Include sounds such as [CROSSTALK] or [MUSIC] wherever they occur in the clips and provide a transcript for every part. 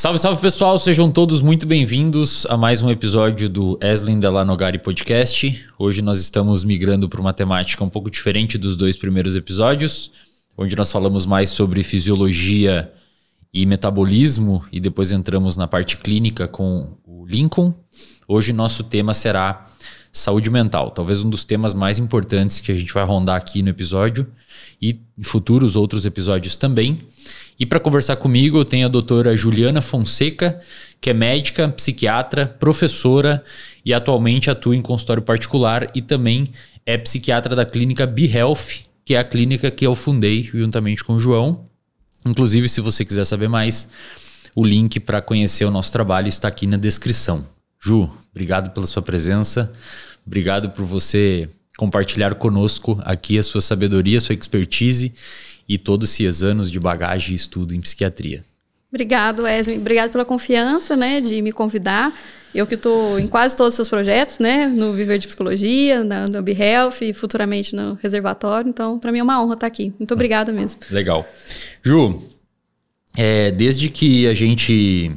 Salve, salve pessoal, sejam todos muito bem-vindos a mais um episódio do Eslin Della Nogari Podcast. Hoje nós estamos migrando para uma temática um pouco diferente dos dois primeiros episódios, onde nós falamos mais sobre fisiologia e metabolismo e depois entramos na parte clínica com o Lincoln. Hoje nosso tema será saúde mental, talvez um dos temas mais importantes que a gente vai rondar aqui no episódio e em futuros outros episódios também. E para conversar comigo, eu tenho a doutora Juliana Fonseca, que é médica, psiquiatra, professora e atualmente atua em consultório particular e também é psiquiatra da clínica BeHealth, que é a clínica que eu fundei juntamente com o João. Inclusive, se você quiser saber mais, o link para conhecer o nosso trabalho está aqui na descrição. Ju, obrigado pela sua presença, obrigado por você compartilhar conosco aqui a sua sabedoria, a sua expertise e todos esses anos de bagagem e estudo em psiquiatria. Obrigado, Wesley. Obrigado pela confiança, né, de me convidar. Eu que estou em quase todos os seus projetos, né, no Viver de Psicologia, na Dumb e futuramente no Reservatório. Então, para mim é uma honra estar aqui. Muito obrigada mesmo. Legal. Ju, é, desde que a gente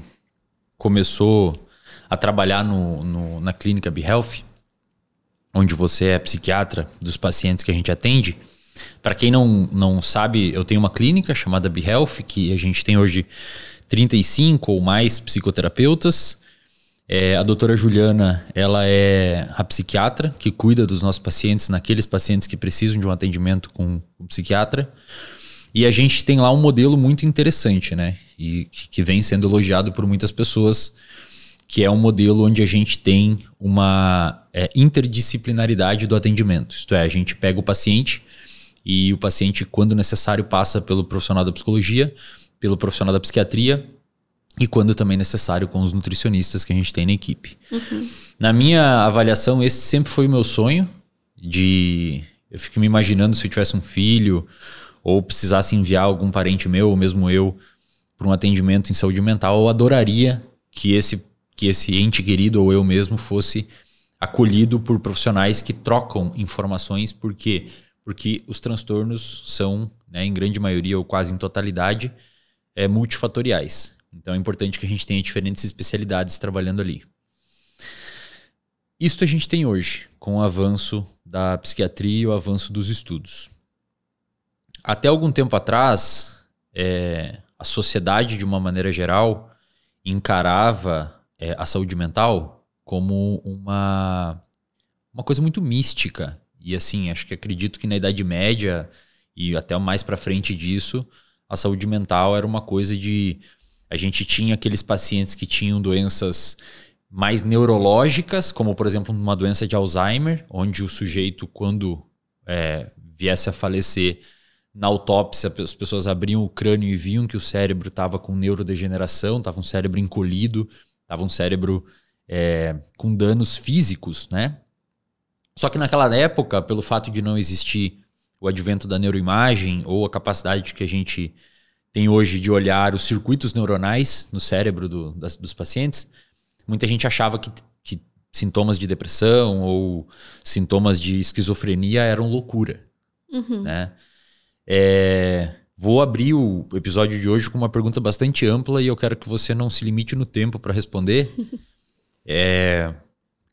começou a trabalhar no, no, na clínica BeHealth, onde você é psiquiatra dos pacientes que a gente atende, para quem não, não sabe, eu tenho uma clínica chamada BeHealth, que a gente tem hoje 35 ou mais psicoterapeutas. É, a doutora Juliana, ela é a psiquiatra que cuida dos nossos pacientes, naqueles pacientes que precisam de um atendimento com um psiquiatra. E a gente tem lá um modelo muito interessante, né? E que, que vem sendo elogiado por muitas pessoas, que é um modelo onde a gente tem uma é, interdisciplinaridade do atendimento. Isto é, a gente pega o paciente e o paciente, quando necessário, passa pelo profissional da psicologia, pelo profissional da psiquiatria e quando também necessário com os nutricionistas que a gente tem na equipe. Uhum. Na minha avaliação, esse sempre foi o meu sonho de eu fico me imaginando se eu tivesse um filho ou precisasse enviar algum parente meu ou mesmo eu para um atendimento em saúde mental, eu adoraria que esse que esse ente querido ou eu mesmo fosse acolhido por profissionais que trocam informações porque porque os transtornos são, né, em grande maioria ou quase em totalidade, é, multifatoriais. Então é importante que a gente tenha diferentes especialidades trabalhando ali. Isso a gente tem hoje, com o avanço da psiquiatria e o avanço dos estudos. Até algum tempo atrás, é, a sociedade, de uma maneira geral, encarava é, a saúde mental como uma, uma coisa muito mística e assim, acho que acredito que na Idade Média e até mais para frente disso, a saúde mental era uma coisa de a gente tinha aqueles pacientes que tinham doenças mais neurológicas, como por exemplo uma doença de Alzheimer, onde o sujeito quando é, viesse a falecer na autópsia, as pessoas abriam o crânio e viam que o cérebro estava com neurodegeneração, estava um cérebro encolhido, estava um cérebro é, com danos físicos, né? Só que naquela época, pelo fato de não existir o advento da neuroimagem ou a capacidade que a gente tem hoje de olhar os circuitos neuronais no cérebro do, das, dos pacientes, muita gente achava que, que sintomas de depressão ou sintomas de esquizofrenia eram loucura. Uhum. Né? É, vou abrir o episódio de hoje com uma pergunta bastante ampla e eu quero que você não se limite no tempo para responder. [LAUGHS] é,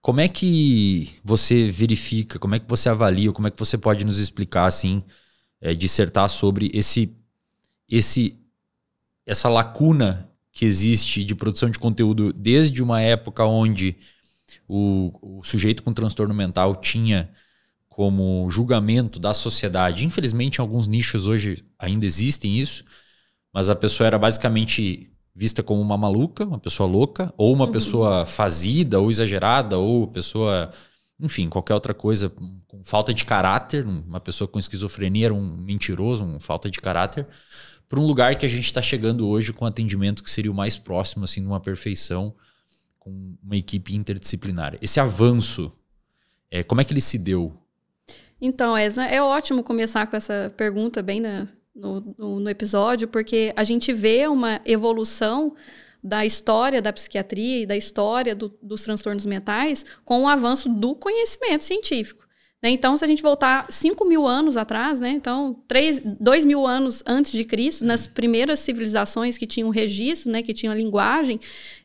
como é que você verifica, como é que você avalia, como é que você pode nos explicar, assim, é, dissertar sobre esse, esse, essa lacuna que existe de produção de conteúdo desde uma época onde o, o sujeito com transtorno mental tinha como julgamento da sociedade. Infelizmente, em alguns nichos hoje ainda existem isso, mas a pessoa era basicamente vista como uma maluca, uma pessoa louca, ou uma uhum. pessoa fazida, ou exagerada, ou pessoa, enfim, qualquer outra coisa, com falta de caráter, uma pessoa com esquizofrenia, um mentiroso, um falta de caráter, para um lugar que a gente está chegando hoje com atendimento que seria o mais próximo, assim, de uma perfeição, com uma equipe interdisciplinar. Esse avanço, é, como é que ele se deu? Então, Esna, é ótimo começar com essa pergunta bem na, no, no, no episódio, porque a gente vê uma evolução da história da psiquiatria e da história do, dos transtornos mentais com o avanço do conhecimento científico. Né? Então, se a gente voltar 5 mil anos atrás, né? então, 3, 2 mil anos antes de Cristo, nas primeiras civilizações que tinham registro, né? que tinham a linguagem,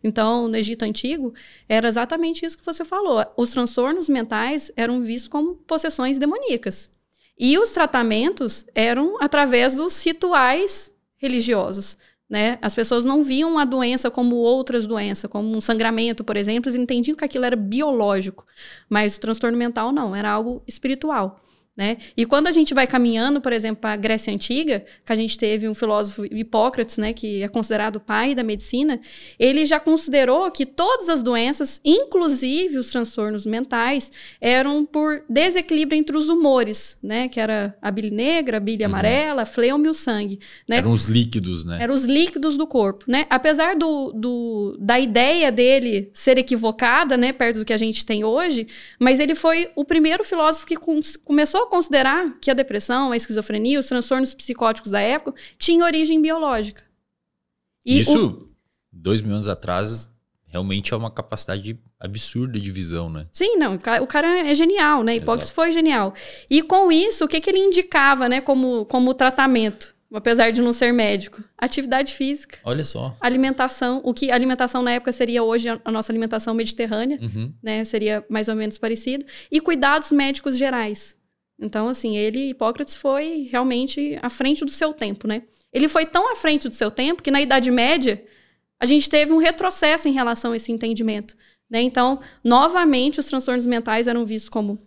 então, no Egito Antigo, era exatamente isso que você falou. Os transtornos mentais eram vistos como possessões demoníacas. E os tratamentos eram através dos rituais religiosos. Né? As pessoas não viam a doença como outras doenças, como um sangramento, por exemplo, e entendiam que aquilo era biológico. Mas o transtorno mental não, era algo espiritual. Né? E quando a gente vai caminhando, por exemplo, para a Grécia Antiga, que a gente teve um filósofo Hipócrates, né, que é considerado o pai da medicina, ele já considerou que todas as doenças, inclusive os transtornos mentais, eram por desequilíbrio entre os humores, né, que era a bile negra, a bile uhum. amarela, a fleuma e o sangue. Né? Eram os líquidos, né? Eram os líquidos do corpo, né? Apesar do, do, da ideia dele ser equivocada, né, perto do que a gente tem hoje, mas ele foi o primeiro filósofo que começou considerar que a depressão, a esquizofrenia, os transtornos psicóticos da época tinham origem biológica. E Isso, o... dois mil anos atrás, realmente é uma capacidade absurda de visão, né? Sim, não, o cara é genial, né? Hipócrates foi genial. E com isso, o que, que ele indicava, né, como, como tratamento? Apesar de não ser médico, atividade física. Olha só. Alimentação, o que alimentação na época seria hoje a nossa alimentação mediterrânea, uhum. né? Seria mais ou menos parecido. E cuidados médicos gerais. Então, assim, ele, Hipócrates, foi realmente à frente do seu tempo, né? Ele foi tão à frente do seu tempo que na Idade Média a gente teve um retrocesso em relação a esse entendimento. Né? Então, novamente, os transtornos mentais eram vistos como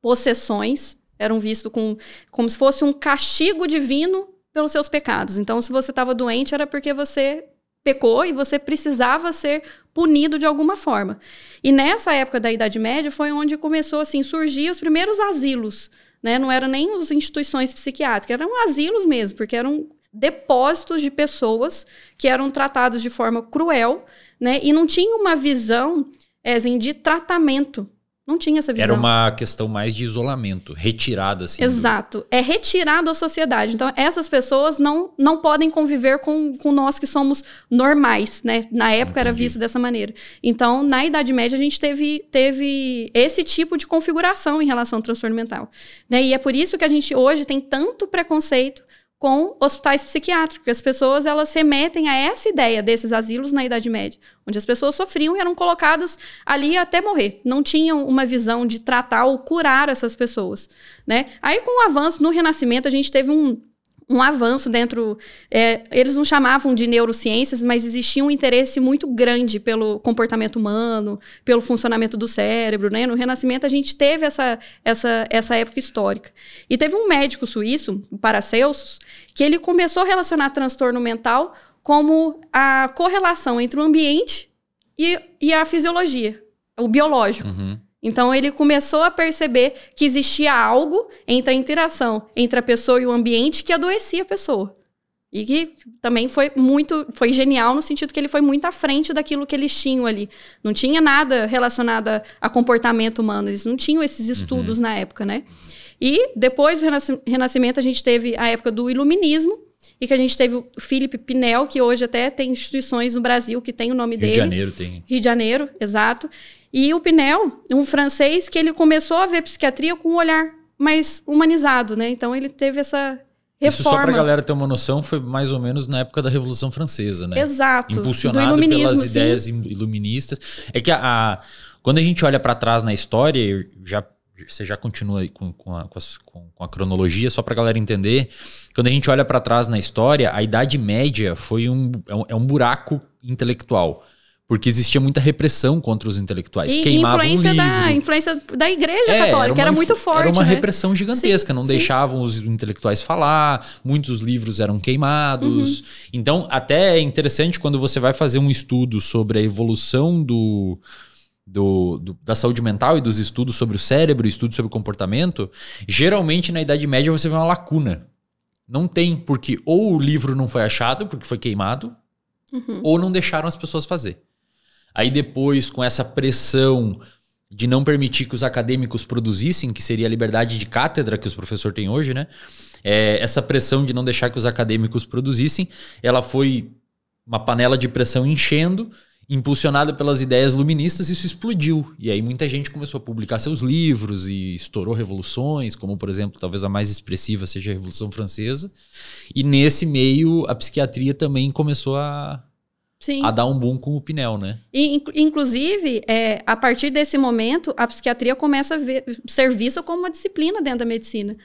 possessões, eram vistos com, como se fosse um castigo divino pelos seus pecados. Então, se você estava doente, era porque você pecou e você precisava ser punido de alguma forma. E nessa época da Idade Média foi onde começou assim surgir os primeiros asilos, né? Não eram nem as instituições psiquiátricas, eram asilos mesmo, porque eram depósitos de pessoas que eram tratadas de forma cruel, né? E não tinha uma visão assim, de tratamento não tinha essa visão. Era uma questão mais de isolamento, retirada assim. Exato. Do... É retirado à sociedade. Então, essas pessoas não, não podem conviver com, com nós que somos normais, né? Na época Entendi. era visto dessa maneira. Então, na Idade Média, a gente teve, teve esse tipo de configuração em relação ao transtorno mental. Né? E é por isso que a gente hoje tem tanto preconceito com hospitais psiquiátricos, as pessoas elas remetem a essa ideia desses asilos na Idade Média, onde as pessoas sofriam e eram colocadas ali até morrer, não tinham uma visão de tratar ou curar essas pessoas, né? Aí com o avanço no Renascimento a gente teve um um avanço dentro. É, eles não chamavam de neurociências, mas existia um interesse muito grande pelo comportamento humano, pelo funcionamento do cérebro. Né? No Renascimento, a gente teve essa, essa, essa época histórica. E teve um médico suíço, Paracelsus, que ele começou a relacionar transtorno mental como a correlação entre o ambiente e, e a fisiologia, o biológico. Uhum. Então ele começou a perceber que existia algo entre a interação entre a pessoa e o ambiente que adoecia a pessoa. E que também foi muito, foi genial no sentido que ele foi muito à frente daquilo que eles tinham ali. Não tinha nada relacionado a, comportamento humano, eles não tinham esses uhum. estudos uhum. na época, né? E depois do Renascimento a gente teve a época do Iluminismo, e que a gente teve o Felipe Pinel, que hoje até tem instituições no Brasil que tem o nome Rio dele. Rio de Janeiro tem. Rio de Janeiro, exato. E o Pinel, um francês que ele começou a ver psiquiatria com um olhar mais humanizado, né? Então ele teve essa reforma. Isso só para a galera ter uma noção, foi mais ou menos na época da Revolução Francesa, né? Exato. Impulsionado pelas sim. ideias iluministas. É que a, a quando a gente olha para trás na história, já você já continua com, com, a, com, com, a, cronologia, só para a galera entender. Quando a gente olha para trás na história, a Idade Média foi um, é um, é um buraco intelectual porque existia muita repressão contra os intelectuais. E Queimavam influência Da, influência da igreja é, católica, era, era, muito forte. Era uma né? repressão gigantesca, sim, não sim. deixavam os intelectuais falar, muitos livros eram queimados. Uhum. Então, até é interessante quando você vai fazer um estudo sobre a evolução do, do, do, da saúde mental e dos estudos sobre o cérebro, estudos sobre comportamento, geralmente na Idade Média você vê uma lacuna. Não tem, porque ou o livro não foi achado, porque foi queimado, uhum. ou não deixaram as pessoas fazer. Aí depois, com essa pressão de não permitir que os acadêmicos produzissem, que seria a liberdade de cátedra que os professores têm hoje, né? É, essa pressão de não deixar que os acadêmicos produzissem, ela foi uma panela de pressão enchendo, impulsionada pelas ideias luministas, isso explodiu. E aí muita gente começou a publicar seus livros e estourou revoluções, como por exemplo, talvez a mais expressiva seja a Revolução Francesa. E nesse meio a psiquiatria também começou a Sim. a dar um boom com o Pinel, né? E, inclusive, é, a partir desse momento, a psiquiatria começa a ver, ser vista como uma disciplina dentro da medicina.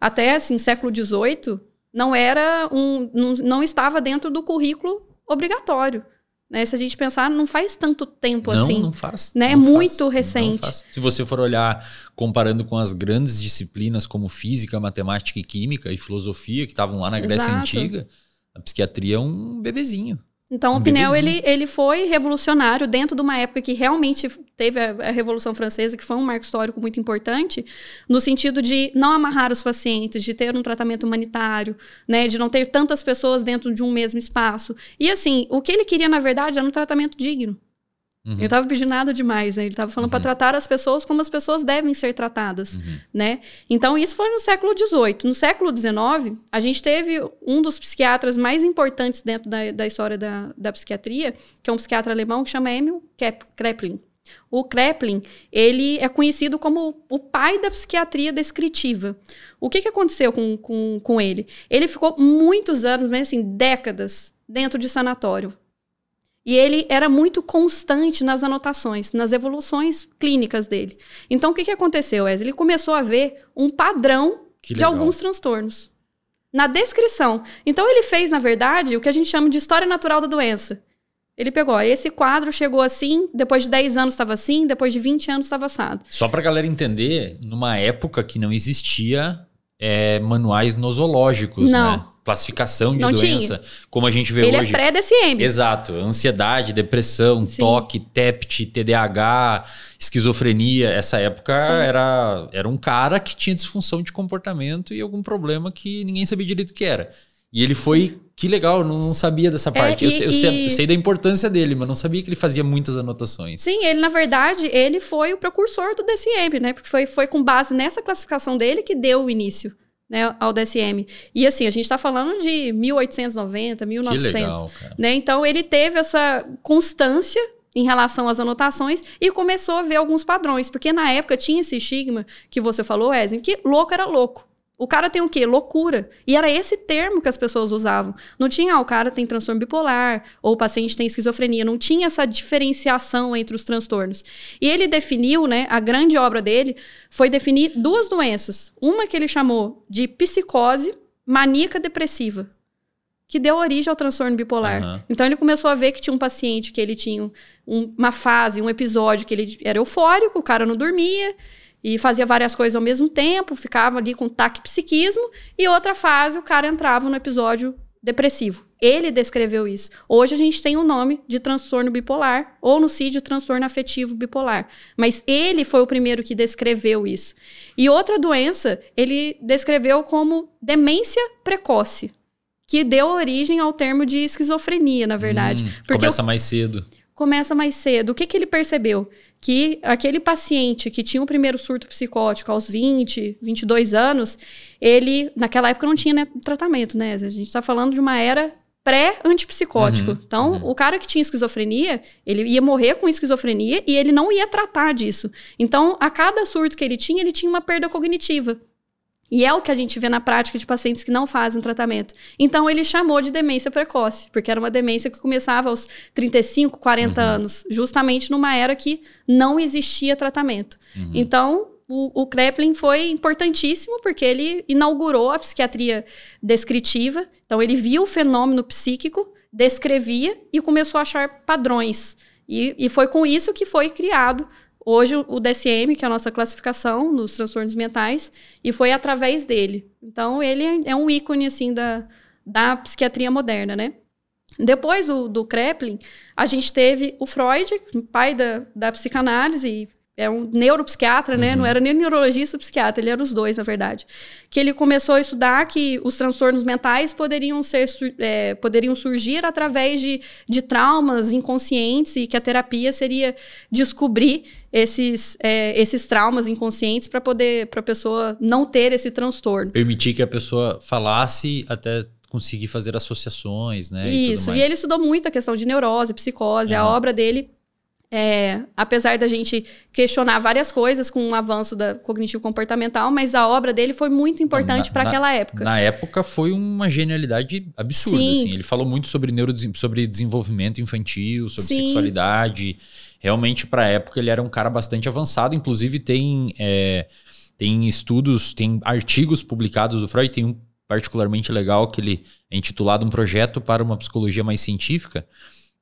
Até, assim, século XVIII, não era um, não, não estava dentro do currículo obrigatório. Né? Se a gente pensar, não faz tanto tempo não, assim. Não, faz. Né? é muito faz, recente. Se você for olhar comparando com as grandes disciplinas como física, matemática e química e filosofia que estavam lá na Grécia Exato. Antiga, a psiquiatria é um bebezinho. Então, o Pinel pneu ele, ele foi revolucionário dentro de uma época que realmente teve a, a, Revolução Francesa, que foi um marco histórico muito importante, no sentido de não amarrar os pacientes, de ter um tratamento humanitário, né, de não ter tantas pessoas dentro de um mesmo espaço. E assim, o que ele queria, na verdade, era um tratamento digno. Uhum. Ele não estava pedindo nada demais, né? Ele estava falando uhum. para tratar as pessoas como as pessoas devem ser tratadas, uhum. né? Então, isso foi no século XVIII. No século XIX, a gente teve um dos psiquiatras mais importantes dentro da, da história da, da psiquiatria, que é um psiquiatra alemão que chama Emil Kreplin. O Kreplin, ele é conhecido como o pai da psiquiatria descritiva. O que, que aconteceu com, com, com ele? Ele ficou muitos anos, assim, décadas, dentro de sanatório e ele era muito constante nas anotações, nas evoluções clínicas dele. Então, o que, que aconteceu, Wesley? Ele começou a ver um padrão de alguns transtornos. Na descrição. Então, ele fez, na verdade, o que a gente chama de história natural da doença. Ele pegou, ó, esse quadro chegou assim, depois de 10 anos estava assim, depois de 20 anos estava assado. Só para galera entender, numa época que não existia é, manuais nosológicos, não. né? classificação de não doença, tinha. como a gente vê Ele é hoje. Ele é pré-DSM. Exato. Ansiedade, depressão, Sim. toque, TEPT, TDAH, esquizofrenia. Essa época era, era um cara que tinha disfunção de comportamento e algum problema que ninguém sabia direito o que era. E ele foi. Que legal, não sabia dessa é, parte. É, e, eu, eu, e... Sei, eu, sei, da importância dele, mas não sabia que ele fazia muitas anotações. Sim, ele, na verdade, ele foi o precursor do DCM, né? Porque foi, foi com base nessa classificação dele que deu o início né, ao DSM. E assim, a gente está falando de 1890, 1900, que legal, cara. né? Então ele teve essa constância em relação às anotações e começou a ver alguns padrões, porque na época tinha esse estigma que você falou, Wesley, que louco era louco. O cara tem o quê? Loucura. E era esse termo que as pessoas usavam. Não tinha, ah, o cara tem transtorno bipolar, ou o paciente tem esquizofrenia. Não tinha essa diferenciação entre os transtornos. E ele definiu, né, a grande obra dele foi definir duas doenças. Uma que ele chamou de psicose maníaca depressiva, que deu origem ao transtorno bipolar. Uhum. Então ele começou a ver que tinha um paciente que ele tinha um, uma fase, um episódio que ele era eufórico, o cara não dormia e fazia várias coisas ao mesmo tempo, ficava ali com taque psiquismo, e outra fase o cara entrava no episódio depressivo. Ele descreveu isso. Hoje a gente tem o um nome de transtorno bipolar, ou no CID, transtorno afetivo bipolar. Mas ele foi o primeiro que descreveu isso. E outra doença, ele descreveu como demência precoce, que deu origem ao termo de esquizofrenia, na verdade. Hum, começa o... mais cedo começa mais cedo. O que, que ele percebeu? Que aquele paciente que tinha o primeiro surto psicótico aos 20, 22 anos, ele, naquela época, não tinha né, tratamento, né? A gente está falando de uma era pré-antipsicótico. Uhum, então, uhum. o cara que tinha esquizofrenia, ele ia morrer com esquizofrenia e ele não ia tratar disso. Então, a cada surto que ele tinha, ele tinha uma perda cognitiva. E é o que a gente vê na prática de pacientes que não fazem o tratamento. Então ele chamou de demência precoce, porque era uma demência que começava aos 35, 40 uhum. anos, justamente numa era que não existia tratamento. Uhum. Então o, o Kreplin foi importantíssimo porque ele inaugurou a psiquiatria descritiva. Então ele viu o fenômeno psíquico, descrevia e começou a achar padrões. E, e foi com isso que foi criado Hoje, o DSM, que é a nossa classificação dos transtornos mentais, e foi através dele. Então, ele é um ícone, assim, da, da psiquiatria moderna, né? Depois do, do Kreplin, a gente teve o Freud, pai da, da psicanálise é um neuropsiquiatra, né? Uhum. Não era nem neurologista, psiquiatra, ele era os dois, na verdade. Que ele começou a estudar que os transtornos mentais poderiam ser é, poderiam surgir através de, de traumas inconscientes e que a terapia seria descobrir esses, é, esses traumas inconscientes para poder para a pessoa não ter esse transtorno. Permitir que a pessoa falasse até conseguir fazer associações, né? Isso. E, e ele estudou muito a questão de neurose, psicose. Ah. A obra dele é, apesar da gente questionar várias coisas com o avanço da cognitivo comportamental, mas a obra dele foi muito importante para aquela época. Na época foi uma genialidade absurda. Assim. Ele falou muito sobre sobre desenvolvimento infantil, sobre Sim. sexualidade. Realmente para a época ele era um cara bastante avançado. Inclusive tem é, tem estudos, tem artigos publicados do Freud. Tem um particularmente legal que ele é intitulado um projeto para uma psicologia mais científica,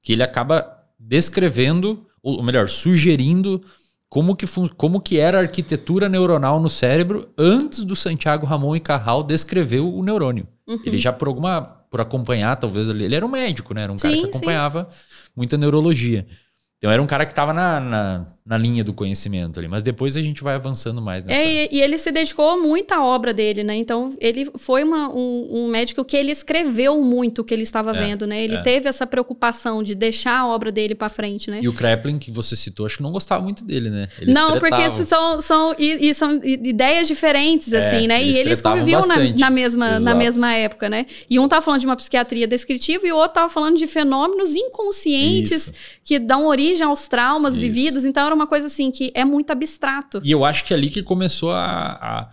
que ele acaba descrevendo ou melhor, sugerindo como que, como que era a arquitetura neuronal no cérebro antes do Santiago Ramon e Carral descrever o neurônio. Uhum. Ele já, por alguma. por acompanhar, talvez ali. Ele era um médico, né? Era um cara que acompanhava sim. muita neurologia. Então era um cara que estava na, na na linha do conhecimento ali. Mas depois a gente vai avançando mais nessa... É, e, ele se dedicou muito à obra dele, né? Então, ele foi uma, um, um, médico que ele escreveu muito o que ele estava é, vendo, né? Ele é. teve essa preocupação de deixar a obra dele para frente, né? E o Kraepelin, que você citou, acho que não gostava muito dele, né? Eles não, tretavam. porque são, são, e, e são ideias diferentes, é, assim, né? Eles e eles conviviam na, na, mesma, Exato. na mesma época, né? E um estava falando de uma psiquiatria descritiva e o outro estava falando de fenômenos inconscientes Isso. que dão origem aos traumas Isso. vividos. Então, uma coisa assim que é muito abstrato. E eu acho que é ali que começou a, a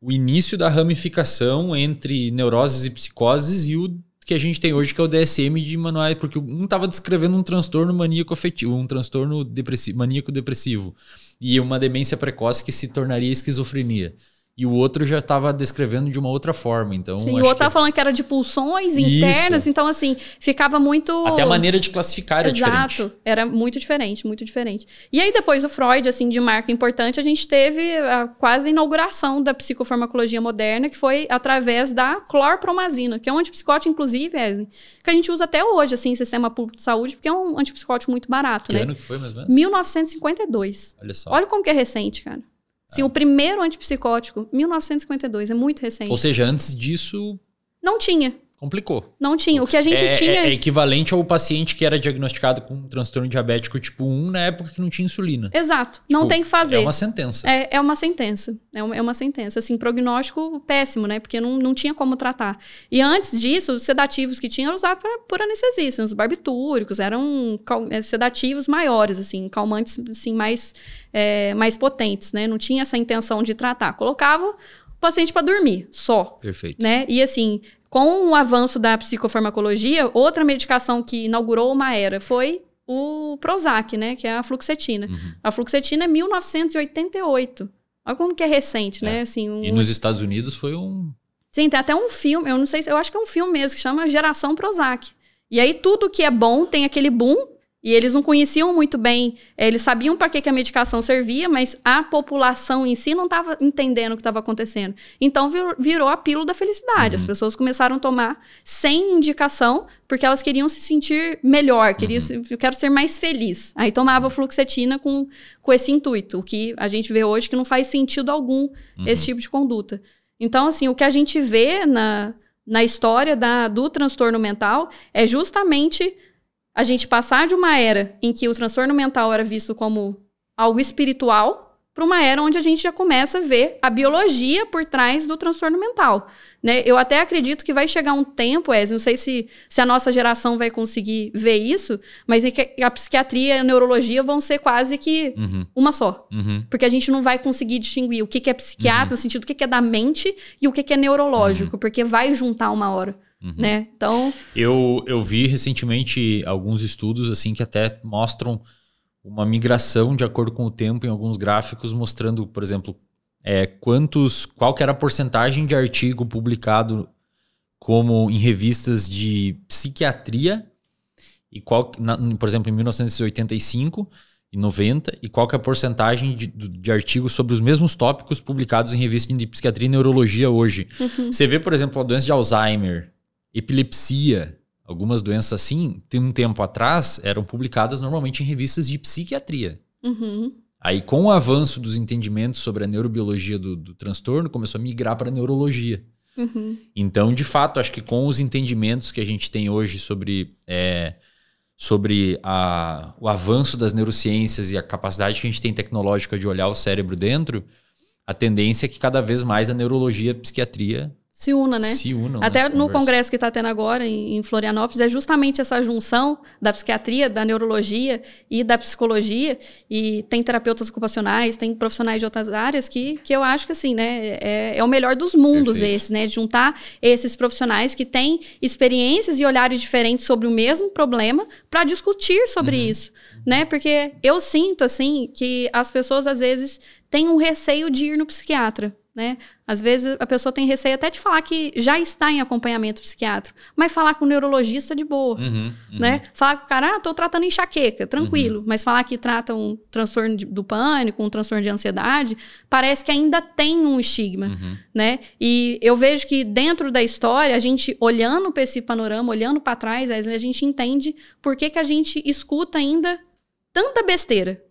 o início da ramificação entre neuroses e psicoses e o que a gente tem hoje, que é o DSM de manuais, porque um estava descrevendo um transtorno maníaco afetivo, um transtorno depressi maníaco depressivo, e uma demência precoce que se tornaria esquizofrenia e o outro já estava descrevendo de uma outra forma. Então, Sim, o outro estava que... É falando que era de pulsões internas, Isso. então assim, ficava muito. Até a maneira de classificar era Exato. diferente. Exato, era muito diferente, muito diferente. E aí, depois do Freud, assim, de marca importante, a gente teve a quase inauguração da psicofarmacologia moderna, que foi através da clorpromazina, que é um antipsicótico, inclusive, Wesley, que a gente usa até hoje, assim, em sistema público de saúde, porque é um antipsicótico muito barato, que né? Que ano que foi, mais ou menos? 1952. Olha só. Olha como que é recente, cara. Sim, o primeiro antipsicótico, 1952, é muito recente. Ou seja, antes disso. Não tinha complicou. Não tinha. O que a gente é, é tinha. É, é equivalente ao paciente que era diagnosticado com um transtorno diabético tipo 1 na época que não tinha insulina. Exato. Tipo, não tem que fazer. É uma sentença. É, é uma sentença. É uma, é uma sentença. Assim, prognóstico péssimo, né? Porque não, não tinha como tratar. E antes disso, os sedativos que tinha eram usados por anestesia os barbitúricos, eram é, sedativos maiores, assim, calmantes assim, mais, é, mais potentes, né? Não tinha essa intenção de tratar. Colocava paciente para dormir só. Perfeito. Né? E assim, com o avanço da psicofarmacologia, outra medicação que inaugurou uma era foi o Prozac, né? Que é a fluxetina. Uhum. A fluxetina é 1988. Olha como que é recente, né, é. né? Assim, um... E nos Estados Unidos foi um... Sim, tem até um filme, eu não sei, eu acho que é um filme mesmo, que chama Geração Prozac. E aí tudo que é bom tem aquele boom, e eles não conheciam muito bem, eh, eles sabiam para que, que a medicação servia, mas a população em si não estava entendendo o que estava acontecendo. Então virou, virou a pílula da felicidade. Uhum. As pessoas começaram a tomar sem indicação, porque elas queriam se sentir melhor, queriam, uhum. eu quero ser mais feliz. Aí tomava fluoxetina com, com esse intuito, o que a gente vê hoje que não faz sentido algum uhum. esse tipo de conduta. Então, assim, o que a gente vê na, na história da, do transtorno mental é justamente a gente passar de uma era em que o transtorno mental era visto como algo espiritual para uma era onde a gente já começa a ver a biologia por trás do transtorno mental. Né? Eu até acredito que vai chegar um tempo, Ez, não sei se, se a nossa geração vai conseguir ver isso, mas é que a psiquiatria e a neurologia vão ser quase que uhum. uma só. Uhum. Porque a gente não vai conseguir distinguir o que, que é psiquiatra, uhum. no sentido do que, que é da mente e o que, que é neurológico, uhum. porque vai juntar uma hora. Uhum. Né? Então. Eu, eu vi recentemente alguns estudos assim que até mostram uma migração de acordo com o tempo em alguns gráficos, mostrando, por exemplo, é, quantos. qual que era a porcentagem de artigo publicado como em revistas de psiquiatria e qual, na, por exemplo, em 1985 e 90 e qual que é a porcentagem de, de artigos sobre os mesmos tópicos publicados em revistas de psiquiatria e neurologia hoje. Uhum. Você vê, por exemplo, a doença de Alzheimer, epilepsia, algumas doenças assim, tem um tempo atrás, eram publicadas normalmente em revistas de psiquiatria. Uhum. Aí, com o avanço dos entendimentos sobre a neurobiologia do, do transtorno, começou a migrar para a neurologia. Uhum. Então, de fato, acho que com os entendimentos que a gente tem hoje sobre, é, sobre a, o avanço das neurociências e a capacidade que a gente tem tecnológica de olhar o cérebro dentro, a tendência é que cada vez mais a neurologia e a psiquiatria se una, né? Se unam. Até no conversa. congresso que está tendo agora em, Florianópolis, é justamente essa junção da psiquiatria, da neurologia e da psicologia. E tem terapeutas ocupacionais, tem profissionais de outras áreas que, que eu acho que assim, né? É, é o melhor dos mundos Perfeito. esse, né? Juntar esses profissionais que têm experiências e olhares diferentes sobre o mesmo problema para discutir sobre uhum. isso. Né? Porque eu sinto assim que as pessoas às vezes têm um receio de ir no psiquiatra né? Às vezes a pessoa tem receio até de falar que já está em acompanhamento psiquiátrico, mas falar com o neurologista de boa, uhum, uhum. né? Falar com o cara, ah, tô tratando enxaqueca, tranquilo, uhum. mas falar que trata um transtorno de, do pânico, um transtorno de ansiedade, parece que ainda tem um estigma, uhum. né? E eu vejo que dentro da história, a gente olhando para esse panorama, olhando para trás, a gente entende por que, que a gente escuta ainda tanta besteira.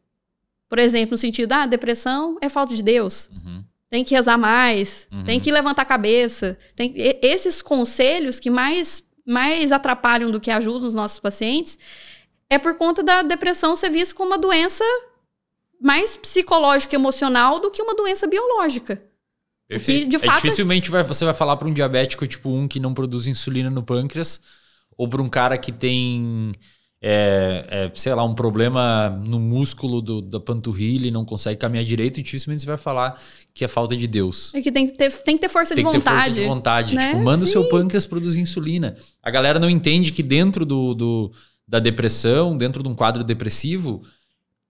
Por exemplo, no sentido, ah, depressão é falta de Deus. Uhum tem que rezar mais, uhum. tem que levantar a cabeça. Tem, esses conselhos que mais, mais atrapalham do que ajudam os nossos pacientes é por conta da depressão ser vista como uma doença mais psicológica e emocional do que uma doença biológica. Perfeito. Que, é, fato, é dificilmente vai, você vai falar para um diabético tipo 1 que não produz insulina no pâncreas ou para um cara que tem é, é, sei lá, um problema no músculo do, da panturrilha e não consegue caminhar direito, dificilmente você vai falar que é falta de Deus. É que tem que ter, tem que ter força tem de que vontade. Ter força de vontade. Né? Tipo, manda Sim. o seu pâncreas produzir insulina. A galera não entende que dentro do, do, da depressão, dentro de um quadro depressivo,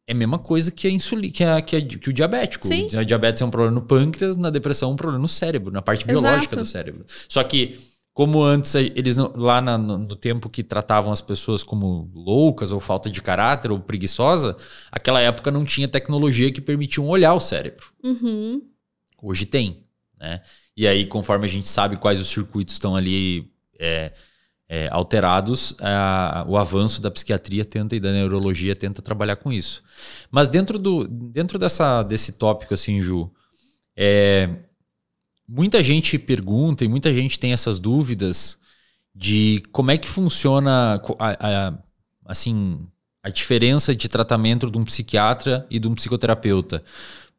é a mesma coisa que a insulina, que, a, que, a, que o diabético. Sim. O diabetes é um problema no pâncreas, na depressão é um problema no cérebro, na parte Exato. biológica do cérebro. Só que como antes, eles lá na, no, tempo que tratavam as pessoas como loucas ou falta de caráter ou preguiçosa, aquela época não tinha tecnologia que um olhar o cérebro. Uhum. Hoje tem, né? E aí, conforme a gente sabe quais os circuitos estão ali é, é, alterados, a, o avanço da psiquiatria tenta e da neurologia tenta trabalhar com isso. Mas dentro, do, dentro dessa, desse tópico, assim, Ju, é, muita gente pergunta e muita gente tem essas dúvidas de como é que funciona a, a, assim a diferença de tratamento de um psiquiatra e de um psicoterapeuta.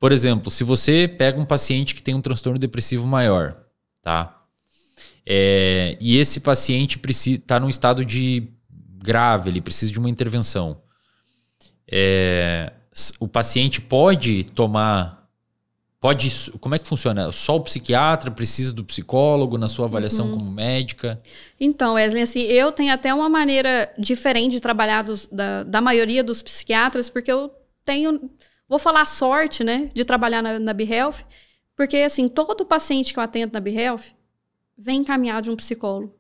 Por exemplo, se você pega um paciente que tem um transtorno depressivo maior, tá? É, e esse paciente está num estado de grave, ele precisa de uma intervenção. É, o paciente pode tomar Pode. Como é que funciona? Só o psiquiatra precisa do psicólogo na sua avaliação uhum. como médica? Então, Wesley, assim, eu tenho até uma maneira diferente de trabalhar dos, da, da maioria dos psiquiatras, porque eu tenho. Vou falar sorte, né? De trabalhar na, na BeHealth, porque assim, todo paciente que eu atendo na BeHealth vem encaminhado de um psicólogo.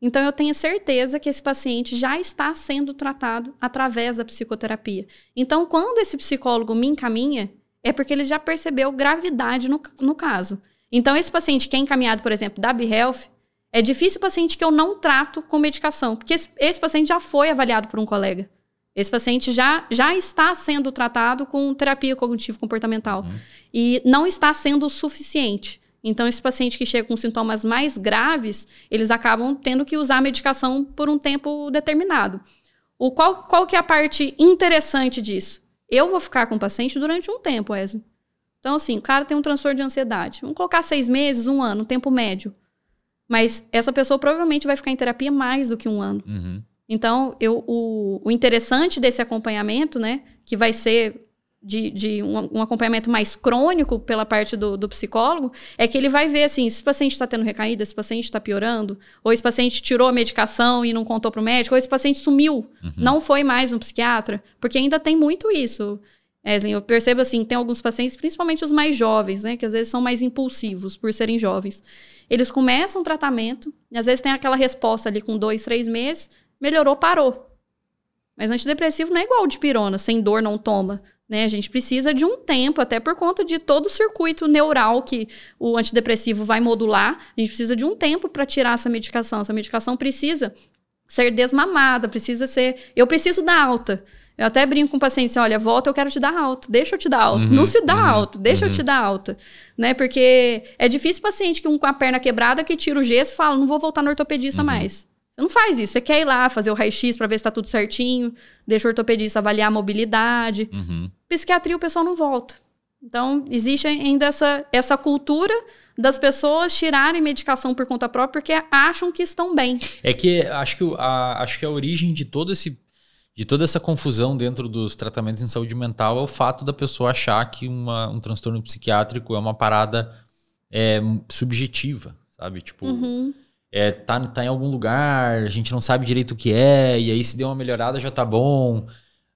Então, eu tenho certeza que esse paciente já está sendo tratado através da psicoterapia. Então, quando esse psicólogo me encaminha, é porque ele já percebeu gravidade no, no caso. Então, esse paciente que é encaminhado, por exemplo, da BeHealth, é difícil o paciente que eu não trato com medicação, porque esse, esse paciente já foi avaliado por um colega. Esse paciente já, já está sendo tratado com terapia cognitivo-comportamental hum. e não está sendo o suficiente. Então, esse paciente que chega com sintomas mais graves, eles acabam tendo que usar a medicação por um tempo determinado. O qual, qual que é a parte interessante disso? Eu vou ficar com o paciente durante um tempo, Wesley. Então, assim, o cara tem um transtorno de ansiedade. Vamos colocar seis meses, um ano, um tempo médio. Mas essa pessoa provavelmente vai ficar em terapia mais do que um ano. Uhum. Então, eu, o, o interessante desse acompanhamento, né, que vai ser de, de um, um, acompanhamento mais crônico pela parte do, do, psicólogo, é que ele vai ver assim, se o paciente está tendo recaída, se o paciente está piorando, ou esse paciente tirou a medicação e não contou para o médico, ou esse paciente sumiu, uhum. não foi mais no um psiquiatra, porque ainda tem muito isso. Eslin, eu percebo assim, tem alguns pacientes, principalmente os mais jovens, né, que às vezes são mais impulsivos por serem jovens. Eles começam o tratamento, e às vezes tem aquela resposta ali com dois, três meses, melhorou, parou. Mas antidepressivo não é igual de pirona, sem dor não toma. Né? A gente precisa de um tempo, até por conta de todo o circuito neural que o antidepressivo vai modular. A gente precisa de um tempo para tirar essa medicação. Essa medicação precisa ser desmamada, precisa ser. Eu preciso da alta. Eu até brinco com o paciente assim, olha, volta, eu quero te dar alta, deixa eu te dar alta. Uhum, não se dá uhum, alta, deixa uhum. eu te dar alta. Né? Porque é difícil o paciente que um com a perna quebrada que tira o gesso e fala, não vou voltar no ortopedista uhum. mais. Você não faz isso. Você quer ir lá fazer o raio-x para ver se tá tudo certinho, deixa o ortopedista avaliar a mobilidade. Uhum. Psiquiatria, o pessoal não volta. Então, existe ainda essa, essa cultura das pessoas tirarem medicação por conta própria porque acham que estão bem. É que acho que a, acho que a origem de todo esse de toda essa confusão dentro dos tratamentos em saúde mental é o fato da pessoa achar que uma, um transtorno psiquiátrico é uma parada é, subjetiva, sabe? Tipo, uhum é, tá, tá em algum lugar, a gente não sabe direito o que é, e aí se deu uma melhorada já tá bom.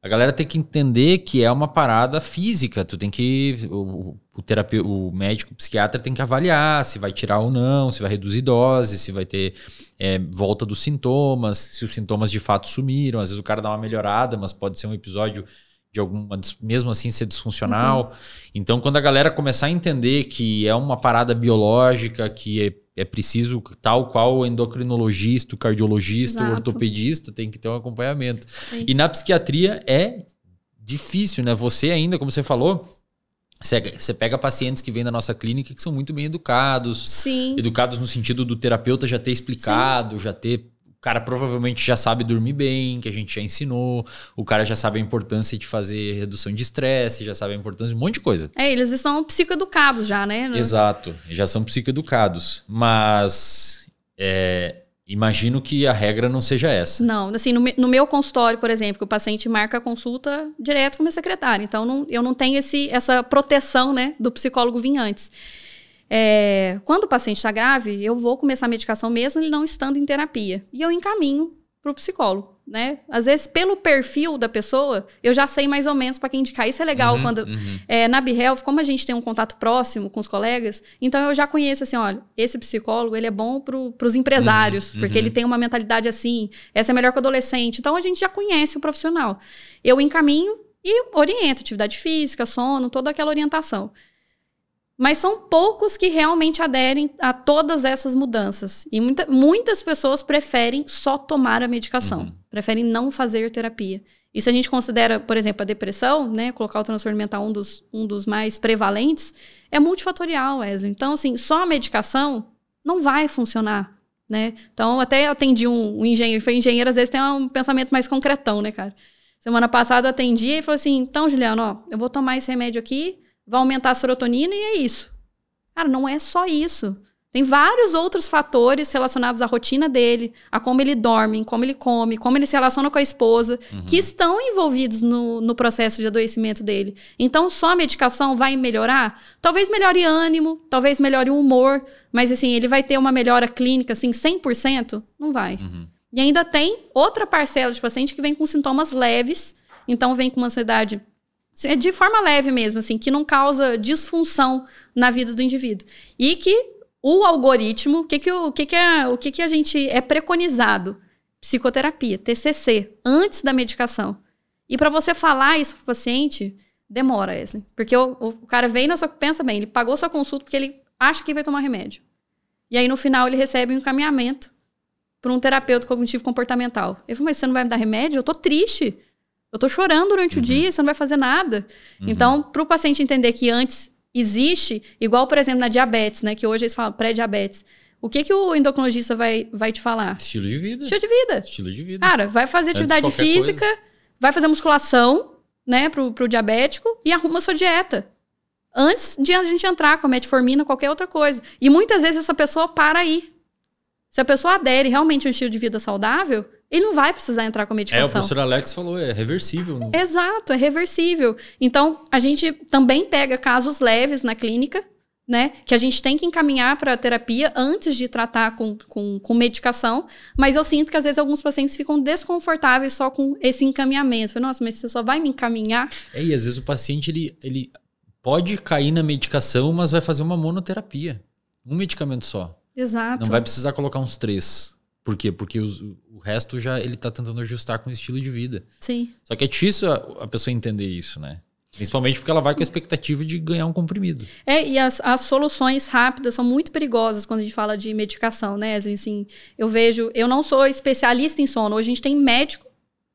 A galera tem que entender que é uma parada física, tu tem que. O, o, terapia, o médico, o psiquiatra tem que avaliar se vai tirar ou não, se vai reduzir dose, se vai ter é, volta dos sintomas, se os sintomas de fato sumiram. Às vezes o cara dá uma melhorada, mas pode ser um episódio de alguma, mesmo assim ser disfuncional. Uhum. Então, quando a galera começar a entender que é uma parada biológica, que é é preciso, tal qual o endocrinologista, o cardiologista, Exato. o ortopedista, tem que ter um acompanhamento. Sim. E na psiquiatria é difícil, né? Você ainda, como você falou, você pega pacientes que vêm da nossa clínica que são muito bem educados. Sim. Educados no sentido do terapeuta já ter explicado, Sim. já ter cara provavelmente já sabe dormir bem, que a gente já ensinou, o cara já sabe a importância de fazer redução de estresse, já sabe a importância de um monte de coisa. É, eles estão psicoeducados já, né? Exato, já são psicoeducados. Mas é, imagino que a regra não seja essa. Não, assim, no, no, meu consultório, por exemplo, que o paciente marca a consulta direto com o meu secretário. Então, não, eu não tenho esse, essa proteção, né, do psicólogo vir antes. É, quando o paciente está grave, eu vou começar a medicação mesmo ele não estando em terapia. E eu encaminho para o psicólogo, né? Às vezes, pelo perfil da pessoa, eu já sei mais ou menos para quem indicar. Isso é legal uhum, quando... Uhum. É, na BeHealth, como a gente tem um contato próximo com os colegas, então eu já conheço assim, olha, esse psicólogo, ele é bom para os uhum, empresários, uhum, porque ele tem uma mentalidade assim, essa é melhor que o adolescente. Então, a gente já conhece o profissional. Eu encaminho e oriento atividade física, sono, toda aquela orientação mas são poucos que realmente aderem a todas essas mudanças. E muita, muitas pessoas preferem só tomar a medicação, uhum. preferem não fazer terapia. E se a gente considera, por exemplo, a depressão, né, colocar o transtorno mental um dos, um dos mais prevalentes, é multifatorial, Wesley. Então, assim, só a medicação não vai funcionar. Né? Então, até atendi um, um engenheiro, foi engenheiro, às vezes tem um pensamento mais concretão, né, cara? Semana passada atendi e falou assim: então, Juliano, ó, eu vou tomar esse remédio aqui, vai aumentar a serotonina e é isso. Cara, não é só isso. Tem vários outros fatores relacionados à rotina dele, a como ele dorme, como ele come, como ele se relaciona com a esposa, uhum. que estão envolvidos no, no processo de adoecimento dele. Então, só a medicação vai melhorar? Talvez melhore ânimo, talvez melhore o humor, mas assim, ele vai ter uma melhora clínica, assim, 100%? Não vai. Uhum. E ainda tem outra parcela de paciente que vem com sintomas leves, então vem com uma ansiedade é de forma leve mesmo, assim, que não causa disfunção na vida do indivíduo. E que o algoritmo, o que, que, o, que, que, é, o que, que a gente é preconizado? Psicoterapia, TCC, antes da medicação. E para você falar isso para o paciente, demora, Wesley. Porque o, o cara vem na sua. Pensa bem, ele pagou sua consulta porque ele acha que vai tomar remédio. E aí, no final, ele recebe um encaminhamento para um terapeuta cognitivo comportamental. Ele falou, mas você não vai me dar remédio? Eu tô triste. Eu tô chorando durante uhum. o dia, você não vai fazer nada. Uhum. Então, para o paciente entender que antes existe, igual, por exemplo, na diabetes, né? Que hoje eles falam pré-diabetes. O que, que o endocrinologista vai, vai te falar? Estilo de vida. Estilo de vida. Estilo de vida. Cara, vai fazer atividade física, coisa. vai fazer musculação, né, pro, pro diabético e arruma sua dieta. Antes de a gente entrar com a metformina, qualquer outra coisa. E muitas vezes essa pessoa para aí. Se a pessoa adere realmente a um estilo de vida saudável, ele não vai precisar entrar com medicação. É, o professor Alex falou, é reversível. Não? Né? Exato, é reversível. Então, a gente também pega casos leves na clínica, né? Que a gente tem que encaminhar para terapia antes de tratar com, com, com, medicação. Mas eu sinto que às vezes alguns pacientes ficam desconfortáveis só com esse encaminhamento. Falei, nossa, mas você só vai me encaminhar? É, e às vezes o paciente ele, ele pode cair na medicação, mas vai fazer uma monoterapia. Um medicamento só. Exato. Não vai precisar colocar uns três. Por quê? Porque os, o resto já ele tá tentando ajustar com o estilo de vida. Sim. Só que é difícil a, a pessoa entender isso, né? Principalmente porque ela vai com a expectativa de ganhar um comprimido. É, e as, as, soluções rápidas são muito perigosas quando a gente fala de medicação, né? Assim, eu vejo, eu não sou especialista em sono, hoje a gente tem médico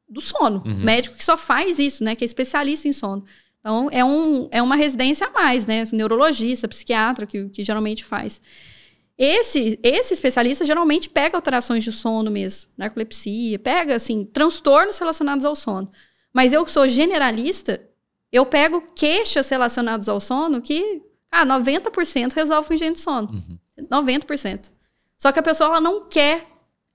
do sono, uhum. médico que só faz isso, né? Que é especialista em sono. Então, é, um, é uma residência a mais, né? Neurologista, psiquiatra, que, que geralmente faz. Esse, esse especialista geralmente pega alterações de sono mesmo, narcolepsia, né, pega, assim, transtornos relacionados ao sono. Mas eu que sou generalista, eu pego queixas relacionadas ao sono que, ah, 90% resolve com engenho de sono. Uhum. 90%. Só que a pessoa, ela não quer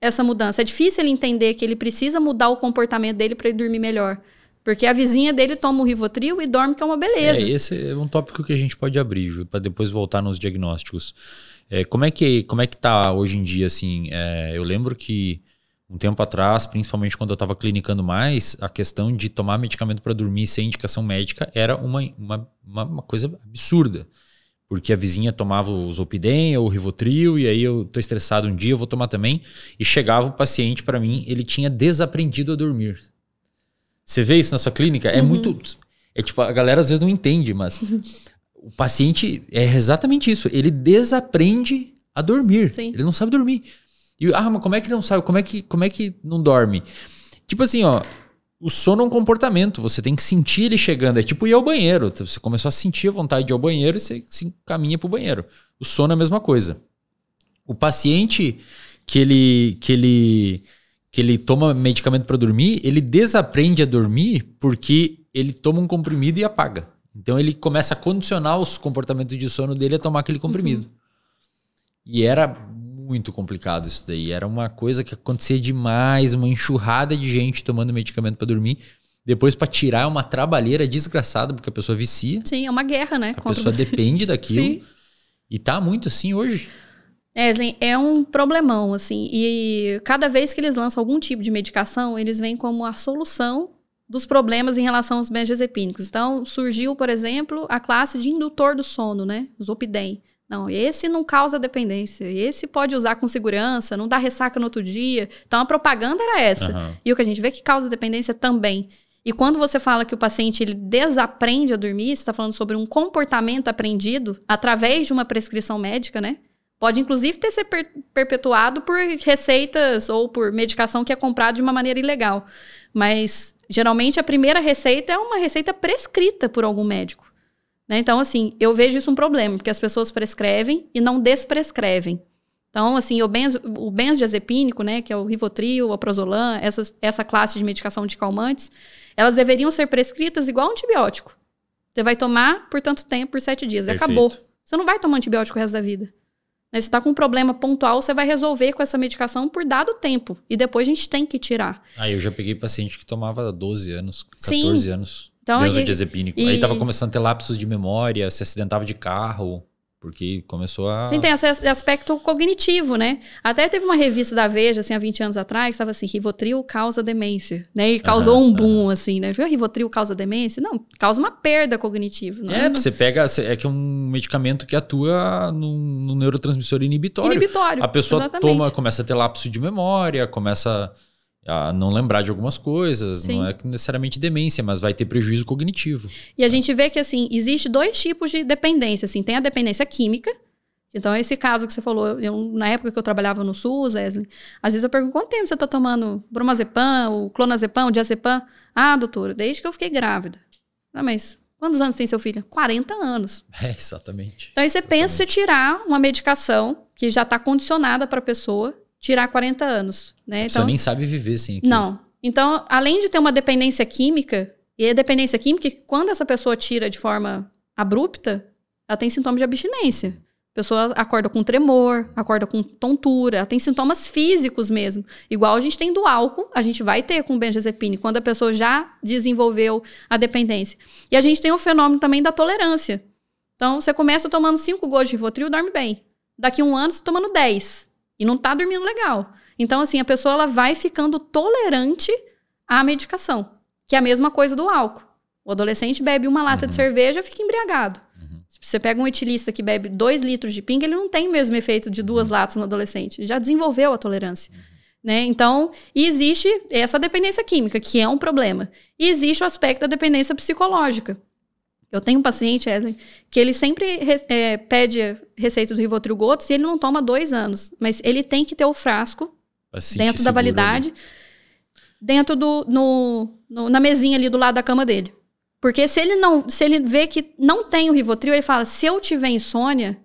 essa mudança. É difícil ele entender que ele precisa mudar o comportamento dele para ele dormir melhor. Porque a vizinha dele toma o Rivotril e dorme, que é uma beleza. É, esse é um tópico que a gente pode abrir, para depois voltar nos diagnósticos. É, como é que como é que tá hoje em dia assim? É, eu lembro que um tempo atrás, principalmente quando eu estava clinicando mais, a questão de tomar medicamento para dormir sem indicação médica era uma, uma, uma, uma, coisa absurda. Porque a vizinha tomava o Zopidem ou o Rivotril, e aí eu tô estressado um dia, eu vou tomar também. E chegava o paciente para mim, ele tinha desaprendido a dormir. Você vê isso na sua clínica? É uhum. É muito. É tipo, a galera às vezes não entende, mas [LAUGHS] o paciente é exatamente isso. Ele desaprende a dormir. Sim. Ele não sabe dormir. E, ah, mas como é que não sabe? Como é que, como é que não dorme? Tipo assim, ó. O sono é um comportamento, você tem que sentir ele chegando. É tipo ir ao banheiro. Você começou a sentir a vontade de ir ao banheiro e você se caminha para o banheiro. O sono é a mesma coisa. O paciente que ele, que ele, que ele toma medicamento para dormir, ele desaprende a dormir porque ele toma um comprimido e apaga. Então ele começa a condicionar os comportamentos de sono dele a tomar aquele comprimido. Uhum. E era muito complicado isso daí. Era uma coisa que acontecia demais, uma enxurrada de gente tomando medicamento para dormir. Depois, para tirar, é uma trabalheira desgraçada, porque a pessoa vicia. Sim, é uma guerra, né? A pessoa você. depende daquilo. Sim. E tá muito assim hoje. É, é um problemão, assim. E cada vez que eles lançam algum tipo de medicação, eles vêm como a solução dos problemas em relação aos benzodiazepínicos. Então, surgiu, por exemplo, a classe de indutor do sono, né? Zopidem. Não, esse não causa dependência. Esse pode usar com segurança, não dá ressaca no outro dia. Então, a propaganda era essa. Uhum. E o que a gente vê é que causa dependência também. E quando você fala que o paciente ele desaprende a dormir, você está falando sobre um comportamento aprendido através de uma prescrição médica, né? Pode, inclusive, ter sido perpetuado por receitas ou por medicação que é comprada de uma maneira ilegal. Mas geralmente a primeira receita é uma receita prescrita por algum médico. Né? Então, assim, eu vejo isso um problema, porque as pessoas prescrevem e não desprescrevem. Então, assim, o benzo, o benzodiazepínico, né, que é o Rivotril, a Prozolan, essas, essa classe de medicação de calmantes, elas deveriam ser prescritas igual um antibiótico. Você vai tomar por tanto tempo, por sete dias. Perfeito. Acabou. Você não vai tomar antibiótico o resto da vida. Né? Você está com um problema pontual, você vai resolver com essa medicação por dado tempo. E depois a gente tem que tirar. Ah, eu já peguei paciente que tomava 12 anos, 14 Sim. anos. Então, Deus e, aí estava começando a ter lapsos de memória, se acidentava de carro. Porque começou a. Sim, tem esse aspecto cognitivo, né? Até teve uma revista da Veja, assim, há 20 anos atrás, estava assim: Rivotril causa demência, né? E causou uhum, um boom, uhum. assim, né? Viu? Rivotril causa demência? Não, causa uma perda cognitiva. Não é, é, você pega. É que é um medicamento que atua no, no neurotransmissor inibitório. Inibitório. A pessoa exatamente. toma, começa a ter lapso de memória, começa a não lembrar de algumas coisas, Sim. não é necessariamente demência, mas vai ter prejuízo cognitivo. E a gente vê que assim, existe dois tipos de dependência, assim, tem a dependência química, então esse caso que você falou, eu, na época que eu trabalhava no SUS, Wesley, às vezes eu pergunto quanto tempo você está tomando bromazepam, o clonazepam, o diazepam? Ah, doutora, desde que eu fiquei grávida. Ah, mas quantos anos tem seu filho? 40 anos. [LAUGHS] É, exatamente. Então aí você exatamente. pensa em tirar uma medicação que já está condicionada para a pessoa tirar 40 anos, né? Então, Você nem sabe viver sem aquilo. Não. Então, além de ter uma dependência química, e a dependência química, é quando essa pessoa tira de forma abrupta, ela tem sintomas de abstinência. A pessoa acorda com tremor, acorda com tontura, ela tem sintomas físicos mesmo. Igual a gente tem do álcool, a gente vai ter com benzodiazepine, quando a pessoa já desenvolveu a dependência. E a gente tem o fenômeno também da tolerância. Então, você começa tomando 5 gotas de Rivotril, dorme bem. Daqui um ano, você tomando 10 e não está dormindo legal. Então, assim, a pessoa ela vai ficando tolerante à medicação, que é a mesma coisa do álcool. O adolescente bebe uma lata uhum. de cerveja e fica embriagado. Uhum. Se você pega um etilista que bebe dois litros de pinga, ele não tem o mesmo efeito de duas uhum. latas no adolescente. Ele já desenvolveu a tolerância. Uhum. Né? Então, existe essa dependência química, que é um problema. E existe o aspecto da dependência psicológica, eu tenho um paciente, Wesley, que ele sempre é, pede receita do Rivotril Gotos e ele não toma dois anos. Mas ele tem que ter o frasco dentro da validade, ali. dentro do. No, no, na mesinha ali do lado da cama dele. Porque se ele não. Se ele vê que não tem o Rivotril, ele fala: se eu tiver insônia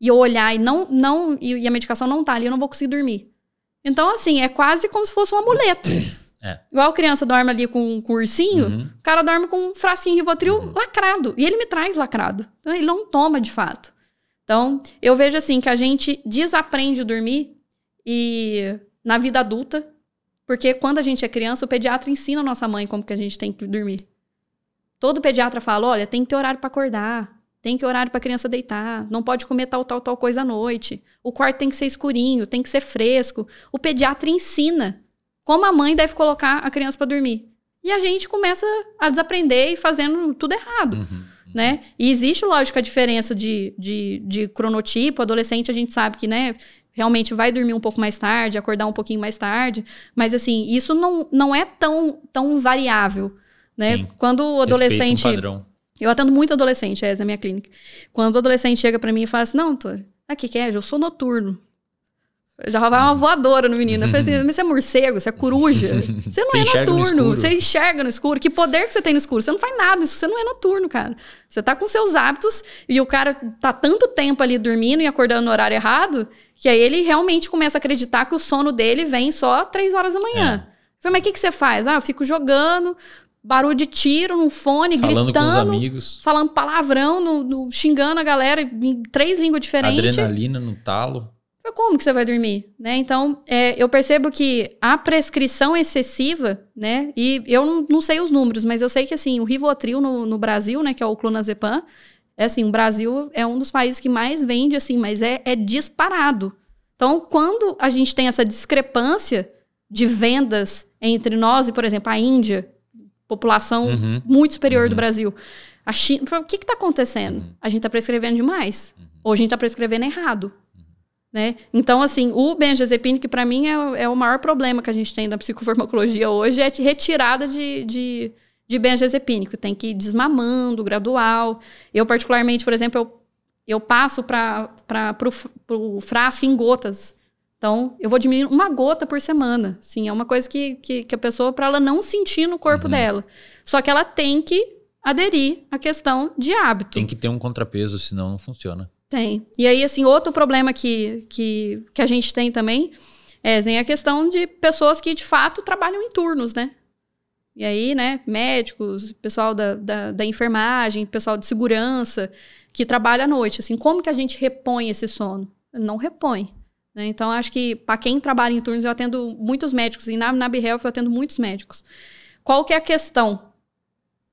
e eu olhar e não. não e a medicação não tá ali, eu não vou conseguir dormir. Então, assim, é quase como se fosse um amuleto. É. Igual criança dorme ali com um cursinho, uhum. o cara dorme com um fracinho Rivotril uhum. lacrado. E ele me traz lacrado. Então, ele não toma de fato. Então, eu vejo assim que a gente desaprende dormir e na vida adulta, porque quando a gente é criança, o pediatra ensina a nossa mãe como que a gente tem que dormir. Todo pediatra fala: olha, tem que ter horário para acordar, tem que ter horário para a criança deitar, não pode comer tal, tal, tal coisa à noite, o quarto tem que ser escurinho, tem que ser fresco. O pediatra ensina como a mãe deve colocar a criança para dormir. E a gente começa a desaprender e fazendo tudo errado. Uhum, uhum. Né? E existe, lógico, a diferença de, de, de cronotipo. Adolescente, a gente sabe que né, realmente vai dormir um pouco mais tarde, acordar um pouquinho mais tarde. Mas, assim, isso não, não é tão, tão variável. Né? Quando o adolescente. Um eu atendo muito adolescente, é, na é minha clínica. Quando o adolescente chega para mim e fala assim: não, doutor, aqui que é, eu sou noturno. Já vai uma voadora no menino. Eu falei assim, [LAUGHS] mas você é morcego, você é coruja. Você não você é noturno, no você enxerga no escuro. Que poder que você tem no escuro? Você não faz nada, isso você não é noturno, cara. Você tá com seus hábitos e o cara tá tanto tempo ali dormindo e acordando no horário errado, que aí ele realmente começa a acreditar que o sono dele vem só três horas da manhã. É. Eu falei, mas o que, que você faz? Ah, eu fico jogando, barulho de tiro no fone, falando gritando. Falando com os amigos. Falando palavrão, no, no, xingando a galera em três línguas diferentes. Adrenalina no talo como que você vai dormir? Né? Então, é, eu percebo que a prescrição excessiva, né? E eu não, não, sei os números, mas eu sei que assim, o Rivotril no, no Brasil, né, que é o clonazepam, é assim, o Brasil é um dos países que mais vende, assim, mas é, é disparado. Então, quando a gente tem essa discrepância de vendas entre nós e, por exemplo, a Índia, população uhum. muito superior uhum. do Brasil, a China, o que está acontecendo? Uhum. A gente está prescrevendo demais? Uhum. Ou a gente está prescrevendo errado? Né? Então, assim, o benzodiazepínico que para mim é, é, o maior problema que a gente tem na psicofarmacologia hoje, é retirada de, de, de benzodiazepínico. Tem que ir desmamando, gradual. Eu, particularmente, por exemplo, eu, eu passo para o frasco em gotas. Então, eu vou diminuir uma gota por semana. Sim, é uma coisa que, que, que a pessoa, para ela não sentir no corpo uhum. dela. Só que ela tem que aderir à questão de hábito. Tem que ter um contrapeso, senão não funciona. Tem. E aí, assim, outro problema que, que, que a gente tem também é tem é a questão de pessoas que, de fato, trabalham em turnos, né? E aí, né, médicos, pessoal da, da, da enfermagem, pessoal de segurança, que trabalha à noite. Assim, como que a gente repõe esse sono? Não repõe. Né? Então, acho que para quem trabalha em turnos, eu atendo muitos médicos. E na, na BeHealth eu atendo muitos médicos. Qual que é a questão?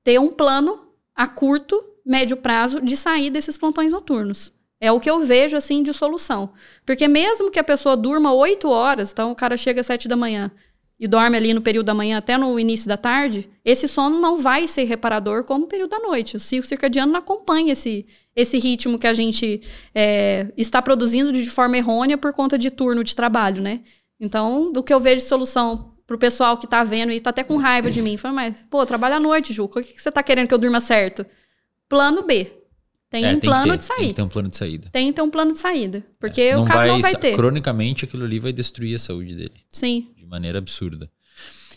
Ter um plano a curto, médio prazo de sair desses plantões noturnos. É o que eu vejo, assim, de solução. Porque mesmo que a pessoa durma oito horas, então o cara chega às sete da manhã e dorme ali no período da manhã até no início da tarde, esse sono não vai ser reparador como o período da noite. O ciclo circadiano não acompanha esse, esse ritmo que a gente é, está produzindo de forma errônea por conta de turno de trabalho, né? Então, do que eu vejo de solução pro pessoal que tá vendo e tá até com raiva de mim. Falando, mas, pô, trabalha à noite, Ju, O que, que você tá querendo que eu durma certo? Plano B. Tem é, um tem plano ter, de Tem que ter um plano de saída. Tem que ter um plano de saída. Porque é, o cara vai, não vai ter. Cronicamente, aquilo ali vai destruir a saúde dele. Sim. De maneira absurda.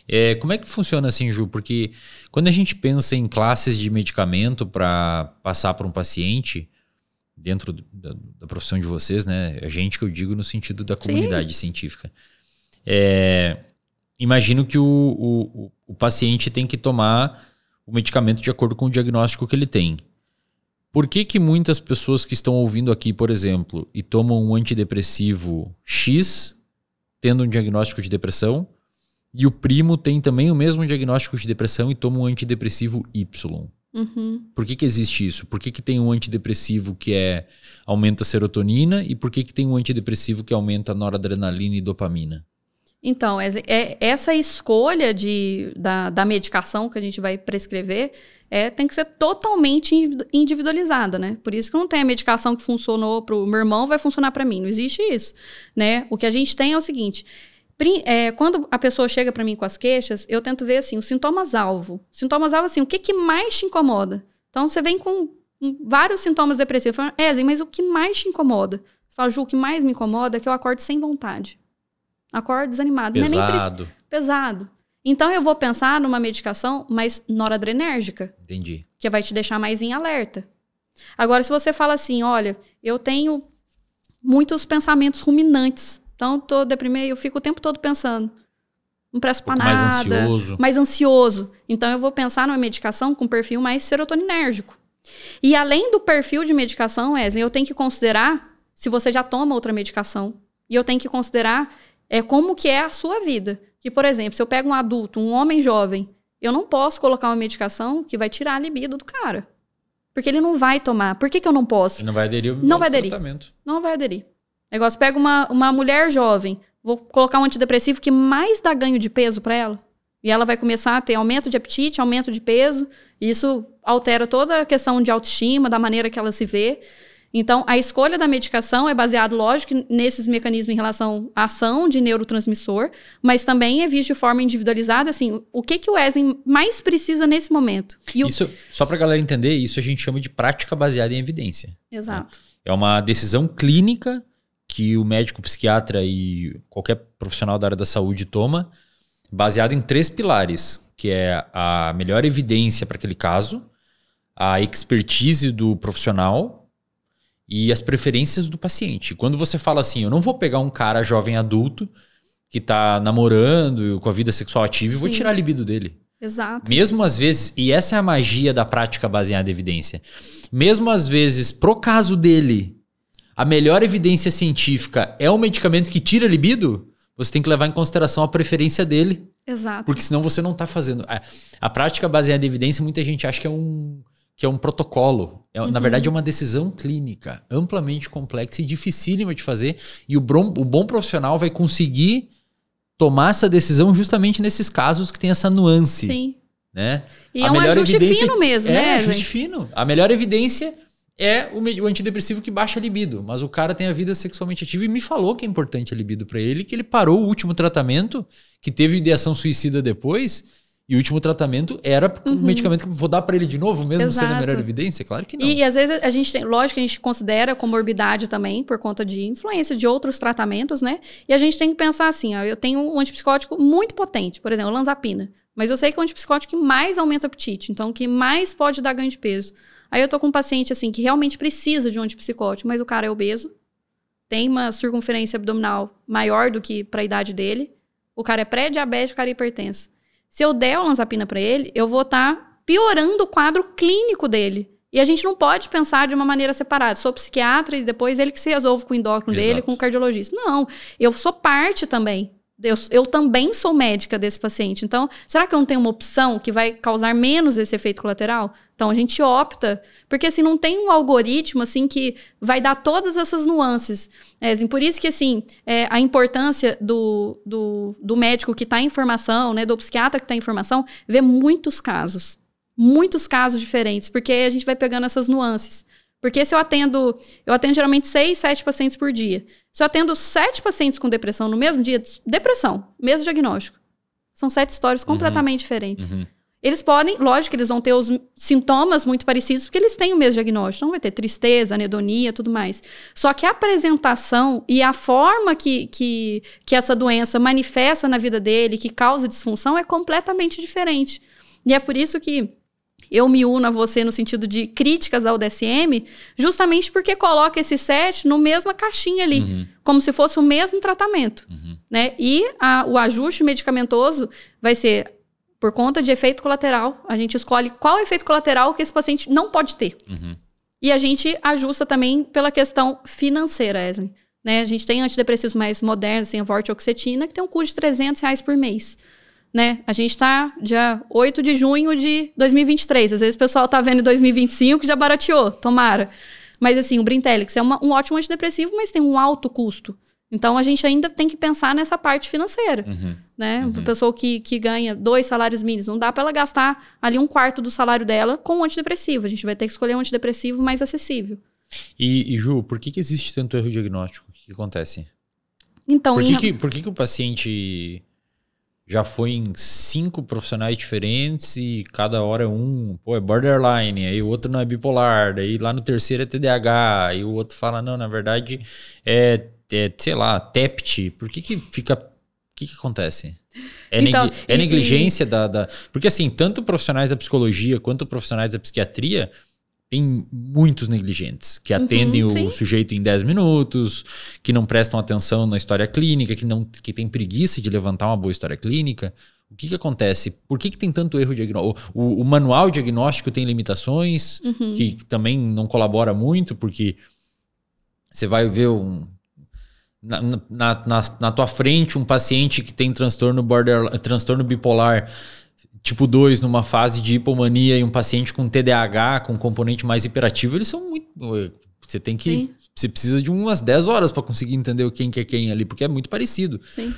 É, como é que funciona assim, Ju? Porque quando a gente pensa em classes de medicamento para passar para um paciente, dentro da, da, profissão de vocês, né? A é gente que eu digo no sentido da comunidade Sim. científica. É, imagino que o, o, o paciente tem que tomar o medicamento de acordo com o diagnóstico que ele tem. Por que, que muitas pessoas que estão ouvindo aqui, por exemplo, e tomam um antidepressivo X, tendo um diagnóstico de depressão, e o primo tem também o mesmo diagnóstico de depressão e toma um antidepressivo Y? Uhum. Por que, que existe isso? Por que, que tem um antidepressivo que é aumenta a serotonina e por que, que tem um antidepressivo que aumenta a noradrenalina e dopamina? Então, é, é, essa escolha de, da, da medicação que a gente vai prescrever é, tem que ser totalmente individualizada, né? Por isso que não tem a medicação que funcionou para o meu irmão vai funcionar para mim. Não existe isso, né? O que a gente tem é o seguinte: é, quando a pessoa chega para mim com as queixas, eu tento ver assim os sintomas-alvo. Sintomas-alvo, assim, o que, que mais te incomoda? Então você vem com vários sintomas depressivos. Falando, Ellen, mas o que mais te incomoda? Fala, Ju, o que mais me incomoda é que eu acordo sem vontade. Acordo desanimado. É pesado. É pesado. Então eu vou pensar numa medicação mais noradrenérgica. Entendi. Que vai te deixar mais em alerta. Agora, se você fala assim, olha, eu tenho muitos pensamentos ruminantes. Então, tô deprimido, eu fico o tempo todo pensando. Não presto pra nada. Mais ansioso. Mais ansioso. Então, eu vou pensar numa medicação com perfil mais serotoninérgico. E além do perfil de medicação, Wesley, eu tenho que considerar se você já toma outra medicação. E eu tenho que considerar é como que é a sua vida. Que, por exemplo, se eu pego um adulto, um homem jovem, eu não posso colocar uma medicação que vai tirar a libido do cara. Porque ele não vai tomar. Por que, que eu não posso? Ele não vai aderir não vai aderir. tratamento. Não vai aderir. Negócio, pega uma, uma mulher jovem, vou colocar um antidepressivo que mais dá ganho de peso para ela. E ela vai começar a ter aumento de apetite, aumento de peso. E isso altera toda a questão de autoestima, da maneira que ela se vê. Então, a escolha da medicação é baseada, lógico, nesses mecanismos em relação à ação de neurotransmissor, mas também é visto de forma individualizada, assim, o que, que o Wesley mais precisa nesse momento. E isso, só para a galera entender, isso a gente chama de prática baseada em evidência. Né? Exato. Né? É uma decisão clínica que o médico, psiquiatra e qualquer profissional da área da saúde toma, baseado em três pilares, que é a melhor evidência para aquele caso, a expertise do profissional e as preferências do paciente. Quando você fala assim, eu não vou pegar um cara jovem adulto que está namorando, com a vida sexual ativa, Sim. e vou tirar a libido dele. Exato. Mesmo às vezes, e essa é a magia da prática baseada em evidência, mesmo às vezes, pro caso dele, a melhor evidência científica é um medicamento que tira a libido, você tem que levar em consideração a preferência dele. Exato. Porque senão você não está fazendo. A, a prática baseada em evidência, muita gente acha que é um que é um protocolo. É, uhum. Na verdade, é uma decisão clínica amplamente complexa e dificílima de fazer. E o, bom, o bom profissional vai conseguir tomar essa decisão justamente nesses casos que tem essa nuance. Sim. Né? E a é um ajuste evidência... fino mesmo, é, né? É, ajuste fino. A melhor evidência é o, o, antidepressivo que baixa a libido, mas o cara tem a vida sexualmente ativa e me falou que é importante a libido para ele, que ele parou o último tratamento, que teve ideação suicida depois, e o último tratamento era um uhum. medicamento que vou dar para ele de novo, mesmo Exato. sendo a melhor evidência? Claro que não. E, e, às vezes a gente tem, lógico, a gente considera comorbidade também, por conta de influência de outros tratamentos, né? E a gente tem que pensar assim: ó, eu tenho um antipsicótico muito potente, por exemplo, lanzapina. Mas eu sei que é um antipsicótico que mais aumenta o apetite, então que mais pode dar ganho de peso. Aí eu tô com um paciente assim que realmente precisa de um antipsicótico, mas o cara é obeso, tem uma circunferência abdominal maior do que para a idade dele, o cara é pré-diabético, o cara é hipertenso. Se eu der olanzapina para ele, eu vou estar tá piorando o quadro clínico dele. E a gente não pode pensar de uma maneira separada. Sou psiquiatra e depois ele que se resolve com o endócrino Exato. dele, com o cardiologista. Não, eu sou parte também eu, eu, também sou médica desse paciente. Então, será que eu não tenho uma opção que vai causar menos esse efeito colateral? Então, a gente opta, porque assim, não tem um algoritmo assim que vai dar todas essas nuances. É, assim, por isso que assim, é, a importância do, do, do médico que está em formação, né, do psiquiatra que está em formação, vê muitos casos. Muitos casos diferentes, porque a gente vai pegando essas nuances. Porque se eu atendo, eu atendo geralmente seis, sete pacientes por dia. Só tendo sete pacientes com depressão no mesmo dia, depressão, mesmo diagnóstico. São sete histórias uhum. completamente uhum. diferentes. Uhum. Eles podem, lógico, eles vão ter os sintomas muito parecidos, porque eles têm o mesmo diagnóstico. Então, vai ter tristeza, anedonia, tudo mais. Só que a apresentação e a forma que, que, que essa doença manifesta na vida dele, que causa disfunção, é completamente diferente. E é por isso que eu me uno a você no sentido de críticas ao DSM, justamente porque coloca esse set no mesma caixinha ali, uhum. como se fosse o mesmo tratamento. Uhum. Né? E a, o ajuste medicamentoso vai ser por conta de efeito colateral. A gente escolhe qual efeito colateral que esse paciente não pode ter. Uhum. E a gente ajusta também pela questão financeira, Esme. Né? A gente tem antidepressivos mais modernos, assim, a vortioxetina, que tem um custo de 300 reais por mês né? A gente está dia 8 de junho de 2023. Às vezes o pessoal está vendo em 2025 já barateou, tomara. Mas assim, o Brintelix é uma, um ótimo antidepressivo, mas tem um alto custo. Então a gente ainda tem que pensar nessa parte financeira. Uhum. Né? Uhum. Uma pessoa que, que ganha dois salários mínimos, não dá para ela gastar ali um quarto do salário dela com um antidepressivo. A gente vai ter que escolher um antidepressivo mais acessível. E, e Ju, por que, que existe tanto erro diagnóstico? O que, que acontece? Então, por que, em... que, por que, que o paciente já foi em cinco profissionais diferentes e cada hora é um, pô, é borderline, aí o outro não é bipolar, daí lá no terceiro é TDAH, aí o outro fala, não, na verdade é, é sei lá, TEPT. Por que que fica, o que que acontece? É, então, é negligência e... da, da... Porque assim, tanto profissionais da psicologia quanto profissionais da psiquiatria tem muitos negligentes que uhum, atendem uhum, o sujeito em 10 minutos, que não prestam atenção na história clínica, que não que tem preguiça de levantar uma boa história clínica. O que, que acontece? Por que, que tem tanto erro diagnóstico? O, o manual diagnóstico tem limitações, uhum. que também não colabora muito, porque você vai ver um, na, na, na, na, tua frente um paciente que tem transtorno, border, transtorno bipolar tipo 2 numa fase de hipomania e um paciente com TDAH, com um componente mais hiperativo, eles são muito. Você tem que. Sim. Você precisa de umas 10 horas para conseguir entender quem que é quem ali, porque é muito parecido. Sim.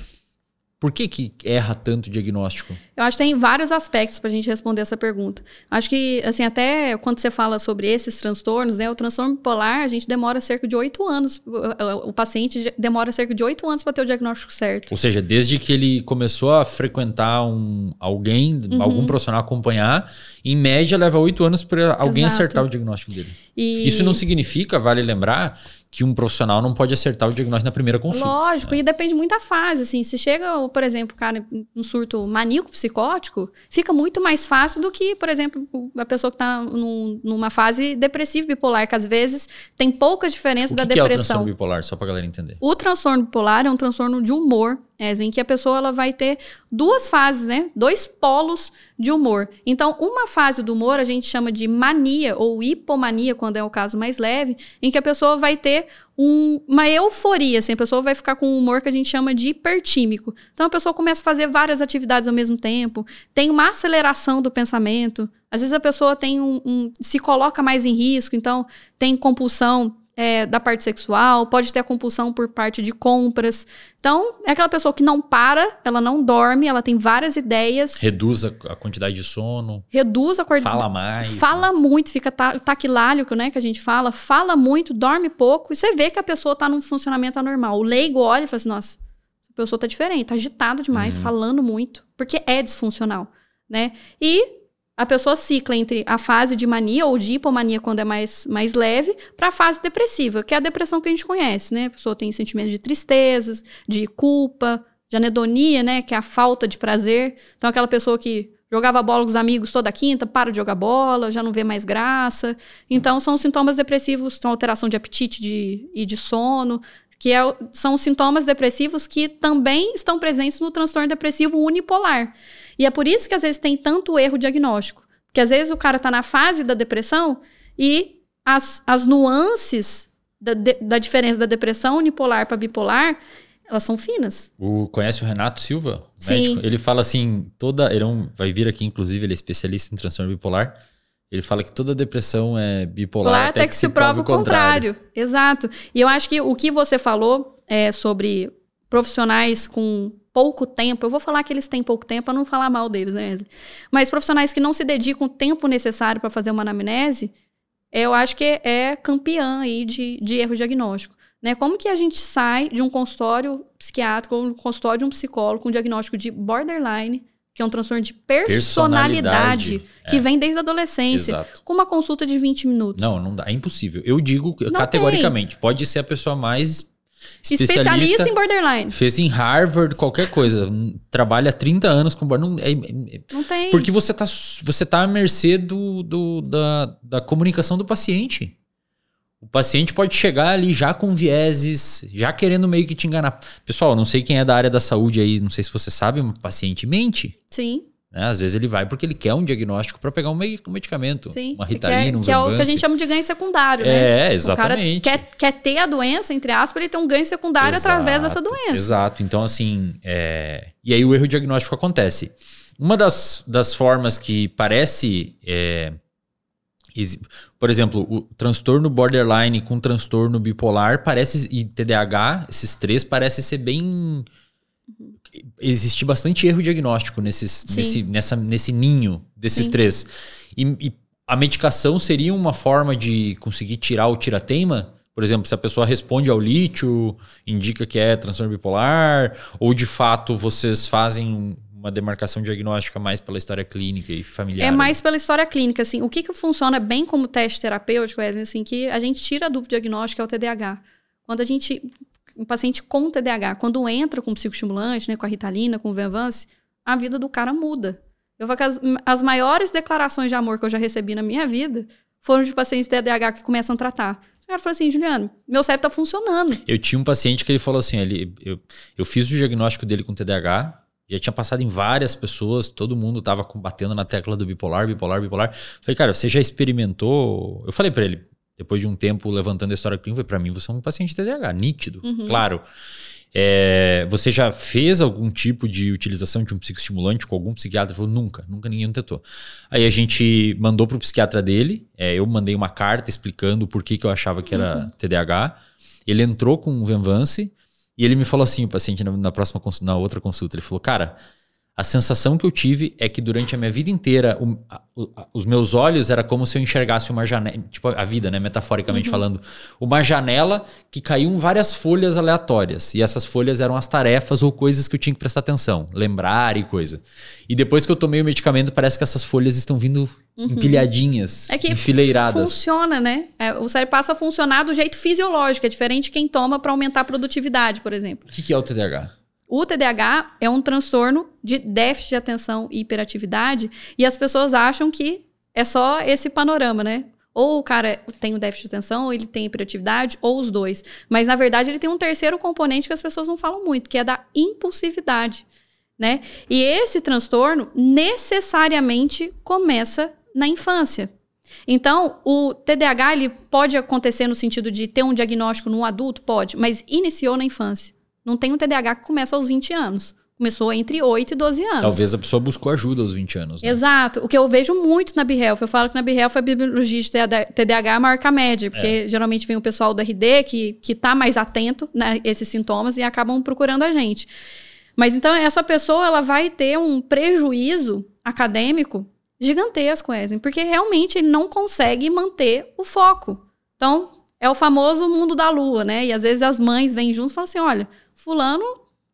Por que, que erra tanto o diagnóstico? Eu acho que tem vários aspectos para a gente responder essa pergunta. Acho que, assim, até quando você fala sobre esses transtornos, né? O transtorno bipolar, a gente demora cerca de oito anos, o paciente demora cerca de oito anos para ter o diagnóstico certo. Ou seja, desde que ele começou a frequentar um, alguém, uhum. algum profissional acompanhar, em média leva oito anos para alguém Exato. acertar o diagnóstico dele. E... Isso não significa, vale lembrar, que um profissional não pode acertar o diagnóstico na primeira consulta. Lógico, né? e depende muito da fase, assim, se chega, por exemplo, cara, um surto maníaco psicótico, fica muito mais fácil do que, por exemplo, a pessoa que está num, numa fase depressiva bipolar, que às vezes tem poucas diferenças o que da que depressão. O que é o transtorno bipolar, só para galera entender? O transtorno bipolar é um transtorno de humor é, em que a pessoa ela vai ter duas fases, né? Dois polos de humor. Então, uma fase do humor a gente chama de mania ou hipomania, quando é o caso mais leve, em que a pessoa vai ter um, uma euforia, assim, a pessoa vai ficar com um humor que a gente chama de hipertímico. Então, a pessoa começa a fazer várias atividades ao mesmo tempo, tem uma aceleração do pensamento. Às vezes a pessoa tem um, um se coloca mais em risco, então tem compulsão é, da parte sexual, pode ter a compulsão por parte de compras. Então, é aquela pessoa que não para, ela não dorme, ela tem várias ideias. Reduz a, a quantidade de sono. Reduz a quantidade. Fala mais. Né? Fala né? muito, fica ta, taquilálico, né, que a gente fala. Fala muito, dorme pouco. E você vê que a pessoa está num funcionamento anormal. O leigo olha e fala assim, nossa, a pessoa está diferente, tá agitada demais, uhum. falando muito. Porque é disfuncional, né? E a pessoa cicla entre a fase de mania ou de hipomania, quando é mais, mais leve, para a fase depressiva, que é a depressão que a gente conhece, né? A pessoa tem sentimentos de tristezas, de culpa, de anedonia, né? Que é a falta de prazer. Então, aquela pessoa que jogava bola com os amigos toda quinta, para de jogar bola, já não vê mais graça. Então, são sintomas depressivos, são alteração de apetite de, e de sono, que é, são sintomas depressivos que também estão presentes no transtorno depressivo unipolar e é por isso que às vezes tem tanto erro diagnóstico. Porque às vezes o cara está na fase da depressão e as, as nuances da, de, da diferença da depressão unipolar para bipolar, elas são finas. O, conhece o Renato Silva, médico? Sim. Ele fala assim, toda. Ele é um, vai vir aqui, inclusive, ele é especialista em transtorno bipolar. Ele fala que toda depressão é bipolar. Lá até, até que, se prova o contrário. contrário. Exato. E eu acho que o que você falou é, sobre profissionais com pouco tempo, eu vou falar que eles têm pouco tempo para não falar mal deles, né? Mas profissionais que não se dedicam o tempo necessário para fazer uma anamnese, eu acho que é campeã aí de, de erro diagnóstico. Né? Como que a gente sai de um consultório psiquiátrico um consultório de um psicólogo com um diagnóstico de borderline, que é um transtorno de personalidade, personalidade que é. vem desde a adolescência, Exato. com uma consulta de 20 minutos? Não, não dá, é impossível. Eu digo não categoricamente, tem. pode ser a pessoa mais Especialista, Especialista em borderline. Fez em Harvard, qualquer coisa. Trabalha 30 anos com borderline. Não, é, é, é não tem. Porque você está você tá à mercê do, do, da, da comunicação do paciente. O paciente pode chegar ali já com vieses, já querendo meio que te enganar. Pessoal, não sei quem é da área da saúde aí, não sei se você sabe, mas paciente mente. Sim. Né? Às vezes ele vai porque ele quer um diagnóstico para pegar um, medicamento, Sim, uma é ritalina, que é, um que é o que a gente chama de ganho secundário, né? É, exatamente. O cara quer, quer ter a doença, entre aspas, ele tem um ganho secundário exato, através dessa doença. Exato. Então, assim, é... e aí o erro diagnóstico acontece. Uma das, das formas que parece. É... Por exemplo, o transtorno borderline com transtorno bipolar parece e TDAH, esses três parecem ser bem existe bastante erro diagnóstico nesses, nesse, nessa, nesse ninho desses Sim. três. E, e, a medicação seria uma forma de conseguir tirar o tirateima? Por exemplo, se a pessoa responde ao lítio, indica que é transtorno bipolar, ou de fato vocês fazem uma demarcação diagnóstica mais pela história clínica e familiar? É mais pela história clínica, assim. O que, que funciona bem como teste terapêutico é assim, que a gente tira a dúvida diagnóstica é o TDAH. Quando a gente um paciente com TDAH, quando entra com psicoestimulante, né, com a ritalina, com o Vervance, a vida do cara muda. Eu vou as, as maiores declarações de amor que eu já recebi na minha vida foram de pacientes TDAH que começam a tratar. O cara falou assim, Juliano, meu cérebro tá funcionando. Eu tinha um paciente que ele falou assim, ele, eu, eu fiz o diagnóstico dele com TDAH, já tinha passado em várias pessoas, todo mundo tava batendo na tecla do bipolar, bipolar, bipolar. Falei, cara, você já experimentou? Eu falei para ele, depois de um tempo levantando a história clínica, para mim você é um paciente de TDAH, nítido, uhum. claro. É, você já fez algum tipo de utilização de um psicoestimulante com algum psiquiatra? Ele falou, nunca, nunca ninguém tentou. Aí a gente mandou pro psiquiatra dele, é, eu mandei uma carta explicando por que, que eu achava que era uhum. TDAH. Ele entrou com um Venvance e ele me falou assim, o paciente na, na próxima na outra consulta, ele falou, cara, a sensação que eu tive é que durante a minha vida inteira, o, a, a, os meus olhos era como se eu enxergasse uma janela, tipo a vida, né, metaforicamente uhum. falando, uma janela que caíam várias folhas aleatórias. E essas folhas eram as tarefas ou coisas que eu tinha que prestar atenção, lembrar e coisa. E depois que eu tomei o medicamento, parece que essas folhas estão vindo uhum. empilhadinhas, é que enfileiradas. Funciona, né? É, o cérebro passa a funcionar do jeito fisiológico, é diferente quem toma para aumentar a produtividade, por exemplo. O que, que é o TDAH? O TDAH é um transtorno de déficit de atenção e hiperatividade, e as pessoas acham que é só esse panorama, né? Ou o cara tem o um déficit de atenção, ou ele tem hiperatividade, ou os dois. Mas, na verdade, ele tem um terceiro componente que as pessoas não falam muito, que é da impulsividade, né? E esse transtorno necessariamente começa na infância. Então, o TDAH ele pode acontecer no sentido de ter um diagnóstico num adulto? Pode, mas iniciou na infância não tem um TDAH que começa aos 20 anos. Começou entre 8 e 12 anos. Talvez a pessoa buscou ajuda aos 20 anos. Né? Exato. O que eu vejo muito na BeHealth. Eu falo que na BeHealth a bibliologia de TDAH é a marca média, porque é. geralmente vem o pessoal do RD que está mais atento a né, esses sintomas e acabam procurando a gente. Mas então essa pessoa ela vai ter um prejuízo acadêmico gigantesco, Esen, porque realmente ele não consegue manter o foco. Então, é o famoso mundo da lua, né? E às vezes as mães vêm junto e falam assim: olha, fulano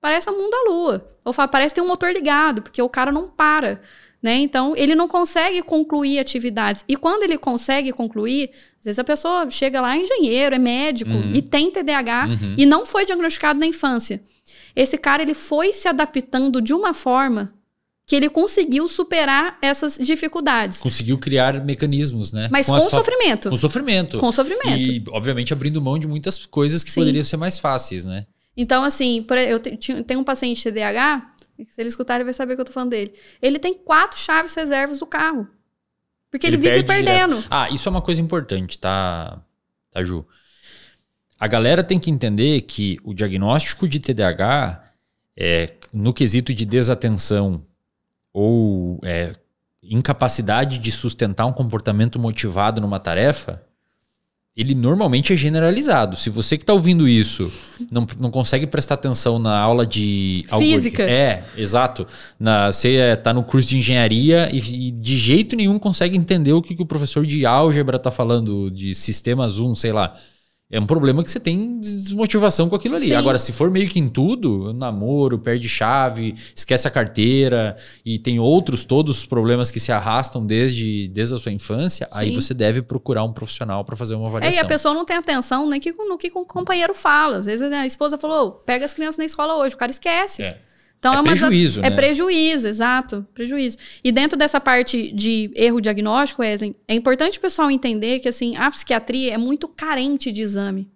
parece a mundo da lua. Ou fala, parece ter um motor ligado, porque o cara não para. Né? Então, ele não consegue concluir atividades. E quando ele consegue concluir, às vezes a pessoa chega lá, é engenheiro, é médico uhum. e tem TDAH uhum. e não foi diagnosticado na infância. Esse cara ele foi se adaptando de uma forma que ele conseguiu superar essas dificuldades. Conseguiu criar mecanismos, né? Mas com, com sofrimento. Com sofrimento. Com sofrimento. E, obviamente, abrindo mão de muitas coisas que Sim. poderiam ser mais fáceis, né? Então, assim, eu tenho um paciente TDAH, se ele escutar, ele vai saber que eu tô falando dele. Ele tem quatro chaves reservas do carro. Porque ele, ele vive perdendo. Direto. Ah, isso é uma coisa importante, tá, tá, Ju? A galera tem que entender que o diagnóstico de TDAH, é, no quesito de desatenção ou é, incapacidade de sustentar um comportamento motivado numa tarefa, ele normalmente é generalizado. Se você que está ouvindo isso não, não consegue prestar atenção na aula de... Física. É, exato. Na, você está é, no curso de engenharia e, e, de jeito nenhum consegue entender o que, que o professor de álgebra está falando, de sistemas 1, sei lá é um problema que você tem desmotivação com aquilo ali. Sim. Agora, se for meio que em tudo, namoro, perde chave, esquece a carteira e tem outros todos os problemas que se arrastam desde, desde a sua infância, Sim. aí você deve procurar um profissional para fazer uma avaliação. É, e a pessoa não tem atenção nem né, que, no que o companheiro fala. Às vezes né, a esposa falou, pega as crianças na escola hoje, o cara esquece. É. Então é, é uma prejuízo, da... É né? É prejuízo, exato, prejuízo. E dentro dessa parte de erro diagnóstico, Wesley, é importante o pessoal entender que assim, a psiquiatria é muito carente de exame.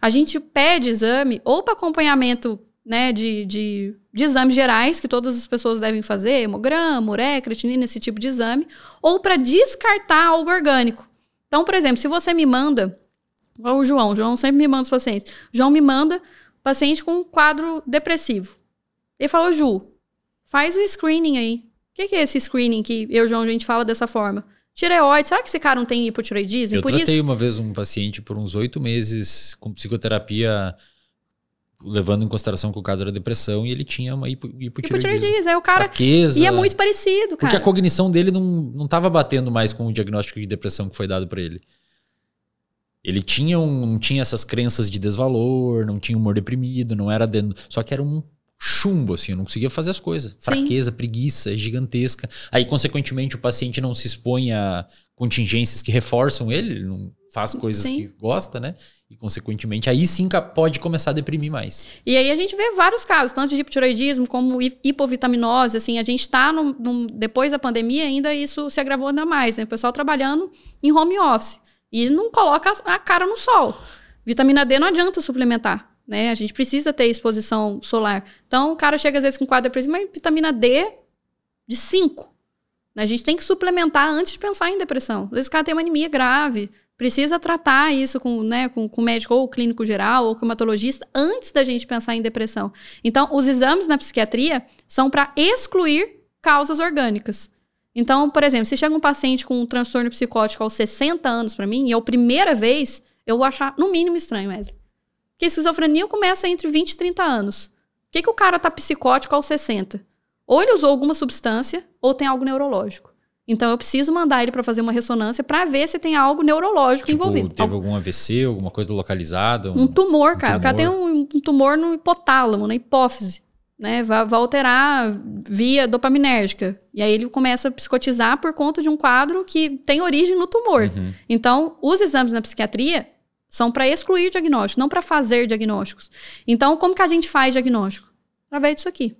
A gente pede exame ou para acompanhamento né, de, de, de, exames gerais que todas as pessoas devem fazer, hemograma, ureia, creatinina, esse tipo de exame, ou para descartar algo orgânico. Então, por exemplo, se você me manda, o João, o João sempre me manda os pacientes, João me manda paciente com quadro depressivo. Ele falou, Ju, faz o um screening aí. O que, que, é esse screening que eu, João, a gente fala dessa forma? Tireoide, será que esse cara não tem hipotireoidismo? Eu por tratei isso... uma vez um paciente por uns oito meses com psicoterapia levando em consideração que o caso era depressão e ele tinha uma hipo, hipotireoidismo. Hipotireoidismo, aí o cara... Fraqueza, e é muito parecido, cara. Porque a cognição dele não, não batendo mais com o diagnóstico de depressão que foi dado para ele. Ele tinha um, não tinha essas crenças de desvalor, não tinha humor deprimido, não era... Dentro, só que era um chumbo, assim, eu não conseguia fazer as coisas. Sim. Fraqueza, preguiça gigantesca. Aí, consequentemente, o paciente não se expõe a contingências que reforçam ele, ele não faz coisas sim. que gosta, né? E, consequentemente, aí sim pode começar a deprimir mais. E aí a gente vê vários casos, tanto de hipotiroidismo como hipovitaminose, assim, a gente está depois da pandemia ainda isso se agravou ainda mais, né? O pessoal trabalhando em home office e não coloca a cara no sol. Vitamina D não adianta suplementar né? A gente precisa ter exposição solar. Então, o cara chega às vezes com quadro depressivo, mas vitamina D de 5. Né? A gente tem que suplementar antes de pensar em depressão. Às vezes o cara tem uma anemia grave, precisa tratar isso com, né, com, com médico ou clínico geral ou hematologista antes da gente pensar em depressão. Então, os exames na psiquiatria são para excluir causas orgânicas. Então, por exemplo, se chega um paciente com um transtorno psicótico aos 60 anos para mim, e é a primeira vez, eu vou achar no mínimo estranho, Wesley. Porque a esquizofrenia começa entre 20 e 30 anos. Por que, que o cara tá psicótico aos 60? Ou ele usou alguma substância, ou tem algo neurológico. Então eu preciso mandar ele para fazer uma ressonância para ver se tem algo neurológico tipo, envolvido. Teve algum AVC, alguma coisa localizada? Um, um tumor, um cara. Tumor. O cara tem um, um, tumor no hipotálamo, na hipófise. Né? Vai, vai, alterar via dopaminérgica. E aí ele começa a psicotizar por conta de um quadro que tem origem no tumor. Uhum. Então, os exames na psiquiatria são para excluir diagnóstico, não para fazer diagnósticos. Então, como que a gente faz diagnóstico? Através disso aqui.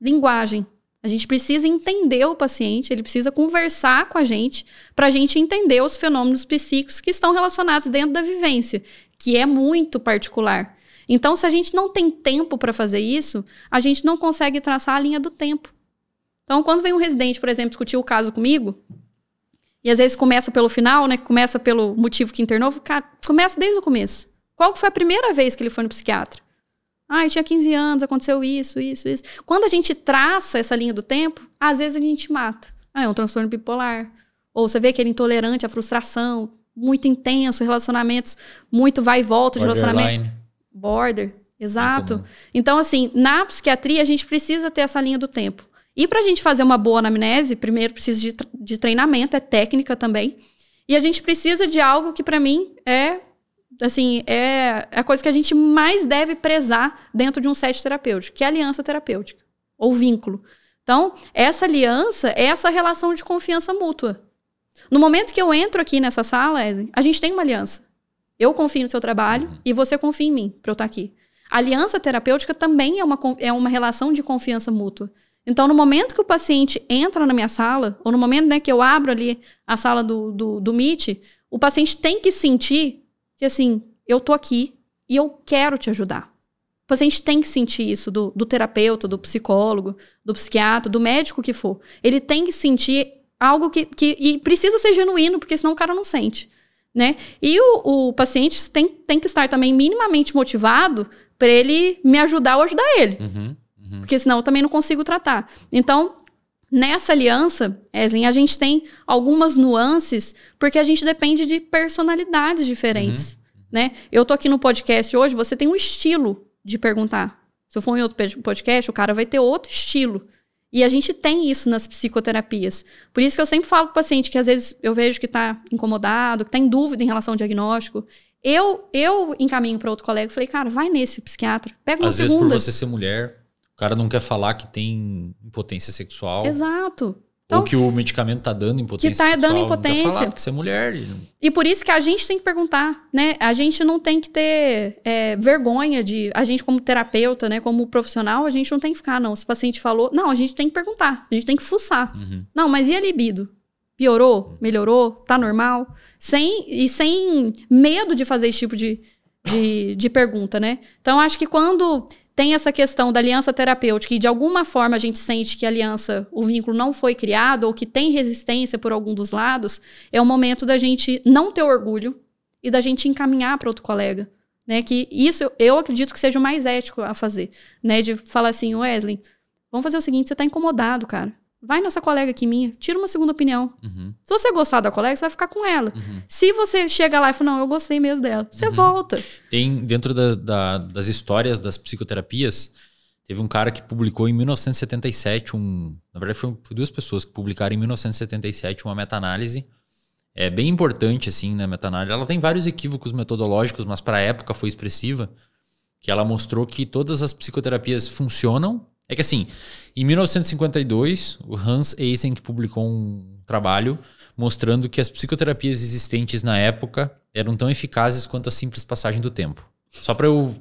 Linguagem. A gente precisa entender o paciente, ele precisa conversar com a gente para a gente entender os fenômenos psíquicos que estão relacionados dentro da vivência, que é muito particular. Então, se a gente não tem tempo para fazer isso, a gente não consegue traçar a linha do tempo. Então, quando vem um residente, por exemplo, discutir o caso comigo, e às vezes começa pelo final, né? Começa pelo motivo que internou. Cara, começa desde o começo. Qual foi a primeira vez que ele foi no psiquiatra? Ah, eu tinha 15 anos, aconteceu isso, isso, isso. Quando a gente traça essa linha do tempo, às vezes a gente mata. Ah, é um transtorno bipolar. Ou você vê que ele é intolerante à frustração, muito intenso, relacionamentos muito vai e volta de relacionamento. Border, exato. Então, assim, na psiquiatria a gente precisa ter essa linha do tempo. E para a gente fazer uma boa anamnese, primeiro precisa de, de treinamento, é técnica também. E a gente precisa de algo que, para mim, é assim é a coisa que a gente mais deve prezar dentro de um set terapêutico, que é a aliança terapêutica ou vínculo. Então, essa aliança é essa relação de confiança mútua. No momento que eu entro aqui nessa sala, a gente tem uma aliança. Eu confio no seu trabalho uhum. e você confia em mim para eu estar aqui. A aliança terapêutica também é uma, é uma relação de confiança mútua. Então, no momento que o paciente entra na minha sala, ou no momento né, que eu abro ali a sala do, do, do MIT, o paciente tem que sentir que, assim, eu tô aqui e eu quero te ajudar. O paciente tem que sentir isso do, do terapeuta, do psicólogo, do psiquiatra, do médico que for. Ele tem que sentir algo que, que e precisa ser genuíno, porque senão o cara não sente. Né? E o, o paciente tem, tem que estar também minimamente motivado para ele me ajudar ou ajudar ele. Uhum. Uhum. Porque senão eu também não consigo tratar. Então, Nessa aliança, Eslin, a gente tem algumas nuances, porque a gente depende de personalidades diferentes. Uhum. Né? Eu tô aqui no podcast hoje, você tem um estilo de perguntar. Se eu for em outro podcast, o cara vai ter outro estilo. E a gente tem isso nas psicoterapias. Por isso que eu sempre falo pro paciente que às vezes eu vejo que está incomodado, que está em dúvida em relação ao diagnóstico. Eu, eu encaminho para outro colega e falei, cara, vai nesse psiquiatra. Pega uma às segunda. Às vezes por você ser mulher, cara não quer falar que tem impotência sexual. Exato. Então, ou que o medicamento tá dando impotência. Que tá sexual, dando impotência. Não quer Falar, porque você é mulher. E por isso que a gente tem que perguntar, né? A gente não tem que ter é, vergonha de. A gente, como terapeuta, né? Como profissional, a gente não tem que ficar, não. Se o paciente falou. Não, a gente tem que perguntar. A gente tem que fuçar. Uhum. Não, mas e a libido? Piorou? Melhorou? Tá normal? Sem, e sem medo de fazer esse tipo de, de, de pergunta, né? Então, acho que quando tem essa questão da aliança terapêutica e de alguma forma a gente sente que a aliança, o vínculo não foi criado ou que tem resistência por algum dos lados, é o momento da gente não ter orgulho e da gente encaminhar para outro colega. Né, que isso eu, acredito que seja o mais ético a fazer, né, de falar assim, Wesley, vamos fazer o seguinte, você está incomodado, cara. Vai nessa colega aqui minha, tira uma segunda opinião. Uhum. Se você gostar da colega, você vai ficar com ela. Uhum. Se você chega lá e fala, não, eu gostei mesmo dela, você uhum. volta. Tem, dentro da, da, das histórias das psicoterapias, teve um cara que publicou em 1977 um. Na verdade, foi, duas pessoas que publicaram em 1977 uma meta-análise. É bem importante, assim, na né, meta-análise. Ela tem vários equívocos metodológicos, mas para a época foi expressiva. Que ela mostrou que todas as psicoterapias funcionam é que assim, em 1952, o Hans Eysenck publicou um trabalho mostrando que as psicoterapias existentes na época eram tão eficazes quanto a simples passagem do tempo. Só para eu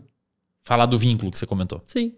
falar do vínculo que você comentou. Sim.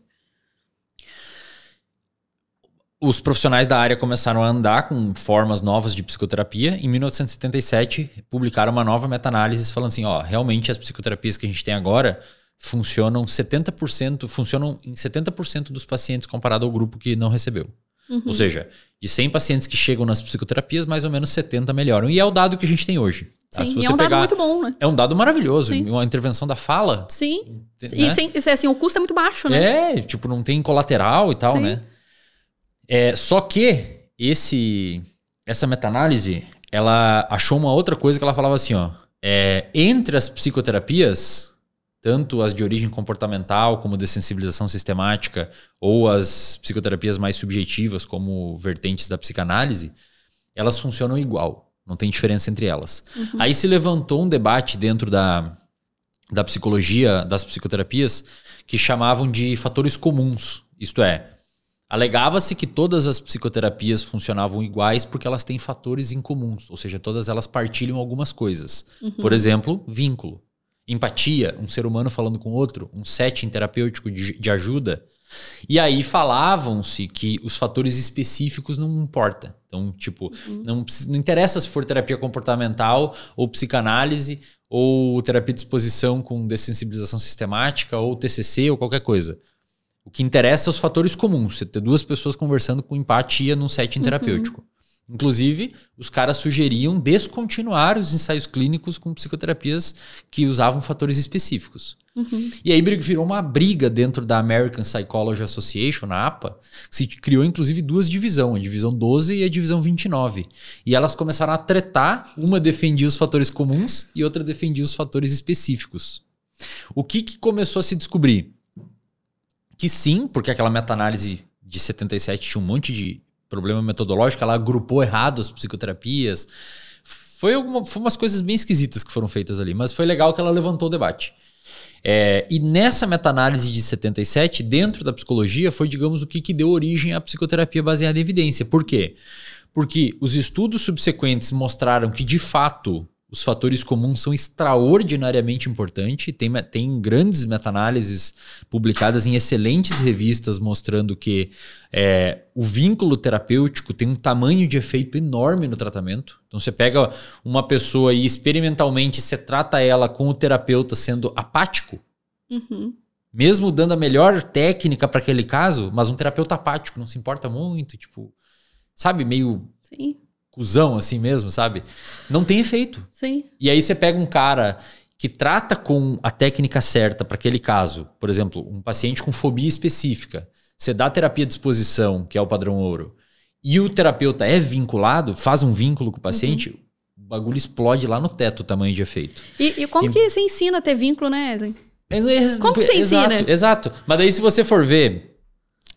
Os profissionais da área começaram a andar com formas novas de psicoterapia. Em 1977, publicaram uma nova meta-análise falando assim, ó, realmente as psicoterapias que a gente tem agora funcionam 70%, funcionam em 70% dos pacientes comparado ao grupo que não recebeu. Uhum. Ou seja, de 100 pacientes que chegam nas psicoterapias, mais ou menos 70 melhoram. E é o dado que a gente tem hoje. Tá? Sim, é um pegar, dado muito bom, né? É um dado maravilhoso. Sim. Uma intervenção da fala. Sim. Né? E sem, assim, o custo é muito baixo, né? É, tipo, não tem colateral e tal, Sim. né? É, só que esse essa meta-análise, ela achou uma outra coisa que ela falava assim, ó. É, entre as psicoterapias, tanto as de origem comportamental, como de sensibilização sistemática, ou as psicoterapias mais subjetivas, como vertentes da psicanálise, elas funcionam igual. Não tem diferença entre elas. Uhum. Aí se levantou um debate dentro da, da psicologia, das psicoterapias, que chamavam de fatores comuns. Isto é, alegava-se que todas as psicoterapias funcionavam iguais porque elas têm fatores em comuns ou seja, todas elas partilham algumas coisas. Uhum. Por exemplo, vínculo empatia, um ser humano falando com outro, um setting terapêutico de, de ajuda. E aí falavam-se que os fatores específicos não importa. Então, tipo, uhum. não, não interessa se for terapia comportamental ou psicanálise ou terapia de exposição com dessensibilização sistemática ou TCC ou qualquer coisa. O que interessa é os fatores comuns, você ter duas pessoas conversando com empatia num setting uhum. terapêutico. Inclusive, os caras sugeriam descontinuar os ensaios clínicos com psicoterapias que usavam fatores específicos. Uhum. E aí virou uma briga dentro da American Psychology Association, na APA, que se criou inclusive duas divisões, a divisão 12 e a divisão 29. E elas começaram a tretar, uma defendia os fatores comuns e outra defendia os fatores específicos. O que, que começou a se descobrir? Que sim, porque aquela meta-análise de 77 tinha um monte de problema metodológico, ela agrupou errado as psicoterapias. Foi, alguma, foi umas coisas bem esquisitas que foram feitas ali, mas foi legal que ela levantou o debate. É, e nessa meta-análise de 77, dentro da psicologia, foi, digamos, o que, que deu origem à psicoterapia baseada em evidência. Por quê? Porque os estudos subsequentes mostraram que, de fato, os fatores comuns são extraordinariamente importantes. Tem, tem grandes meta-análises publicadas em excelentes revistas mostrando que é, o vínculo terapêutico tem um tamanho de efeito enorme no tratamento. Então você pega uma pessoa e experimentalmente você trata ela com o terapeuta sendo apático. Uhum. Mesmo dando a melhor técnica para aquele caso, mas um terapeuta apático não se importa muito, tipo, sabe, meio Sim cuzão assim mesmo, sabe? Não tem efeito. Sim. E aí você pega um cara que trata com a técnica certa para aquele caso, por exemplo, um paciente com fobia específica, você dá terapia de exposição, que é o padrão ouro, e o terapeuta é vinculado, faz um vínculo com o paciente, uhum. o bagulho explode lá no teto o tamanho de efeito. E, e como e... que você ensina a ter vínculo, né, Esen? É, é como que você exato, ensina? Exato. Mas daí, se você for ver,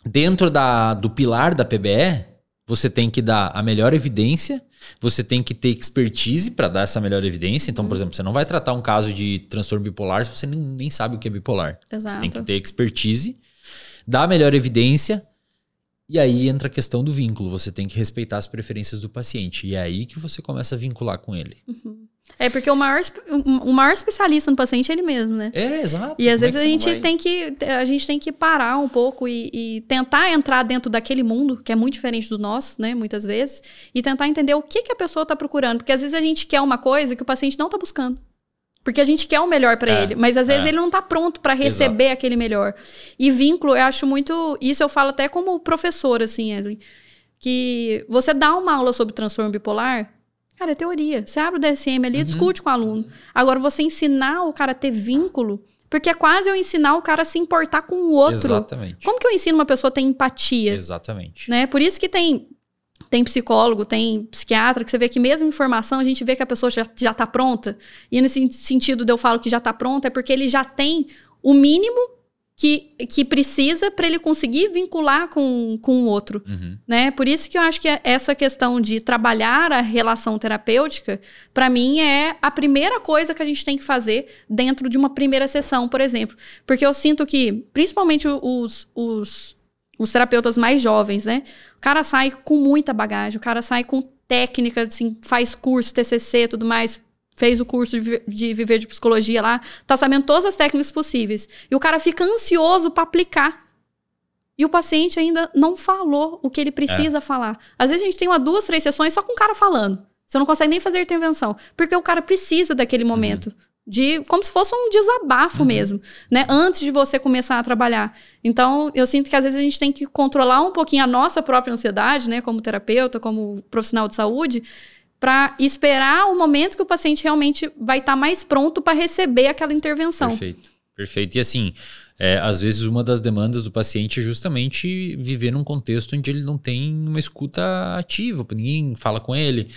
dentro da, do pilar da PBE, você tem que dar a melhor evidência, você tem que ter expertise para dar essa melhor evidência. Então, por uhum. exemplo, você não vai tratar um caso de transtorno bipolar se você nem, nem sabe o que é bipolar. Exato. Você tem que ter expertise, dar a melhor evidência. E aí entra a questão do vínculo, você tem que respeitar as preferências do paciente. E é aí que você começa a vincular com ele. Uhum. É porque o maior, o maior especialista no paciente é ele mesmo, né? É, exato. E às Como é vezes é a, gente vai... tem que, a gente tem que parar um pouco e, e, tentar entrar dentro daquele mundo, que é muito diferente do nosso, né? Muitas vezes, e tentar entender o que, que a pessoa está procurando. Porque às vezes a gente quer uma coisa que o paciente não está buscando. Porque a gente quer o melhor para é, ele, mas às vezes é. ele não está pronto para receber exato. aquele melhor. E vínculo, eu acho muito. Isso eu falo até como professor, assim, Edwin. Que você dá uma aula sobre transtorno bipolar, Cara, é teoria. Você abre o DSM ali, uhum. discute com o aluno. Agora, você ensinar o cara a ter vínculo, porque é quase eu ensinar o cara a se importar com o outro. Exatamente. Como que eu ensino uma pessoa a ter empatia? Exatamente. Né? Por isso que tem tem psicólogo, tem psiquiatra, que você vê que mesmo informação, a gente vê que a pessoa já, já tá pronta. E nesse sentido de eu falo que já está pronta, é porque ele já tem o mínimo que, que precisa para ele conseguir vincular com, com o outro. Uhum. Né? Por isso que eu acho que é, essa questão de trabalhar a relação terapêutica, para mim, é a primeira coisa que a gente tem que fazer dentro de uma primeira sessão, por exemplo. Porque eu sinto que, principalmente os, os, os terapeutas mais jovens, né? O cara sai com muita bagagem, o cara sai com técnica, assim, faz curso, TCC, tudo mais, fez o curso de, viver de psicologia lá, tá sabendo todas as técnicas possíveis. E o cara fica ansioso para aplicar. E o paciente ainda não falou o que ele é. precisa é. falar. Às vezes a gente tem uma, duas, três sessões só com o cara falando. Você não consegue nem fazer intervenção, porque o cara precisa daquele momento. Uhum. De, como se fosse um desabafo uhum. mesmo, né? Antes de você começar a trabalhar. Então, eu sinto que às vezes a gente tem que controlar um pouquinho a nossa própria ansiedade, né? Como terapeuta, como profissional de saúde, para esperar o momento que o paciente realmente vai estar tá mais pronto para receber aquela intervenção. Perfeito, perfeito. E assim, é, às vezes, uma das demandas do paciente é justamente viver num contexto onde ele não tem uma escuta ativa, ninguém fala com ele.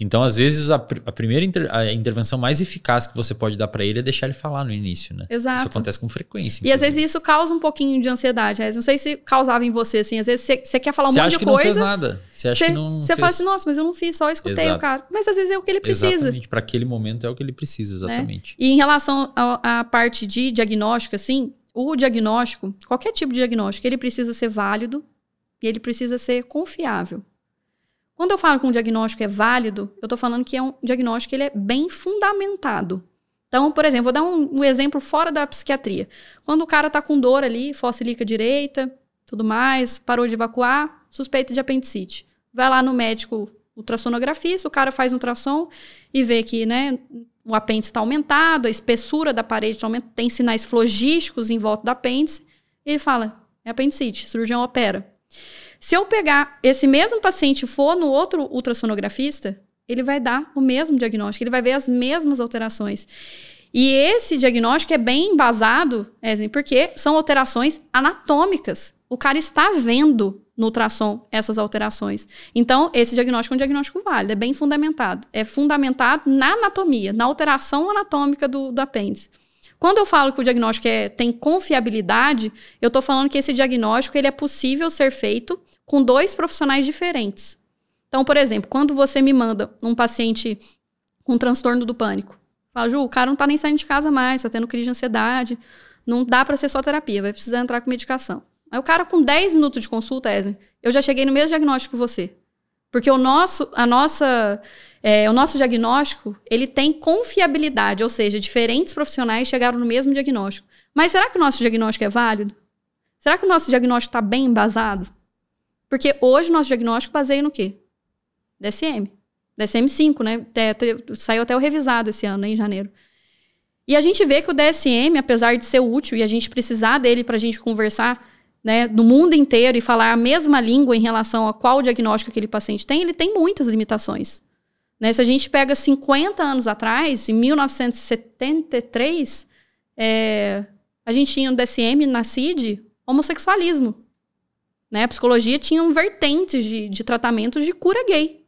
Então, às vezes, a, pr a primeira inter a intervenção mais eficaz que você pode dar para ele é deixar ele falar no início, né? Exato. Isso acontece com frequência. E às vezes isso causa um pouquinho de ansiedade. Né? Não sei se causava em você, assim. Às vezes você quer falar um cê monte de coisa. Você acha que não fez nada. Você acha cê, que não. Você fala assim, nossa, mas eu não fiz, só escutei Exato. o cara. Mas às vezes é o que ele precisa. Exatamente. Para aquele momento é o que ele precisa, né? exatamente. Né? E em relação à parte de diagnóstico, assim, o diagnóstico, qualquer tipo de diagnóstico, ele precisa ser válido e ele precisa ser confiável. Quando eu falo que um diagnóstico é válido, eu estou falando que é um diagnóstico que ele é bem fundamentado. Então, por exemplo, vou dar um, um exemplo fora da psiquiatria. Quando o cara está com dor ali, fóssilica direita, tudo mais, parou de evacuar, suspeita de apendicite. Vai lá no médico ultrassonografista, o cara faz um ultrassom e vê que, né, o apêndice está aumentado, a espessura da parede está aumentando, tem sinais flogísticos em volta do apêndice. E ele fala: é apendicite, cirurgião opera. Se eu pegar esse mesmo paciente e for no outro ultrassonografista, ele vai dar o mesmo diagnóstico, ele vai ver as mesmas alterações. E esse diagnóstico é bem embasado, porque são alterações anatômicas o cara está vendo no ultrassom essas alterações. Então, esse diagnóstico é um diagnóstico válido, é bem fundamentado. É fundamentado na anatomia, na alteração anatômica do, do apêndice. Quando eu falo que o diagnóstico é, tem confiabilidade, eu estou falando que esse diagnóstico ele é possível ser feito com dois profissionais diferentes. Então, por exemplo, quando você me manda um paciente com transtorno do pânico, fala, Ju, o cara não está nem saindo de casa mais, está tendo crise de ansiedade, não dá para ser só terapia, vai precisar entrar com medicação. Aí o cara, com 10 minutos de consulta, Esme, eu já cheguei no mesmo diagnóstico que você. Porque o nosso, a nossa, é, o nosso diagnóstico, ele tem confiabilidade, ou seja, diferentes profissionais chegaram no mesmo diagnóstico. Mas será que o nosso diagnóstico é válido? Será que o nosso diagnóstico está bem embasado? Porque hoje o nosso diagnóstico baseia no quê? DSM. DSM-5, né? Saiu até o revisado esse ano, né, em janeiro. E a gente vê que o DSM, apesar de ser útil e a gente precisar dele para a gente conversar né, no mundo inteiro e falar a mesma língua em relação a qual diagnóstico aquele paciente tem, ele tem muitas limitações. Né? Se a gente pega 50 anos atrás, em 1973, é, a gente tinha no um DSM, na CID, homossexualismo. Né? A psicologia tinha um vertente de, de tratamentos de cura gay.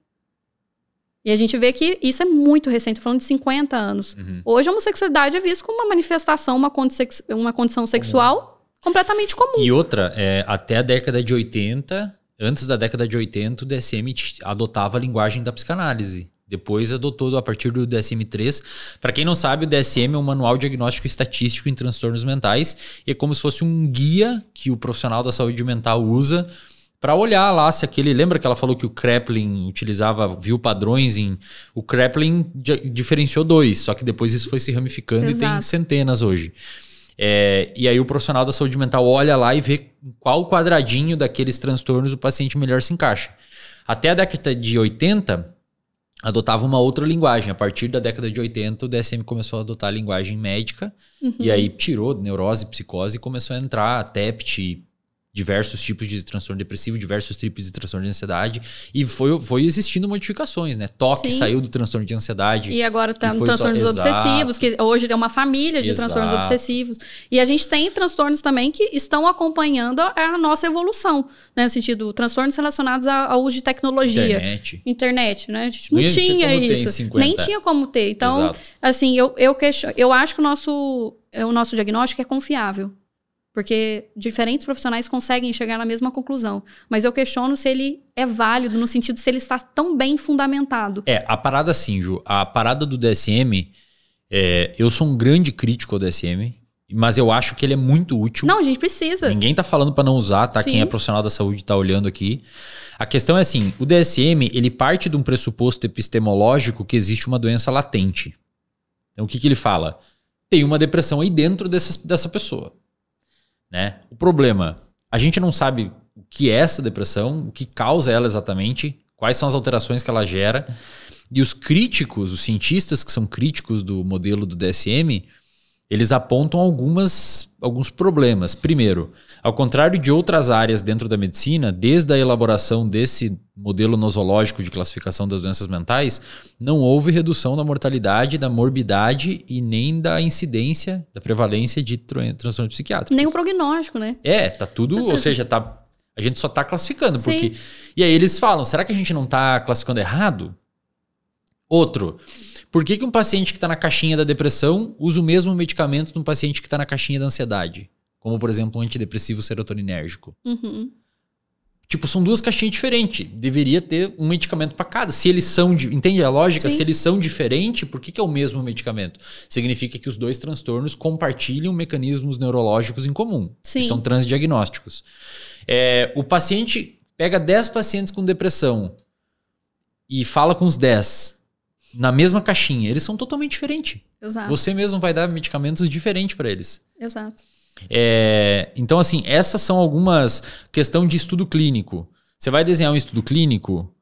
E a gente vê que isso é muito recente, falando de 50 anos. Uhum. Hoje a homossexualidade é vista como uma manifestação, uma, condi uma condição sexual completamente comum. E outra, é, até a década de 80, antes da década de 80, o DSM adotava a linguagem da psicanálise. Depois adotou a partir do DSM-3. Para quem não sabe, o DSM é um manual diagnóstico estatístico em transtornos mentais e é como se fosse um guia que o profissional da saúde mental usa para olhar lá se aquele. Lembra que ela falou que o Kraplin utilizava, viu padrões em. O Kraplin diferenciou dois, só que depois isso foi se ramificando Exato. e tem centenas hoje. É, e aí o profissional da saúde mental olha lá e vê qual quadradinho daqueles transtornos o paciente melhor se encaixa. Até a década de 80, adotava uma outra linguagem. A partir da década de 80, o DSM começou a adotar a linguagem médica, uhum. e aí tirou neurose, psicose, e começou a entrar TEPT, diversos tipos de transtorno depressivo, diversos tipos de transtorno de ansiedade. E foi, foi existindo modificações, né? Toque Sim. saiu do transtorno de ansiedade. E agora tá no transtornos só... obsessivos, que hoje tem uma família de Exato. transtornos obsessivos. E a gente tem transtornos também que estão acompanhando a, a nossa evolução, né? No sentido, transtornos relacionados ao uso de tecnologia. Internet. Internet, né? A gente não, não tinha isso. Nem tinha como ter. Então, Exato. assim, eu, eu, eu acho que o nosso, o nosso diagnóstico é confiável. Porque diferentes profissionais conseguem chegar na mesma conclusão. Mas eu questiono se ele é válido, no sentido se ele está tão bem fundamentado. É, a parada sim, Ju. A parada do DSM, é, eu sou um grande crítico ao DSM, mas eu acho que ele é muito útil. Não, a gente precisa. Ninguém tá falando para não usar, tá? Sim. Quem é profissional da saúde tá olhando aqui. A questão é assim, o DSM, ele parte de um pressuposto epistemológico que existe uma doença latente. Então o que que ele fala? Tem uma depressão aí dentro dessa, dessa pessoa. Né? O problema, a gente não sabe o que é essa depressão, o que causa ela exatamente, quais são as alterações que ela gera. E os críticos, os cientistas que são críticos do modelo do DSM, eles apontam algumas, alguns problemas. Primeiro, ao contrário de outras áreas dentro da medicina, desde a elaboração desse modelo nosológico de classificação das doenças mentais, não houve redução da mortalidade, da morbidade e nem da incidência, da prevalência de transtorno psiquiátrico. Nem o prognóstico, né? É, tá tudo, ou seja, tá, a gente só tá classificando. porque E aí eles falam, será que a gente não tá classificando errado? Outro, por que, que um paciente que está na caixinha da depressão usa o mesmo medicamento de um paciente que está na caixinha da ansiedade? Como, por exemplo, um antidepressivo serotoninérgico. Uhum. Tipo, são duas caixinhas diferentes. Deveria ter um medicamento para cada. Se eles são. Entende a lógica? Sim. Se eles são diferentes, por que, que é o mesmo medicamento? Significa que os dois transtornos compartilham mecanismos neurológicos em comum, Sim. que são transdiagnósticos. É, o paciente pega 10 pacientes com depressão e fala com os 10 na mesma caixinha. Eles são totalmente diferentes. Exato. Você mesmo vai dar medicamentos diferentes para eles. Exato. É, então, assim, essas são algumas questão de estudo clínico. Você vai desenhar um estudo clínico,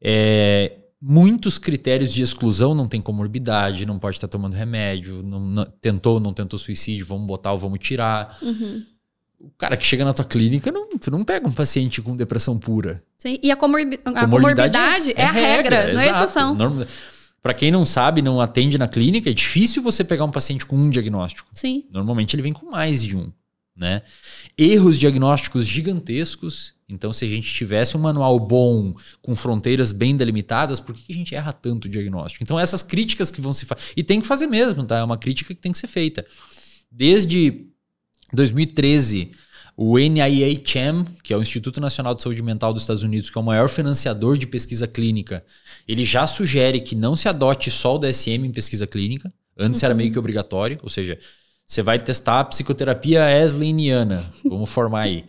é, muitos critérios de exclusão não tem comorbidade, não pode estar tomando remédio, não, não, tentou, não tentou suicídio, vamos botar ou vamos tirar. Uhum. O cara que chega na tua clínica, não, tu não pega um paciente com depressão pura. Sim, e a, comorbi a comorbidade, comorbidade, é, é a regra, regra não é exato, exceção. Norma... Para quem não sabe, não atende na clínica, é difícil você pegar um paciente com um diagnóstico. Sim. Normalmente ele vem com mais de um. Né? Erros diagnósticos gigantescos. Então, se a gente tivesse um manual bom, com fronteiras bem delimitadas, por que a gente erra tanto o diagnóstico? Então, essas críticas que vão se fazer. E tem que fazer mesmo, tá? É uma crítica que tem que ser feita. Desde 2013 o NIHM, que é o Instituto Nacional de Saúde Mental dos Estados Unidos, que é o maior financiador de pesquisa clínica, ele já sugere que não se adote só o DSM em pesquisa clínica. Antes uhum. era meio que obrigatório, ou seja, você vai testar a psicoterapia esliniana, vamos formar aí.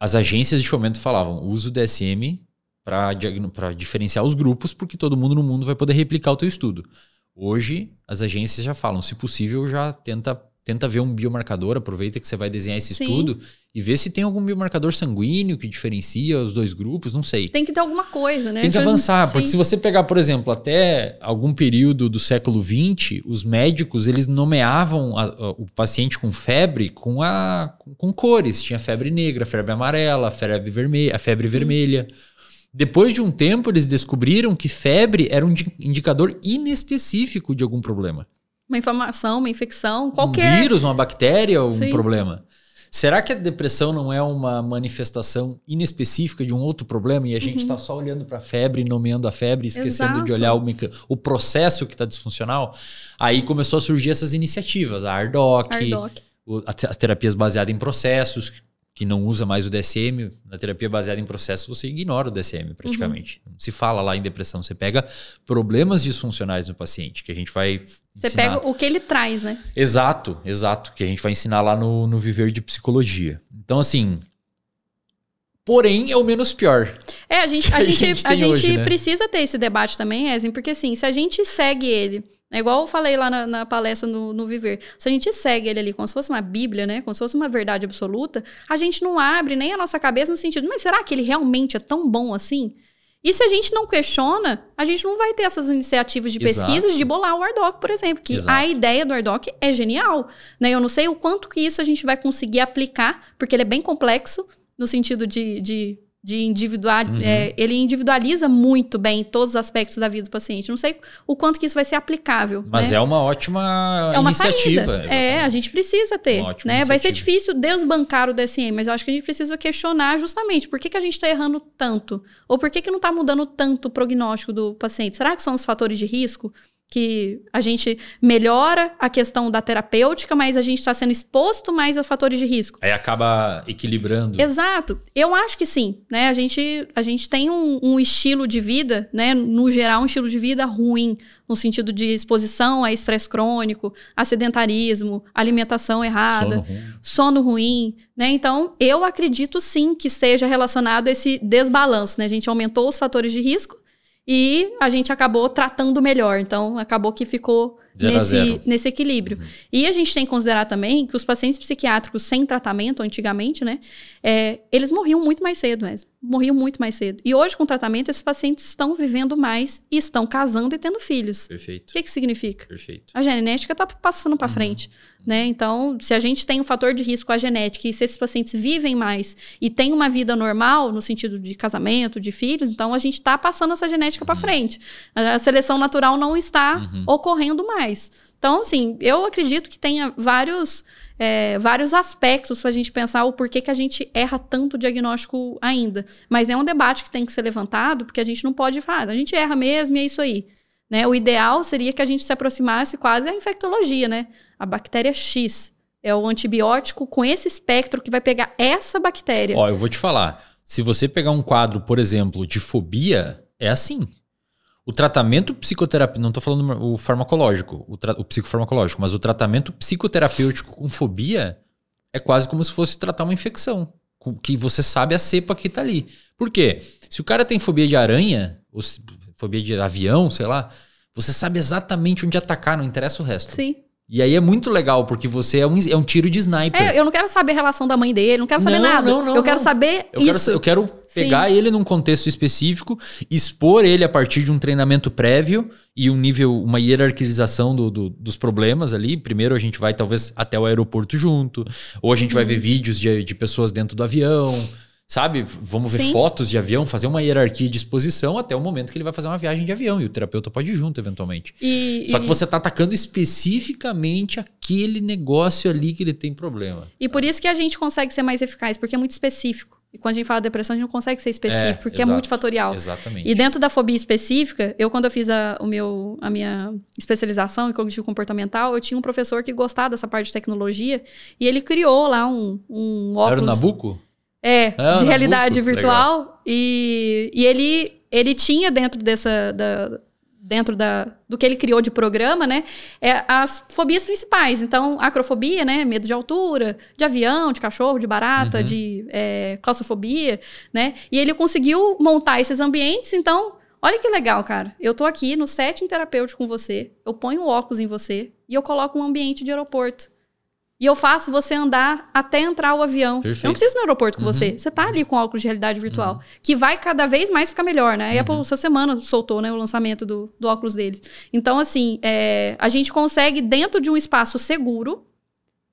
As agências de fomento falavam, uso o DSM para diferenciar os grupos, porque todo mundo no mundo vai poder replicar o teu estudo. Hoje, as agências já falam, se possível, já tenta tenta ver um biomarcador, aproveita que você vai desenhar esse Sim. estudo e ver se tem algum biomarcador sanguíneo que diferencia os dois grupos, não sei. Tem que ter alguma coisa, né? Tem que avançar, Sim. porque se você pegar, por exemplo, até algum período do século XX, os médicos eles nomeavam a, a, o paciente com febre com, a, com cores. Tinha febre negra, febre amarela, febre vermelha, a febre uhum. vermelha. Depois de um tempo, eles descobriram que febre era um indicador inespecífico de algum problema uma inflamação, uma infecção, qualquer. Um vírus, uma bactéria, um Sim. problema. Será que a depressão não é uma manifestação inespecífica de um outro problema e a gente está uhum. Tá só olhando para a febre, nomeando a febre, esquecendo Exato. de olhar o, o processo que está disfuncional? Aí começou a surgir essas iniciativas, a ARDOC, as terapias baseadas em processos, que não usa mais o DSM. Na terapia baseada em processos, você ignora o DSM uhum. praticamente. Uhum. Não se fala lá em depressão, você pega problemas disfuncionais no paciente, que a gente vai você ensinar. pega o que ele traz, né? Exato, exato. Que a gente vai ensinar lá no, no Viver de Psicologia. Então, assim. Porém, é o menos pior. É, a gente, a, a gente, gente a gente hoje, né? precisa ter esse debate também, Ezen, porque assim, se a gente segue ele é igual eu falei lá na, na palestra no, no, Viver. Se a gente segue ele ali como se fosse uma Bíblia, né? Como se fosse uma verdade absoluta, a gente não abre nem a nossa cabeça no sentido, mas será que ele realmente é tão bom assim? E se a gente não questiona, a gente não vai ter essas iniciativas de pesquisas de bolar o ARDOC, por exemplo, que Exato. a ideia do ARDOC é genial. Né? Eu não sei o quanto que isso a gente vai conseguir aplicar, porque ele é bem complexo no sentido de, de de individual, uhum. é, ele individualiza muito bem todos os aspectos da vida do paciente. Não sei o quanto que isso vai ser aplicável. Mas né? é uma ótima é uma iniciativa. É, a gente precisa ter. Né? Vai ser difícil desbancar o DSM, mas eu acho que a gente precisa questionar justamente por que, que a gente está errando tanto? Ou por que, que não está mudando tanto o prognóstico do paciente? Será que são os fatores de risco? que a gente melhora a questão da terapêutica, mas a gente está sendo exposto mais a fatores de risco. Aí acaba equilibrando. Exato. Eu acho que sim, né? A gente, a gente tem um, um estilo de vida, né? No geral, um estilo de vida ruim, no sentido de exposição a estresse crônico, a sedentarismo, alimentação errada, sono ruim. sono ruim, né? Então, eu acredito sim que seja relacionado a esse desbalanço, né? A gente aumentou os fatores de risco, e a gente acabou tratando melhor. Então, acabou que ficou nesse, nesse equilíbrio. Uhum. E a gente tem que considerar também que os pacientes psiquiátricos sem tratamento, antigamente, né, é, eles morriam muito mais cedo mesmo. Morriam muito mais cedo. E hoje, com tratamento, esses pacientes estão vivendo mais e estão casando e tendo filhos. Perfeito. O que, que significa? Perfeito. A genética está passando para uhum. frente. Né? Então, se a gente tem um fator de risco a genética e se esses pacientes vivem mais e têm uma vida normal, no sentido de casamento, de filhos, então a gente está passando essa genética uhum. para frente. A seleção natural não está uhum. ocorrendo mais mais. Então, assim, eu acredito que tenha vários, é, vários aspectos para a gente pensar o porquê que a gente erra tanto o diagnóstico ainda. Mas é um debate que tem que ser levantado, porque a gente não pode falar, ah, a gente erra mesmo e é isso aí. Né? O ideal seria que a gente se aproximasse quase à infectologia, né? A bactéria X é o antibiótico com esse espectro que vai pegar essa bactéria. Ó, eu vou te falar. Se você pegar um quadro, por exemplo, de fobia, é assim. O tratamento psicoterapêutico, não estou falando o farmacológico, o, o, psicofarmacológico, mas o tratamento psicoterapêutico com fobia é quase como se fosse tratar uma infecção, que você sabe a cepa que está ali. Por quê? Se o cara tem fobia de aranha, ou se, fobia de avião, sei lá, você sabe exatamente onde atacar, não interessa o resto. Sim. E aí é muito legal, porque você é um, é um tiro de sniper. É, eu não quero saber a relação da mãe dele, não quero saber não, nada. Não, não, eu quero saber eu isso. Quero, eu quero pegar Sim. ele num contexto específico, expor ele a partir de um treinamento prévio e um nível, uma hierarquização do, do, dos problemas ali. Primeiro a gente vai talvez até o aeroporto junto, ou a gente uhum. vai ver uhum. vídeos de, de pessoas dentro do avião sabe? Vamos ver Sim. fotos de avião, fazer uma hierarquia de exposição até o momento que ele vai fazer uma viagem de avião e o terapeuta pode ir junto eventualmente. E, Só e... que você está atacando especificamente aquele negócio ali que ele tem problema. E por isso que a gente consegue ser mais eficaz, porque é muito específico. E quando a gente fala de depressão, a gente não consegue ser específico, é, porque é exato, é multifatorial. Exatamente. E dentro da fobia específica, eu, quando eu fiz a, o meu, a minha especialização em cognitivo comportamental, eu tinha um professor que gostava dessa parte de tecnologia e ele criou lá um, um óculos. Era o Nabuco? É, ah, de realidade virtual. E, e ele, ele tinha dentro dessa. Da, dentro da, do que ele criou de programa, né? É as fobias principais. Então, acrofobia, né? Medo de altura, de avião, de cachorro, de barata, uhum. de é, claustrofobia, né? E ele conseguiu montar esses ambientes, então. Olha que legal, cara. Eu tô aqui no setting terapêutico com você, eu ponho um óculos em você e eu coloco um ambiente de aeroporto. E eu faço você andar até entrar o avião. Perfeito. Eu não preciso ir no aeroporto com uhum. você. Você está ali com óculos de realidade virtual. Uhum. Que vai cada vez mais ficar melhor, né? A uhum. Apple essa semana soltou né, o lançamento do, do óculos deles. Então, assim, é, a gente consegue, dentro de um espaço seguro,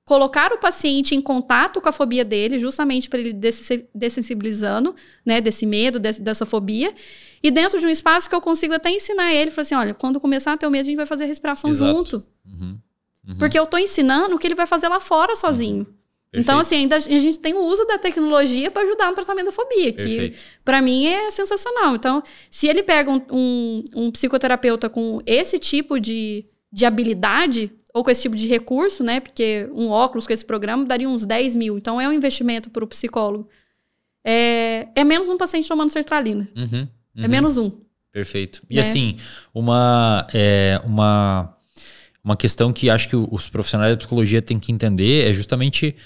colocar o paciente em contato com a fobia dele, justamente para ele dessensibilizando, né, desse medo, desse, dessa fobia, e dentro de um espaço que eu consigo até ensinar ele, falar assim, olha, quando começar a ter o medo, a gente vai fazer a respiração Exato. junto. Uhum. Uhum. Porque eu estou ensinando o que ele vai fazer lá fora sozinho. Uhum. Então, assim, ainda a gente tem o uso da tecnologia para ajudar no tratamento da fobia, que para mim é sensacional. Então, se ele pega um, um, um psicoterapeuta com esse tipo de, de habilidade, ou com esse tipo de recurso, né? Porque um óculos com esse programa daria uns 10 mil. Então é um investimento para o psicólogo. É, é, menos um paciente tomando sertralina. Uhum, uhum. É menos uhum. um. Perfeito. E é. assim, uma, é, uma uma questão que acho que os profissionais da psicologia têm que entender é justamente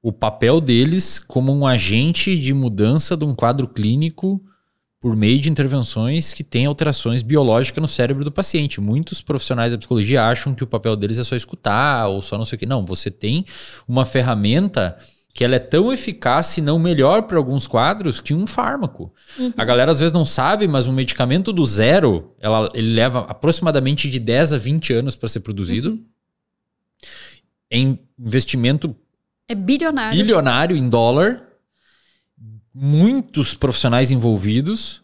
o papel deles como um agente de mudança de um quadro clínico por meio de intervenções que têm alterações biológicas no cérebro do paciente. Muitos profissionais da psicologia acham que o papel deles é só escutar ou só não sei o que. Não, você tem uma ferramenta que ela é tão eficaz, se não melhor para alguns quadros, que um fármaco. Uhum. A galera às vezes não sabe, mas um medicamento do zero, ela, ele leva aproximadamente de 10 a 20 anos para ser produzido. Uhum. Em investimento... É bilionário. Bilionário em dólar. Muitos profissionais envolvidos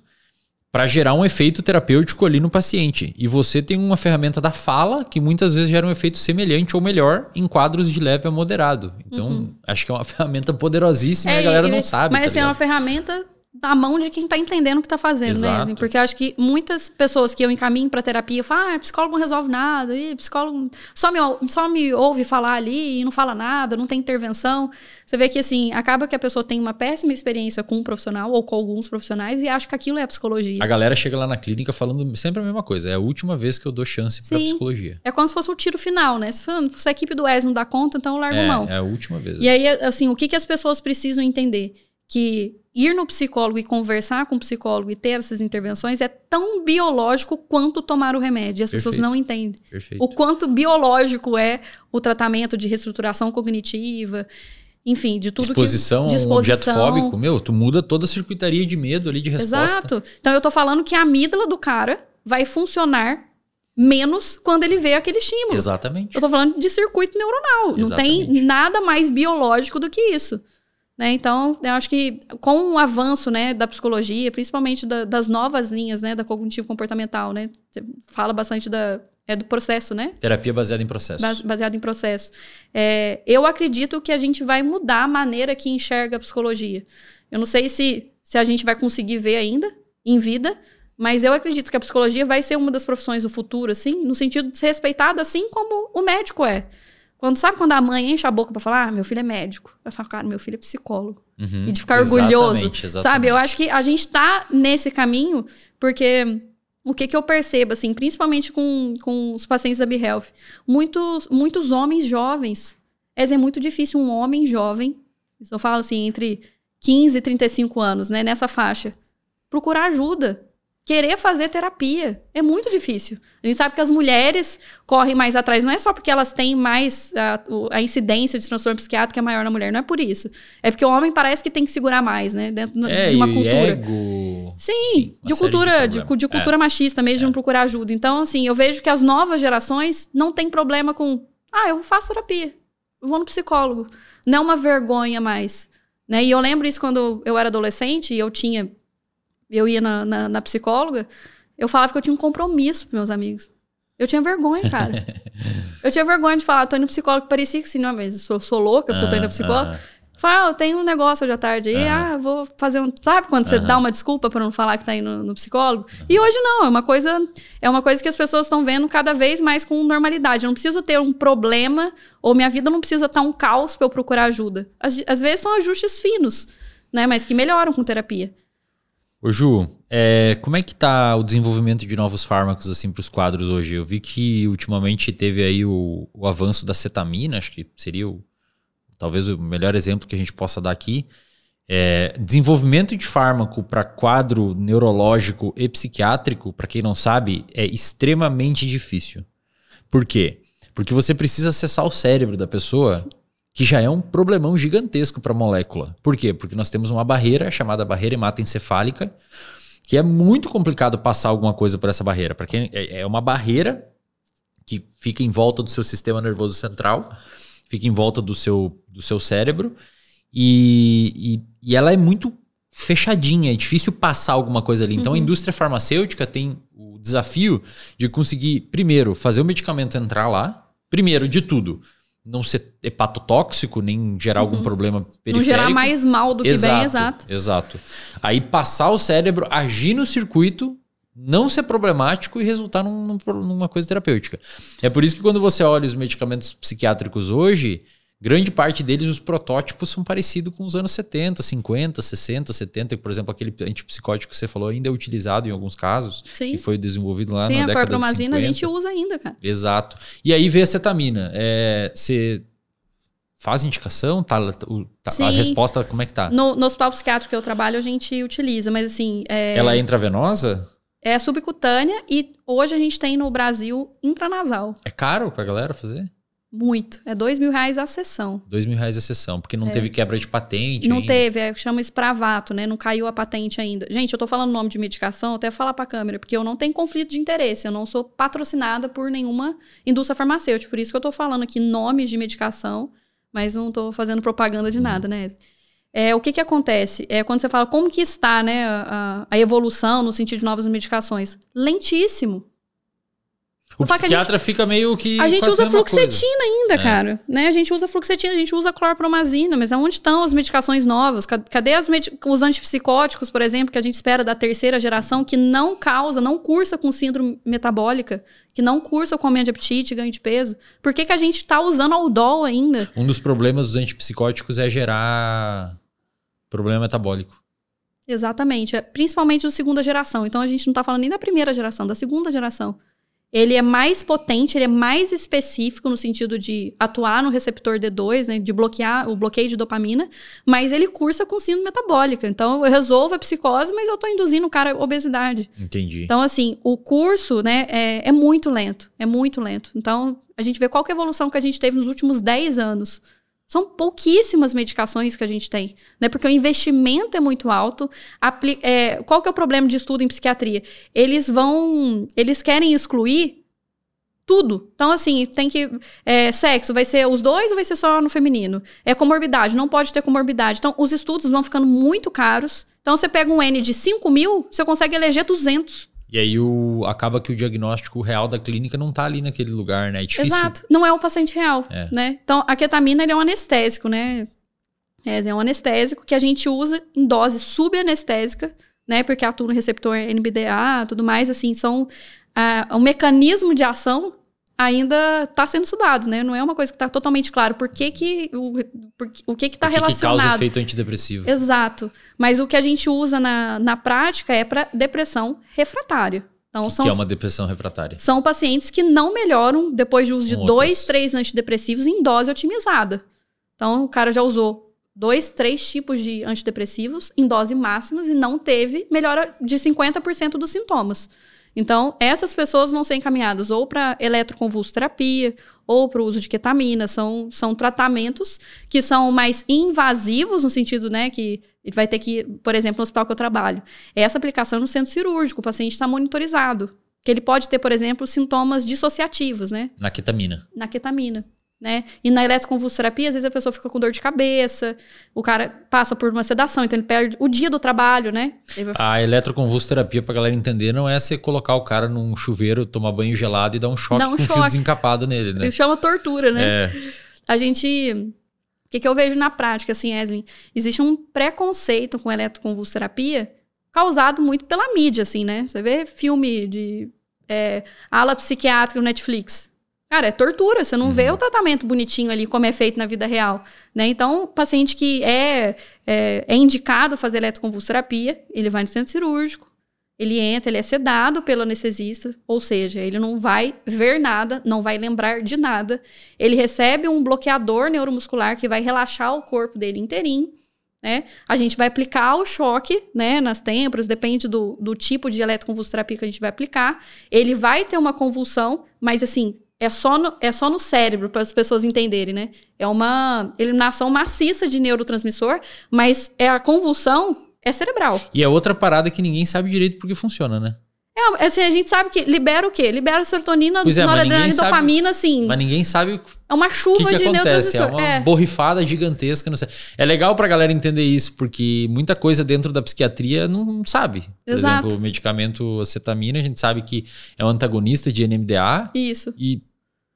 para gerar um efeito terapêutico ali no paciente. E você tem uma ferramenta da fala que muitas vezes gera um efeito semelhante ou melhor em quadros de leve a moderado. Então, uhum. acho que é uma [LAUGHS] ferramenta poderosíssima é, e a é, galera não é, sabe. Mas tá assim, é uma ferramenta na mão de quem está entendendo o que está fazendo, né, Exato. né? Porque acho que muitas pessoas que eu encaminho para terapia falam, ah, psicólogo não resolve nada, e psicólogo só me, só me ouve falar ali e não fala nada, não tem intervenção. Você vê que assim, acaba que a pessoa tem uma péssima experiência com um profissional ou com alguns profissionais e acha que aquilo é a psicologia. A galera chega lá na clínica falando sempre a mesma coisa, é a última vez que eu dou chance para psicologia. É como se fosse o tiro final, né? Se, a equipe do ES não dá conta, então eu largo é, mão. É a última vez. E aí, assim, o que, que as pessoas precisam entender? Que ir no psicólogo e conversar com o psicólogo e ter essas intervenções é tão biológico quanto tomar o remédio. As Perfeito. pessoas não entendem Perfeito. o quanto biológico é o tratamento de reestruturação cognitiva, enfim, de tudo disposição, que disposição, objeto fóbico, meu, tu muda toda a circuitaria de medo ali de resposta. Exato. Então eu tô falando que a amígdala do cara vai funcionar menos quando ele vê aquele estímulo. Exatamente. Eu tô falando de circuito neuronal, Exatamente. não tem nada mais biológico do que isso. Né? Então, eu acho que com o avanço né, da psicologia, principalmente da, das novas linhas né, da cognitivo-comportamental, né, fala bastante da, é do processo, né? Terapia baseada em processo. baseada em processo. É, eu acredito que a gente vai mudar a maneira que enxerga a psicologia. Eu não sei se, se a gente vai conseguir ver ainda, em vida, mas eu acredito que a psicologia vai ser uma das profissões do futuro, assim, no sentido de ser respeitada assim como o médico é. Quando sabe quando a mãe enche a boca para falar, ah, meu filho é médico, vai falar, cara, meu filho é psicólogo. Uhum, e de ficar exatamente, orgulhoso. Exatamente. Sabe? Eu acho que a gente tá nesse caminho, porque o que, que eu percebo, assim, principalmente com, com os pacientes da BeHealth, muitos, muitos homens jovens. É, é muito difícil um homem jovem, eu falo assim, entre 15 e 35 anos, né, nessa faixa, procurar ajuda querer fazer terapia. É muito difícil. A gente sabe que as mulheres correm mais atrás, não é só porque elas têm mais a, a incidência de transtorno psiquiátrico é maior na mulher, não é por isso. É porque o homem parece que tem que segurar mais, né? Dentro é, de uma cultura. Ego, Sim, Sim uma de cultura, de, de, de cultura é. machista mesmo, de não é. procurar ajuda. Então, assim, eu vejo que as novas gerações não têm problema com. Ah, eu faço terapia. Eu vou no psicólogo. Não é uma vergonha mais. Né? E eu lembro isso quando eu era adolescente e eu tinha eu ia na, na, na psicóloga, eu falava que eu tinha um compromisso com meus amigos. Eu tinha vergonha, cara. [LAUGHS] eu tinha vergonha de falar, tô indo psicólogo, parecia que sim, não, mas eu sou, sou louca porque ah, eu tô indo ah, psicólogo. Ah. Fala, ah, tem um negócio hoje à tarde aí, ah, ah vou fazer um. Sabe quando você dá uma desculpa para não falar que tá indo no psicólogo? E hoje não, é uma coisa, é uma coisa que as pessoas estão vendo cada vez mais com normalidade. Eu não preciso ter um problema, ou minha vida não precisa estar tá um caos para eu procurar ajuda. Às, às vezes são ajustes finos, né? Mas que melhoram com terapia. Ô Ju, é, como é que tá o desenvolvimento de novos fármacos assim para os quadros hoje? Eu vi que ultimamente teve aí o, o avanço da cetamina, acho que seria o, talvez o melhor exemplo que a gente possa dar aqui. É, desenvolvimento de fármaco para quadro neurológico e psiquiátrico, para quem não sabe, é extremamente difícil. Por quê? Porque você precisa acessar o cérebro da pessoa que já é um problemão gigantesco para a molécula. Por quê? Porque nós temos uma barreira chamada barreira hematoencefálica, que é muito complicado passar alguma coisa por essa barreira. Para quem é, é uma barreira que fica em volta do seu sistema nervoso central, fica em volta do seu, do seu cérebro, e, e, e ela é muito fechadinha, é difícil passar alguma coisa ali. Então uhum. a indústria farmacêutica tem o desafio de conseguir, primeiro, fazer o medicamento entrar lá, primeiro de tudo não ser hepatotóxico, nem gerar uhum. algum problema periférico. Não gerar mais mal do que exato, bem, exato. Exato. Aí passar o cérebro, agir no circuito, não ser problemático e resultar num, numa coisa terapêutica. É por isso que quando você olha os medicamentos psiquiátricos hoje, grande parte deles, os protótipos são parecidos com os anos 70, 50, 60, 70. Por exemplo, aquele antipsicótico que você falou ainda é utilizado em alguns casos. Sim. foi desenvolvido lá Sim, na década de 50. a clorpromazina a gente usa ainda, cara. Exato. E aí vê a cetamina. É, você faz indicação? Tá, o, tá a resposta, como é que tá? No, no hospital psiquiátrico que eu trabalho, a gente utiliza, mas assim... É... Ela é intravenosa? É subcutânea e hoje a gente tem no Brasil intranasal. É caro pra galera fazer? Muito. É dois mil reais a sessão. Dois mil reais a sessão, porque não é. teve quebra de patente. Não ainda. teve, é, chama espravato, né? Não caiu a patente ainda. Gente, eu tô falando nome de medicação, até falar pra câmera, porque eu não tenho conflito de interesse, eu não sou patrocinada por nenhuma indústria farmacêutica. Por isso que eu tô falando aqui nomes de medicação, mas não tô fazendo propaganda de hum. nada, né? É, o que que acontece? É quando você fala como que está, né, a, a evolução no sentido de novas medicações. Lentíssimo o, o psiquiatra gente, fica meio que. A gente usa a ainda, é. cara. Né? A gente usa fluxetina, a gente usa clorpromazina, mas aonde estão as medicações novas? Cadê as os antipsicóticos, por exemplo, que a gente espera da terceira geração, que não causa, não cursa com síndrome metabólica, que não cursa com aumento de apetite, ganho de peso? Por que, que a gente está usando Aldol ainda? Um dos problemas dos antipsicóticos é gerar problema metabólico. Exatamente, é, principalmente o segunda geração. Então a gente não está falando nem da primeira geração, da segunda geração ele é mais potente, ele é mais específico no sentido de atuar no receptor D2, né, de bloquear o bloqueio de dopamina, mas ele cursa com síndrome metabólica. Então, eu resolvo a psicose, mas eu estou induzindo o cara a obesidade. Entendi. Então, assim, o curso né, é, é muito lento, é muito lento. Então, a gente vê qual é a evolução que a gente teve nos últimos 10 anos são pouquíssimas medicações que a gente tem, né? Porque o investimento é muito alto. É, qual que é o problema de estudo em psiquiatria? Eles vão, eles querem excluir tudo. Então, assim, tem que. É, sexo, vai ser os dois ou vai ser só no feminino? É comorbidade, não pode ter comorbidade. Então, os estudos vão ficando muito caros. Então, você pega um N de 5 mil, você consegue eleger 200. E aí o, acaba que o diagnóstico real da clínica não está ali naquele lugar, né? É difícil. Exato, não é um paciente real, é. né? Então, a ketamina é um anestésico, né? É, é, um anestésico que a gente usa em dose subanestésica, né? Porque atua no receptor NBDA, tudo mais, assim, são o ah, é mecanismo de ação ainda está sendo estudado, né? Não é uma coisa que está totalmente claro por que que o, por, o que que está relacionado. Que causa efeito antidepressivo. Exato. Mas o que a gente usa na, na prática é para depressão refratária. Então, que, são, que é uma depressão refratária. São pacientes que não melhoram depois de uso de Outras. dois, três antidepressivos em dose otimizada. Então, o cara já usou dois, três tipos de antidepressivos em dose máximas e não teve melhora de 50% dos sintomas. Então, essas pessoas vão ser encaminhadas ou para eletroconvulsoterapia ou para o uso de ketamina. São, são tratamentos que são mais invasivos, no sentido, né, que vai ter que, por exemplo, no hospital que eu trabalho, é essa aplicação no centro cirúrgico, o paciente está monitorizado. Que ele pode ter, por exemplo, sintomas dissociativos, né? Na ketamina. Na ketamina né? E na eletroconvulsoterapia, às vezes a pessoa fica com dor de cabeça, o cara passa por uma sedação, então ele perde o dia do trabalho, né? Vai... A eletroconvulsoterapia, pra galera entender, não é você colocar o cara num chuveiro, tomar banho gelado e dar um choque um com choque. um fio desencapado nele, né? Isso chama tortura, né? É. A gente... O que, que eu vejo na prática, assim, Esme Existe um preconceito com eletroconvulsoterapia causado muito pela mídia, assim, né? Você vê filme de é, ala psiquiátrica no Netflix. Cara, é tortura, você não uhum. vê o tratamento bonitinho ali, como é feito na vida real. Né? Então, paciente que é, é, é indicado fazer eletroconvulsoterapia, ele vai no centro cirúrgico, ele entra, ele é sedado pelo anestesista, ou seja, ele não vai ver nada, não vai lembrar de nada. Ele recebe um bloqueador neuromuscular que vai relaxar o corpo dele inteirinho. Né? A gente vai aplicar o choque né, nas têmporas, depende do, do tipo de eletroconvulsoterapia que a gente vai aplicar. Ele vai ter uma convulsão, mas assim, é só no, é só no cérebro, para as pessoas entenderem, né? É uma eliminação maciça de neurotransmissor, mas é a convulsão é cerebral. E é outra parada que ninguém sabe direito porque funciona, né? É, assim, a gente sabe que libera o quê? Libera serotonina, é, noradrenalina, dopamina, assim. Mas ninguém sabe. É uma chuva que que de acontece, É uma é. borrifada gigantesca. Não sei. É legal pra galera entender isso, porque muita coisa dentro da psiquiatria não, não sabe. Por Exato. exemplo, o medicamento acetamina, a gente sabe que é um antagonista de NMDA. Isso. E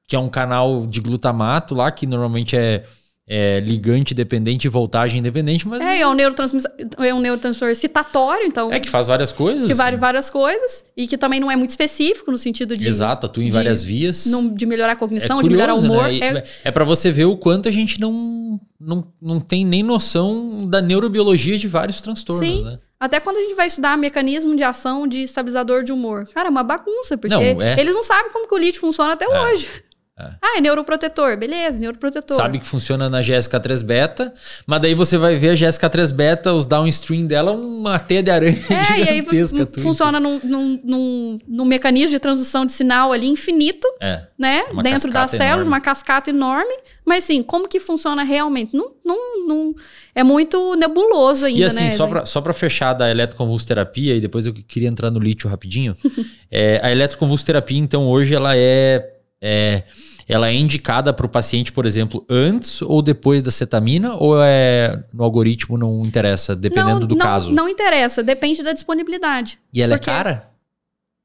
que é um canal de glutamato lá, que normalmente é é, ligante dependente e voltagem independente, mas... É, é um, neurotransmissor, é um neurotransmissor citatório, então... É, que faz várias coisas. Que várias, várias coisas, e que também não é muito específico no sentido de... Exato, atua em de, várias vias. de melhorar a cognição, é curioso, de melhorar o né? humor. Né? É, é, é para você ver o quanto a gente não, não, não tem nem noção da neurobiologia de vários transtornos, Sim. né? Até quando a gente vai estudar mecanismo de ação de estabilizador de humor. Cara, é uma bagunça, porque não, é... eles não sabem como que o lítio funciona até é. hoje. É. Ah, é neuroprotetor, beleza, neuroprotetor. Sabe que funciona na GSK3 beta, mas daí você vai ver a GSK3 beta, os downstream dela, uma teia de aranha é, gigantesca. E aí funciona num, num, num, num, mecanismo de transdução de sinal ali infinito, é. né? Uma Dentro da célula, uma cascata enorme. Mas assim, como que funciona realmente? Não, não, não é muito nebuloso ainda, né? E assim, né, só para só pra fechar da eletroconvulsoterapia, e depois eu queria entrar no lítio rapidinho. [LAUGHS] é, a eletroconvulsoterapia, então, hoje ela é é, ela é indicada para o paciente, por exemplo, antes ou depois da cetamina? Ou é no algoritmo não interessa, dependendo não, do não, caso? Não interessa, depende da disponibilidade. E ela é cara?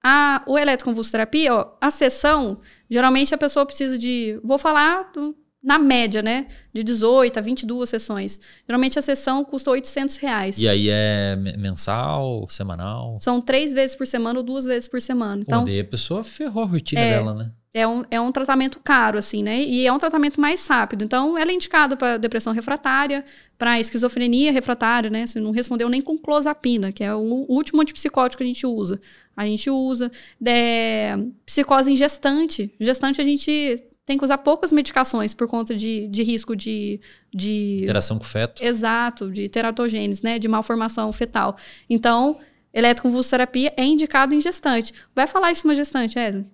A, o eletroconvulsoterapia, ó, a sessão, geralmente a pessoa precisa de. Vou falar do, na média, né? De 18 a 22 sessões. Geralmente a sessão custa 800 reais. E aí é mensal, semanal? São três vezes por semana ou duas vezes por semana. Então, Pô, daí a pessoa ferrou a rotina é, dela, né? é um, é um tratamento caro, assim, né? E é um tratamento mais rápido. Então, ela é indicada para depressão refratária, para esquizofrenia refratária, né? Você não respondeu nem com clozapina, que é o último antipsicótico que a gente usa. A gente usa é, psicose em gestante. Gestante a gente tem que usar poucas medicações por conta de, de risco de, de... Interação com feto. Exato, de teratogênese, né? De malformação fetal. Então, eletroconvulsoterapia é indicado em gestante. Vai falar isso uma gestante, Edwin?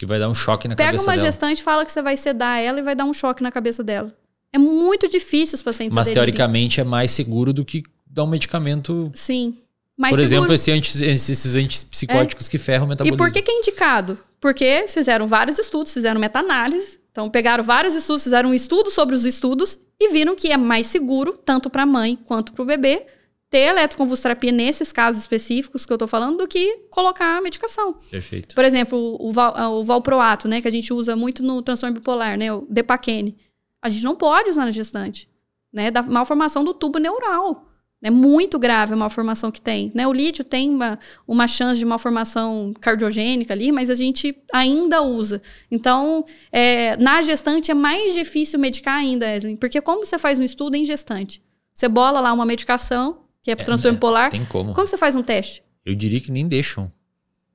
Que vai dar um choque na Pega cabeça dela. Pega uma gestante, fala que você vai sedar ela e vai dar um choque na cabeça dela. É muito difícil os pacientes Mas aderirem. teoricamente é mais seguro do que dar um medicamento. Sim. Mais por seguro. exemplo, esse esses antipsicóticos é. que ferram o metabolismo. E por que, que é indicado? Porque fizeram vários estudos, fizeram meta-análise. Então, pegaram vários estudos, fizeram um estudo sobre os estudos e viram que é mais seguro, tanto para a mãe quanto para o bebê, ter eletroconvulsoterapia nesses casos específicos que eu estou falando do que colocar a medicação. Perfeito. Por exemplo, o, val, ah, o valproato, né, que a gente usa muito no transtorno bipolar, né, o Depaquene. A gente não pode usar na gestante, né, da malformação do tubo neural. É né, muito grave a malformação que tem. Né? O lítio tem uma, uma chance de malformação cardiogênica ali, mas a gente ainda usa. Então, é, na gestante é mais difícil medicar ainda, Eslin, porque como você faz um estudo em gestante? Você bola lá uma medicação, que é pro é, transtorno né? polar. Tem como. Como você faz um teste? Eu diria que nem deixam.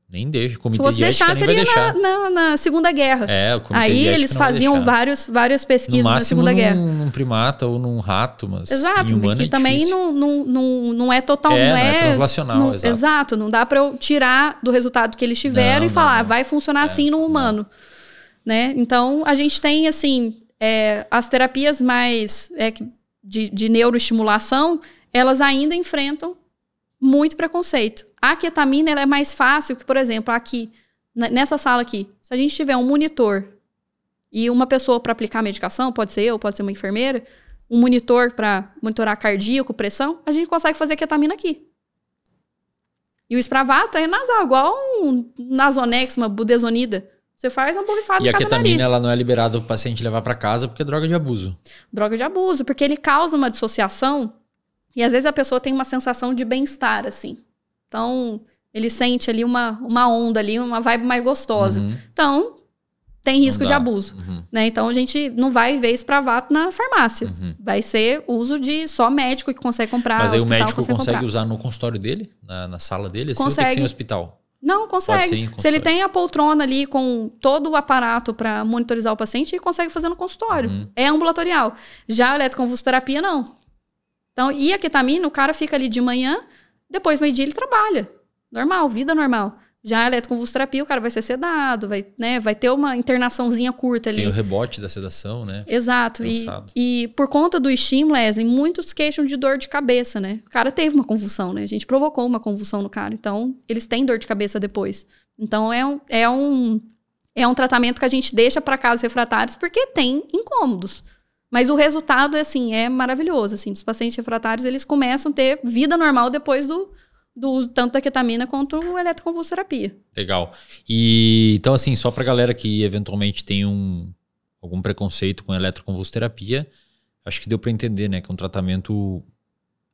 Nem deixam. comitê Se fosse de deixar, seria deixar. Na, na, na, Segunda Guerra. É, o comitê Aí de eles faziam vários, várias pesquisas no máximo, na Segunda Guerra. Num, num primata ou num rato, mas. Exato, em humano que é também não, não, não, não é total. É, não, é, é translacional, não, exato. exato. não dá para eu tirar do resultado que eles tiveram não, e falar, vai funcionar é, assim no humano. Né? Então, a gente tem, assim, é, as terapias mais é, de, de neuroestimulação, elas ainda enfrentam muito preconceito. A ketamina é mais fácil que, por exemplo, aqui, nessa sala aqui, se a gente tiver um monitor e uma pessoa para aplicar a medicação, pode ser eu, pode ser uma enfermeira, um monitor para monitorar cardíaco, pressão, a gente consegue fazer ketamina aqui. E o espravato é nasal, igual um nasonex, uma budesonida. Você faz uma borrifada E a ketamina ela não é liberada o paciente levar para casa porque é droga de abuso. Droga de abuso, porque ele causa uma dissociação e às vezes a pessoa tem uma sensação de bem-estar, assim. Então, ele sente ali uma, uma onda ali, uma vibe mais gostosa. Uhum. Então, tem risco de abuso. Uhum. Né? Então, a gente não vai ver espravato na farmácia. Uhum. Vai ser uso de só médico que consegue comprar. Mas aí o médico consegue, consegue usar no consultório dele? Na, na sala dele? Assim, consegue. Ou tem que ser hospital? Não, consegue. Se ele tem a poltrona ali com todo o aparato para monitorizar o paciente, ele consegue fazer no consultório. Uhum. É ambulatorial. Já a eletroconvulsoterapia, não. Então, e a ketamina, o cara fica ali de manhã, depois meio-dia ele trabalha. Normal, vida normal. Já a eletroconvulsoterapia, o cara vai ser sedado, vai, né, vai ter uma internaçãozinha curta ali. Tem o rebote da sedação, né? Exato. E, e por conta do estímulo, Leslie, muitos queixam de dor de cabeça, né? O cara teve uma convulsão, né? A gente provocou uma convulsão no cara. Então, eles têm dor de cabeça depois. Então, é um, é um, é um tratamento que a gente deixa para casos refratários porque tem incômodos. Mas o resultado, é, assim, é maravilhoso, assim. Os pacientes refratários, eles começam a ter vida normal depois do, do uso tanto da ketamina quanto eletroconvulsoterapia. Legal. E, então, assim, só pra galera que eventualmente tem um, algum preconceito com eletroconvulsoterapia, acho que deu para entender, né? Que é um tratamento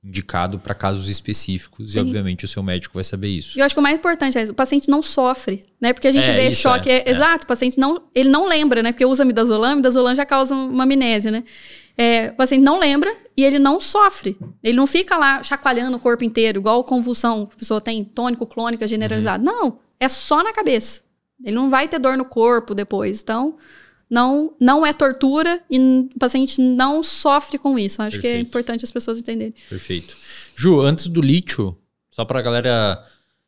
indicado para casos específicos e obviamente o seu médico vai saber isso. E eu acho que o mais importante é o paciente não sofre, né? Porque a gente é, vê choque, é, é, é, exato, o paciente não, ele não lembra, né? Porque usa midazolam, midazolam já causa uma amnésia, né? É, o paciente não lembra e ele não sofre. Ele não fica lá chacoalhando o corpo inteiro, igual convulsão, que a pessoa tem tônico clônica generalizada. Uhum. Não, é só na cabeça. Ele não vai ter dor no corpo depois. Então, não, não é tortura e o paciente não sofre com isso. Acho Perfeito. que é importante as pessoas entenderem. Perfeito. Ju, antes do lítio, só para a galera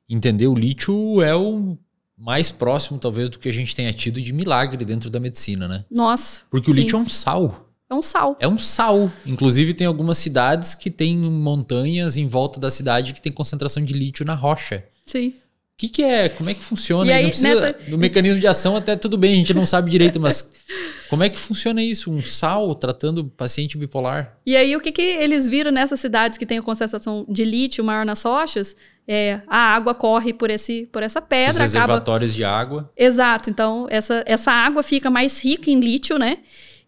entender, o lítio é o mais próximo, talvez, do que a gente tenha tido de milagre dentro da medicina, né? Nossa. Porque o lítio é um sal. É um sal. É um sal. Inclusive, tem algumas cidades que tem montanhas em volta da cidade que tem concentração de lítio na rocha. Sim. O que, que, é? Como é que funciona? E aí, precisa, nessa... No mecanismo de ação até tudo bem, a gente não sabe direito, mas [LAUGHS] como é que funciona isso? Um sal tratando paciente bipolar? E aí, o que, que eles viram nessas cidades que tem a concentração de lítio maior nas rochas? É, a água corre por, esse, por essa pedra. Os reservatórios acaba... de água. Exato. Então, essa, essa água fica mais rica em lítio, né?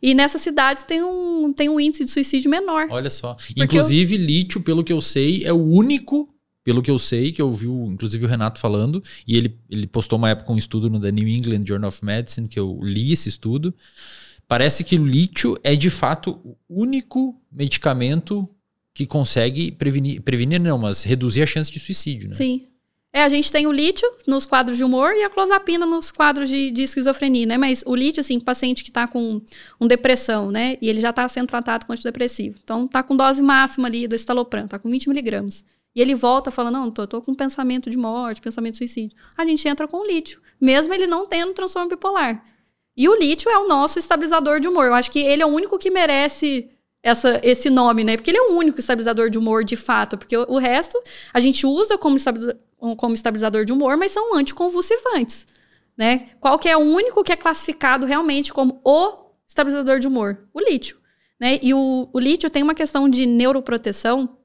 E nessas cidades tem um, tem um índice de suicídio menor. Olha só. Inclusive, eu... lítio, pelo que eu sei, é o único pelo que eu sei, que eu vi, inclusive, o Renato falando, e ele, ele postou uma época um estudo no The New England Journal of Medicine, que eu li esse estudo. Parece que o lítio é de fato o único medicamento que consegue prevenir, prevenir não, mas reduzir a chance de suicídio, né? Sim. É, a gente tem o lítio nos quadros de humor e a clozapina nos quadros de, de esquizofrenia, né? Mas o lítio, assim, paciente que está com um depressão, né? E ele já está sendo tratado com antidepressivo. Então, está com dose máxima ali do estalopram, está com 20 miligramas. E ele volta falando, não, tô, tô com pensamento de morte, pensamento de suicídio. A gente entra com o lítio, mesmo ele não tendo transtorno bipolar. E o lítio é o nosso estabilizador de humor. Eu acho que ele é o único que merece essa, esse nome, né? Porque ele é o único estabilizador de humor de fato. Porque o, o resto a gente usa como, como estabilizador de humor, mas são anticonvulsivantes. Né? Qual que é o único que é classificado realmente como o estabilizador de humor? O lítio. Né? E o, o lítio tem uma questão de neuroproteção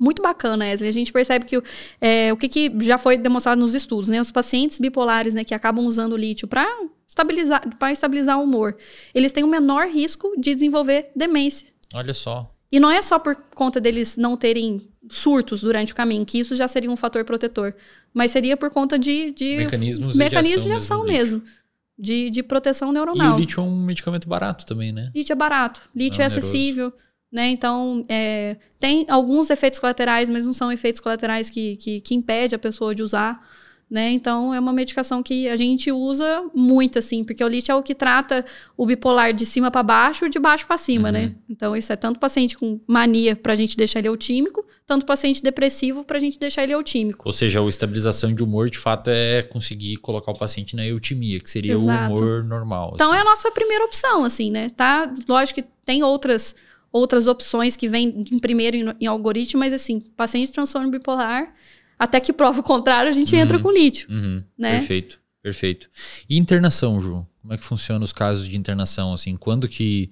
muito bacana, Wesley. A gente percebe que é, o que, que, já foi demonstrado nos estudos, né? Os pacientes bipolares, né, que acabam usando lítio para estabilizar, para estabilizar o humor, eles têm um menor risco de desenvolver demência. Olha só. E não é só por conta deles não terem surtos durante o caminho, que isso já seria um fator protetor, mas seria por conta de, de mecanismos, mecanismos de ação, de ação mesmo. mesmo de, de, proteção neuronal. E o lítio é um medicamento barato também, né? Lítio é barato, lítio não, é, é acessível. Né? Então, é, tem alguns efeitos colaterais, mas não são efeitos colaterais que, que, que impede a pessoa de usar. Né? Então, é uma medicação que a gente usa muito, assim, porque o lítio é o que trata o bipolar de cima para baixo e de baixo para cima, né? uhum. né? Então, isso é tanto paciente com mania para a gente deixar ele otímico tanto paciente depressivo para a gente deixar ele otímico Ou seja, a estabilização de humor, de fato, é conseguir colocar o paciente na eutimia, que seria Exato. o humor normal. Então, assim. Então, é a nossa primeira opção, assim, né? Tá? Lógico que tem outras outras opções que vêm em primeiro em, em, algoritmo, mas assim, paciente de transtorno bipolar, até que prova o contrário, a gente uhum. entra com lítio. Uhum. Né? Perfeito, perfeito. E internação, Ju? Como é que funciona os casos de internação? Assim, quando que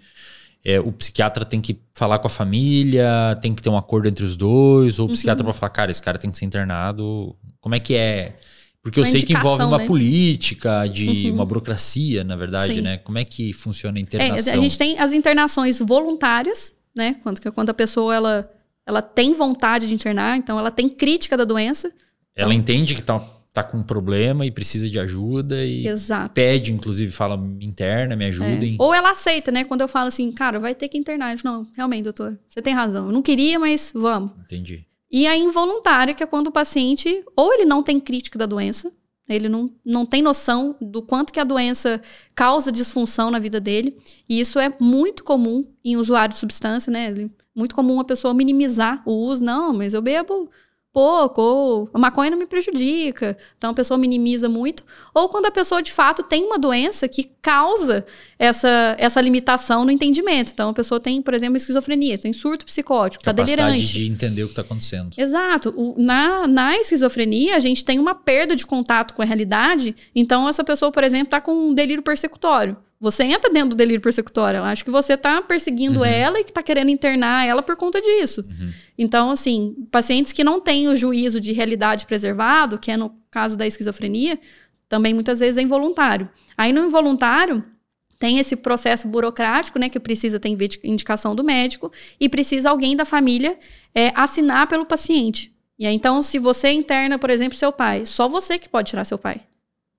é, o psiquiatra tem que falar com a família, tem que ter um acordo entre os dois, ou o uhum. psiquiatra vai falar, cara, esse cara tem que ser internado. Como é que é? Porque eu sei que envolve uma né? política de uhum. uma burocracia, na verdade, Sim. né? Como é que funciona a é, internação? É, a gente tem as internações voluntárias, né? Quando, é quando a pessoa ela, ela tem vontade de internar, então ela tem crítica da doença. Ela então, entende que está tá com um problema e precisa de ajuda e Exato. pede, inclusive, fala interna, me é. ajudem. É. Ou ela aceita, né? Quando eu falo assim, cara, vai ter que internar. Digo, não, realmente, doutor, você tem razão. Eu não queria, mas vamos. Entendi. E a é involuntária, que é quando o paciente, ou ele não tem crítica da doença, ele não, não tem noção do quanto que a doença causa disfunção na vida dele. E isso é muito comum em usuário de substância, né? Muito comum a pessoa minimizar o uso. Não, mas eu bebo pouco, ou a maconha não me prejudica. Então a pessoa minimiza muito. Ou quando a pessoa de fato tem uma doença que causa essa, essa limitação no entendimento. Então a pessoa tem, por exemplo, esquizofrenia, tem surto psicótico, está delirante. de entender o que está acontecendo. Exato. O, na, na esquizofrenia, a gente tem uma perda de contato com a realidade. Então essa pessoa, por exemplo, está com um delírio persecutório. Você entra dentro do delírio persecutório. Ela acha que você está perseguindo uhum. ela e que está querendo internar ela por conta disso. Uhum. Então, assim, pacientes que não têm o juízo de realidade preservado, que é no caso da esquizofrenia, também muitas vezes é involuntário. Aí no involuntário, tem esse processo burocrático, né, que precisa ter indicação do médico e precisa alguém da família é, assinar pelo paciente. E aí, então, se você interna, por exemplo, seu pai, só você que pode tirar seu pai.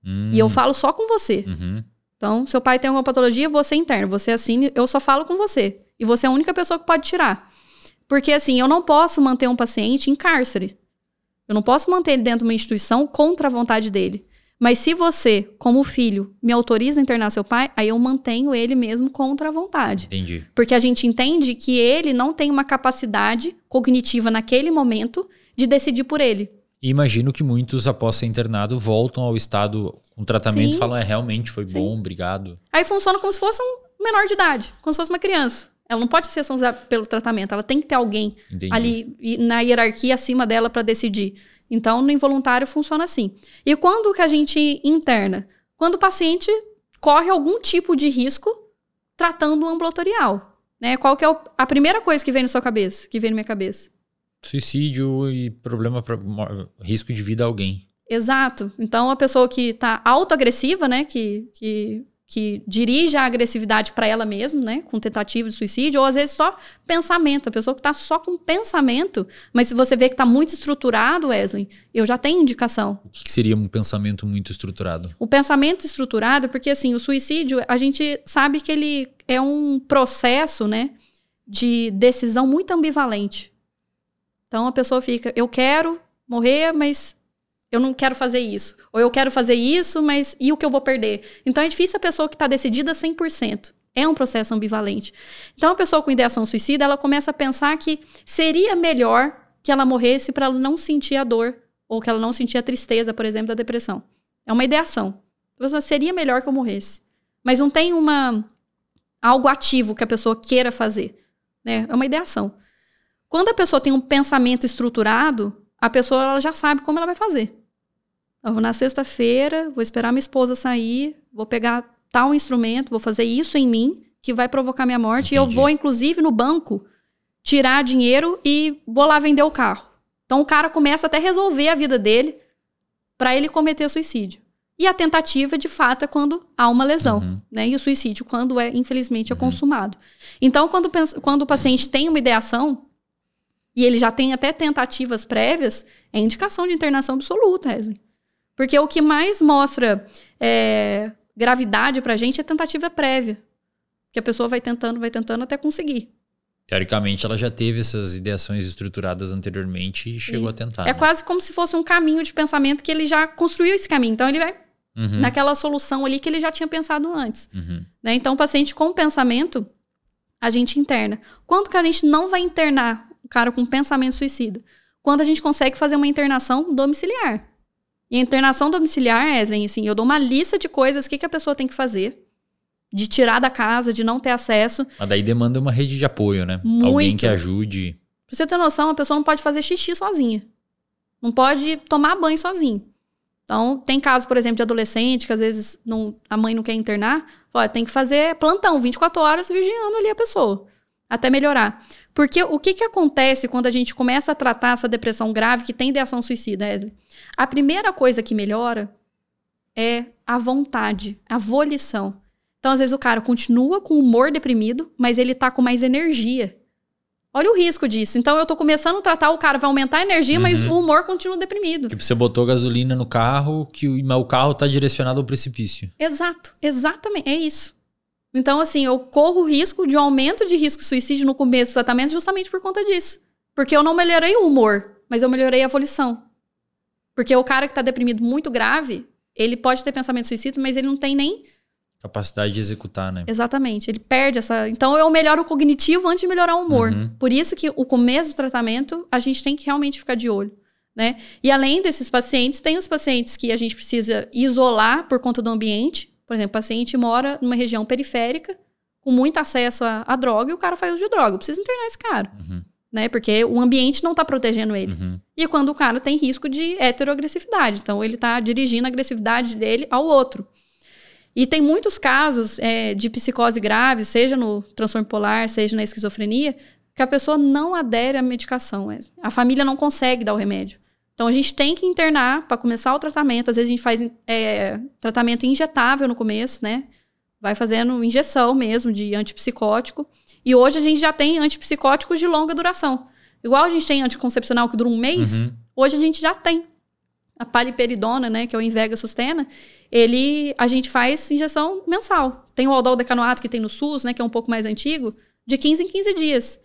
Hum. E eu hum. falo só com você. Uhum. Então, seu pai tem alguma patologia, você é interna, você é assina, eu só falo com você. E você é a única pessoa que pode tirar. Porque, assim, eu não posso manter um paciente em cárcere. Eu não posso manter ele dentro de uma instituição contra a vontade dele. Mas se você, como filho, me autoriza a internar seu pai, aí eu mantenho ele mesmo contra a vontade. Entendi. Porque a gente entende que ele não tem uma capacidade cognitiva naquele momento de decidir por ele. E imagino que muitos, após ser internado, voltam ao estado com um tratamento Sim. e falam: é, realmente foi Sim. bom, obrigado. Aí funciona como se fosse um menor de idade, como se fosse uma criança. Ela não pode ser responsável pelo tratamento, ela tem que ter alguém Entendi. ali na hierarquia acima dela para decidir. Então, no involuntário funciona assim. E quando que a gente interna? Quando o paciente corre algum tipo de risco tratando o ambulatorial. Né? Qual que é a primeira coisa que vem na sua cabeça, que vem na minha cabeça? Suicídio e problema, risco de vida a alguém. Exato. Então, a pessoa que está autoagressiva, né, que, que, que dirige a agressividade para ela mesma, né, com tentativa de suicídio, ou às vezes só pensamento. A pessoa que está só com pensamento, mas se você vê que está muito estruturado, Wesley, eu já tenho indicação. O que, que seria um pensamento muito estruturado? O pensamento estruturado, porque assim, o suicídio, a gente sabe que ele é um processo, né, de decisão muito ambivalente. Então a pessoa fica, eu quero morrer, mas eu não quero fazer isso. Ou eu quero fazer isso, mas e o que eu vou perder? Então é difícil a pessoa que está decidida 100%. É um processo ambivalente. Então a pessoa com ideação suicida, ela começa a pensar que seria melhor que ela morresse para ela não sentir a dor ou que ela não sentir a tristeza, por exemplo, da depressão. É uma ideação. A pessoa seria melhor que eu morresse. Mas não tem uma algo ativo que a pessoa queira fazer, né? É uma ideação. Quando a pessoa tem um pensamento estruturado, a pessoa ela já sabe como ela vai fazer. Eu vou na sexta-feira, vou esperar minha esposa sair, vou pegar tal instrumento, vou fazer isso em mim que vai provocar minha morte. Entendi. E eu vou, inclusive, no banco tirar dinheiro e vou lá vender o carro. Então o cara começa até resolver a vida dele para ele cometer suicídio. E a tentativa, de fato, é quando há uma lesão, uhum. né? E o suicídio, quando é, infelizmente, é uhum. consumado. Então, quando, quando o paciente tem uma ideação, e ele já tem até tentativas prévias, é indicação de internação absoluta, Wesley. Porque o que mais mostra é, gravidade pra gente é tentativa prévia. Que a pessoa vai tentando, vai tentando até conseguir. Teoricamente, ela já teve essas ideações estruturadas anteriormente e chegou e a tentar. É né? quase como se fosse um caminho de pensamento que ele já construiu esse caminho. Então, ele vai uhum. naquela solução ali que ele já tinha pensado antes. Uhum. Né? Então, o paciente com pensamento, a gente interna. Quanto que a gente não vai internar cara com pensamento suicida. Quando a gente consegue fazer uma internação domiciliar. E a internação domiciliar, Eslen, assim, eu dou uma lista de coisas que, que a pessoa tem que fazer. De tirar da casa, de não ter acesso. Mas daí demanda uma rede de apoio, né? Muito. Alguém que ajude. Pra você ter noção, a pessoa não pode fazer xixi sozinha. Não pode tomar banho sozinha. Então, tem casos, por exemplo, de adolescente que às vezes não, a mãe não quer internar. tem que fazer plantão 24 horas vigiando ali a pessoa. Até melhorar. Porque o que, que acontece quando a gente começa a tratar essa depressão grave que tem de ação suicida, Wesley? A primeira coisa que melhora é a vontade, a volição. Então, às vezes, o cara continua com o humor deprimido, mas ele tá com mais energia. Olha o risco disso. Então, eu tô começando a tratar, o cara vai aumentar a energia, uhum. mas o humor continua deprimido. Tipo, você botou gasolina no carro, que o, o carro tá direcionado ao precipício. Exato, exatamente. É isso. Então, assim, eu corro risco de um aumento de risco de suicídio no começo do tratamento justamente por conta disso. Porque eu não melhorei o humor, mas eu melhorei a volição. Porque o cara que está deprimido muito grave, ele pode ter pensamento suicida, mas ele não tem nem. Capacidade de executar, né? Exatamente. Ele perde essa. Então eu melhoro o cognitivo antes de melhorar o humor. Uhum. Por isso que o começo do tratamento a gente tem que realmente ficar de olho. Né? E além desses pacientes, tem os pacientes que a gente precisa isolar por conta do ambiente, por exemplo, o paciente mora numa região periférica, com muito acesso à, droga, e o cara faz uso de droga. Eu preciso internar esse cara. Uhum. Né? Porque o ambiente não está protegendo ele. Uhum. E é quando o cara tem risco de heteroagressividade. Então, ele está dirigindo a agressividade dele ao outro. E tem muitos casos é, de psicose grave, seja no transtorno bipolar, seja na esquizofrenia, que a pessoa não adere à medicação. A família não consegue dar o remédio. Então a gente tem que internar para começar o tratamento. Às vezes a gente faz é, tratamento injetável no começo, né? Vai fazendo injeção mesmo de antipsicótico. E hoje a gente já tem antipsicóticos de longa duração. Igual a gente tem anticoncepcional que dura um mês, uhum. hoje a gente já tem. A paliperidona, né, que é o Invega Sustena, ele a gente faz injeção mensal. Tem o aldol decanoato que tem no SUS, né, que é um pouco mais antigo, de 15 em 15 dias.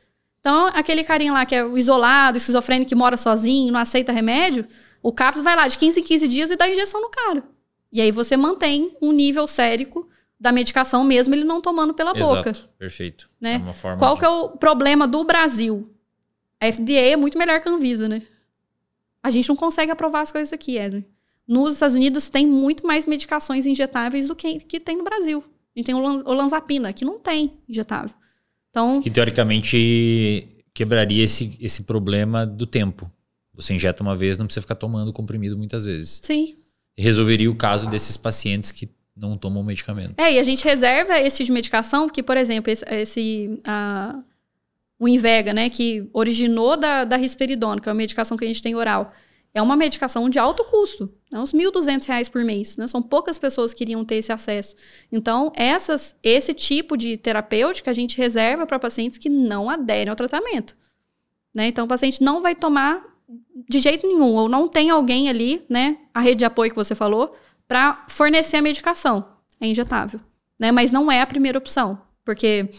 Então, aquele carinha lá que é isolado, esquizofrênico, que mora sozinho, não aceita remédio, o CAPS vai lá de 15 em 15 dias e dá injeção no cara. E aí você mantém um nível sérico da medicação mesmo ele não tomando pela Exato, boca. Perfeito. Né? É Qual de... que é o problema do Brasil? A FDA é muito melhor que a Anvisa, né? A gente não consegue aprovar as coisas aqui, Wesley. Nos Estados Unidos tem muito mais medicações injetáveis do que, que tem no Brasil. A gente tem o lanzapina que não tem injetável. Então, que teoricamente quebraria esse, esse problema do tempo. Você injeta uma vez, não precisa ficar tomando comprimido muitas vezes. Sim. Resolveria o caso desses pacientes que não tomam medicamento. É, e a gente reserva esse tipo de medicação, porque, por exemplo, esse, esse a, o Invega, né, que originou da, da risperidona, que é uma medicação que a gente tem oral é uma medicação de alto custo, né, uns R$ 1.200 por mês. Né, são poucas pessoas que iriam ter esse acesso. Então, essas, esse tipo de terapêutica a gente reserva para pacientes que não aderem ao tratamento. Né? Então, o paciente não vai tomar de jeito nenhum, ou não tem alguém ali, né, a rede de apoio que você falou, para fornecer a medicação. É injetável. Né? Mas não é a primeira opção, porque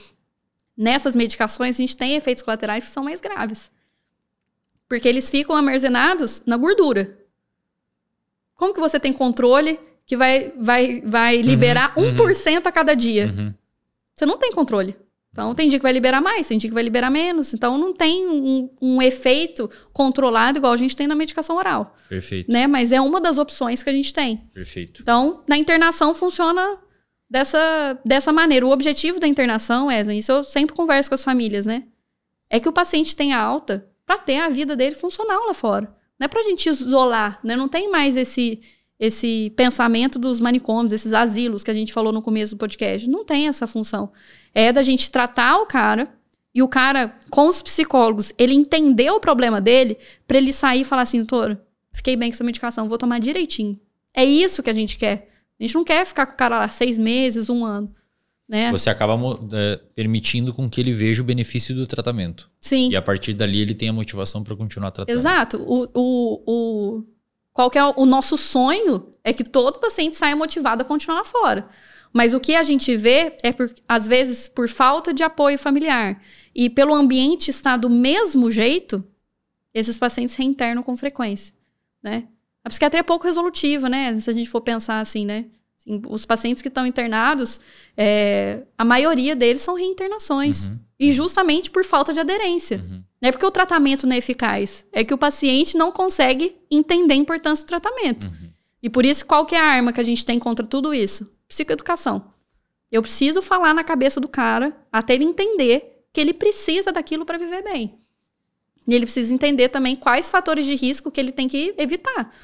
nessas medicações a gente tem efeitos colaterais que são mais graves. Porque eles ficam armazenados na gordura. Como que você tem controle que vai, vai, vai uhum, liberar uhum, 1% uhum. a cada dia? Uhum. Você não tem controle. Então tem dia que vai liberar mais, tem dia que vai liberar menos. Então não tem um, um, efeito controlado igual a gente tem na medicação oral. Perfeito. Né? Mas é uma das opções que a gente tem. Perfeito. Então, na internação funciona dessa, dessa maneira. O objetivo da internação, Wesley, isso eu sempre converso com as famílias, né? É que o paciente tenha alta para ter a vida dele funcional lá fora. Não é para a gente isolar, né? não tem mais esse esse pensamento dos manicômios, esses asilos que a gente falou no começo do podcast. Não tem essa função. É da gente tratar o cara e o cara, com os psicólogos, ele entender o problema dele para ele sair e falar assim, doutor, fiquei bem com essa medicação, vou tomar direitinho. É isso que a gente quer. A gente não quer ficar com o cara lá seis meses, um ano. Né? Você acaba é, permitindo com que ele veja o benefício do tratamento. Sim. E a partir dali ele tem a motivação para continuar tratando. Exato. O, o, o, qual é o, o nosso sonho é que todo paciente saia motivado a continuar fora. Mas o que a gente vê é, por, às vezes, por falta de apoio familiar e pelo ambiente estar do mesmo jeito, esses pacientes reinternam com frequência, né? A psiquiatria é pouco resolutiva, né? Se a gente for pensar assim, né? Os pacientes que estão internados, é, a maioria deles são reinternações. Uhum. E justamente por falta de aderência. Uhum. Não é porque o tratamento não é eficaz, é que o paciente não consegue entender a importância do tratamento. Uhum. E por isso, qual que é a arma que a gente tem contra tudo isso? Psicoeducação. Eu preciso falar na cabeça do cara até ele entender que ele precisa daquilo para viver bem. E ele precisa entender também quais fatores de risco que ele tem que evitar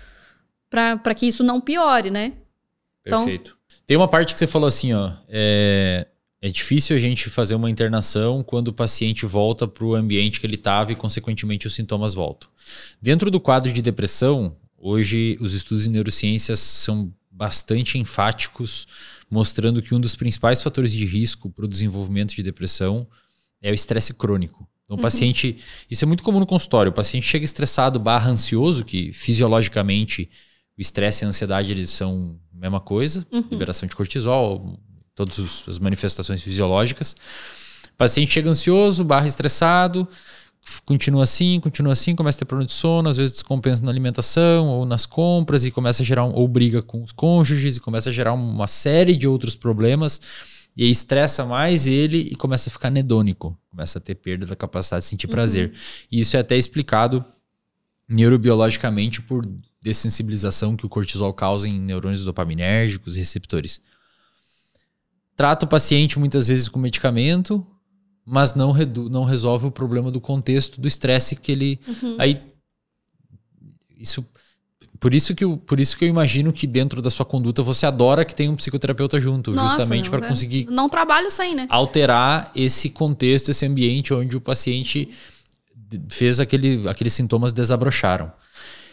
para que isso não piore, né? Então, Perfeito. Então, Tem uma parte que você falou assim, ó. É, é difícil a gente fazer uma internação quando o paciente volta para o ambiente que ele estava e, consequentemente, os sintomas voltam. Dentro do quadro de depressão, hoje os estudos em neurociências são bastante enfáticos, mostrando que um dos principais fatores de risco para o desenvolvimento de depressão é o estresse crônico. Então, o uhum. paciente. Isso é muito comum no consultório. O paciente chega estressado, barra ansioso, que fisiologicamente estresse e a ansiedade eles são a mesma coisa, uhum. liberação de cortisol, todas as manifestações fisiológicas. O paciente chega ansioso, barra estressado, continua assim, continua assim, começa a ter problema de sono, às vezes descompensa na alimentação ou nas compras e começa a gerar um, ou briga com os cônjuges e começa a gerar uma série de outros problemas e aí estressa mais ele e começa a ficar anedônico, começa a ter perda da capacidade de sentir uhum. prazer. E isso é até explicado neurobiologicamente por dessensibilização que o cortisol causa em neurônios dopaminérgicos e receptores. Trata o paciente muitas vezes com medicamento, mas não, não resolve o problema do contexto, do estresse que ele. Uhum. Aí. Isso. Por isso, que eu, por isso que eu imagino que dentro da sua conduta você adora que tenha um psicoterapeuta junto, Nossa, justamente para é. conseguir. Não trabalho sem, né? Alterar esse contexto, esse ambiente onde o paciente fez aquele, aqueles sintomas desabrocharam.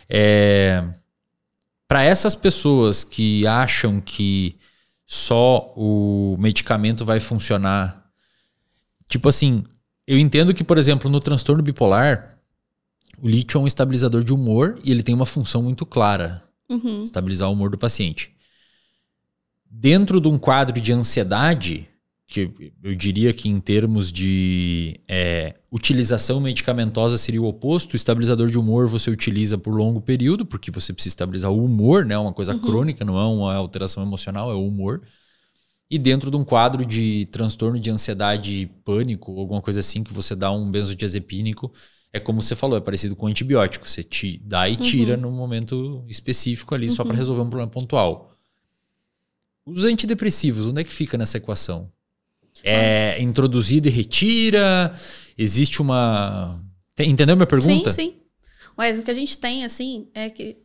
É, Para essas pessoas que acham que só o medicamento vai funcionar, tipo assim, eu entendo que, por exemplo, no transtorno bipolar, o lítio é um estabilizador de humor e ele tem uma função muito clara: uhum. estabilizar o humor do paciente. Dentro de um quadro de ansiedade, que eu diria que em termos de é, utilização medicamentosa seria o oposto. O estabilizador de humor você utiliza por longo período, porque você precisa estabilizar o humor, né? É uma coisa uhum. crônica, não é uma alteração emocional, é o humor. E dentro de um quadro de transtorno de ansiedade pânico, alguma coisa assim, que você dá um benzodiazepínico, é como você falou, é parecido com antibiótico. Você te dá e tira uhum. num momento específico ali, uhum. só para resolver um problema pontual. Os antidepressivos, onde é que fica nessa equação? É ah. introduzido e retira? Existe uma. Entendeu minha pergunta? Sim, sim. Mas o que a gente tem, assim, é que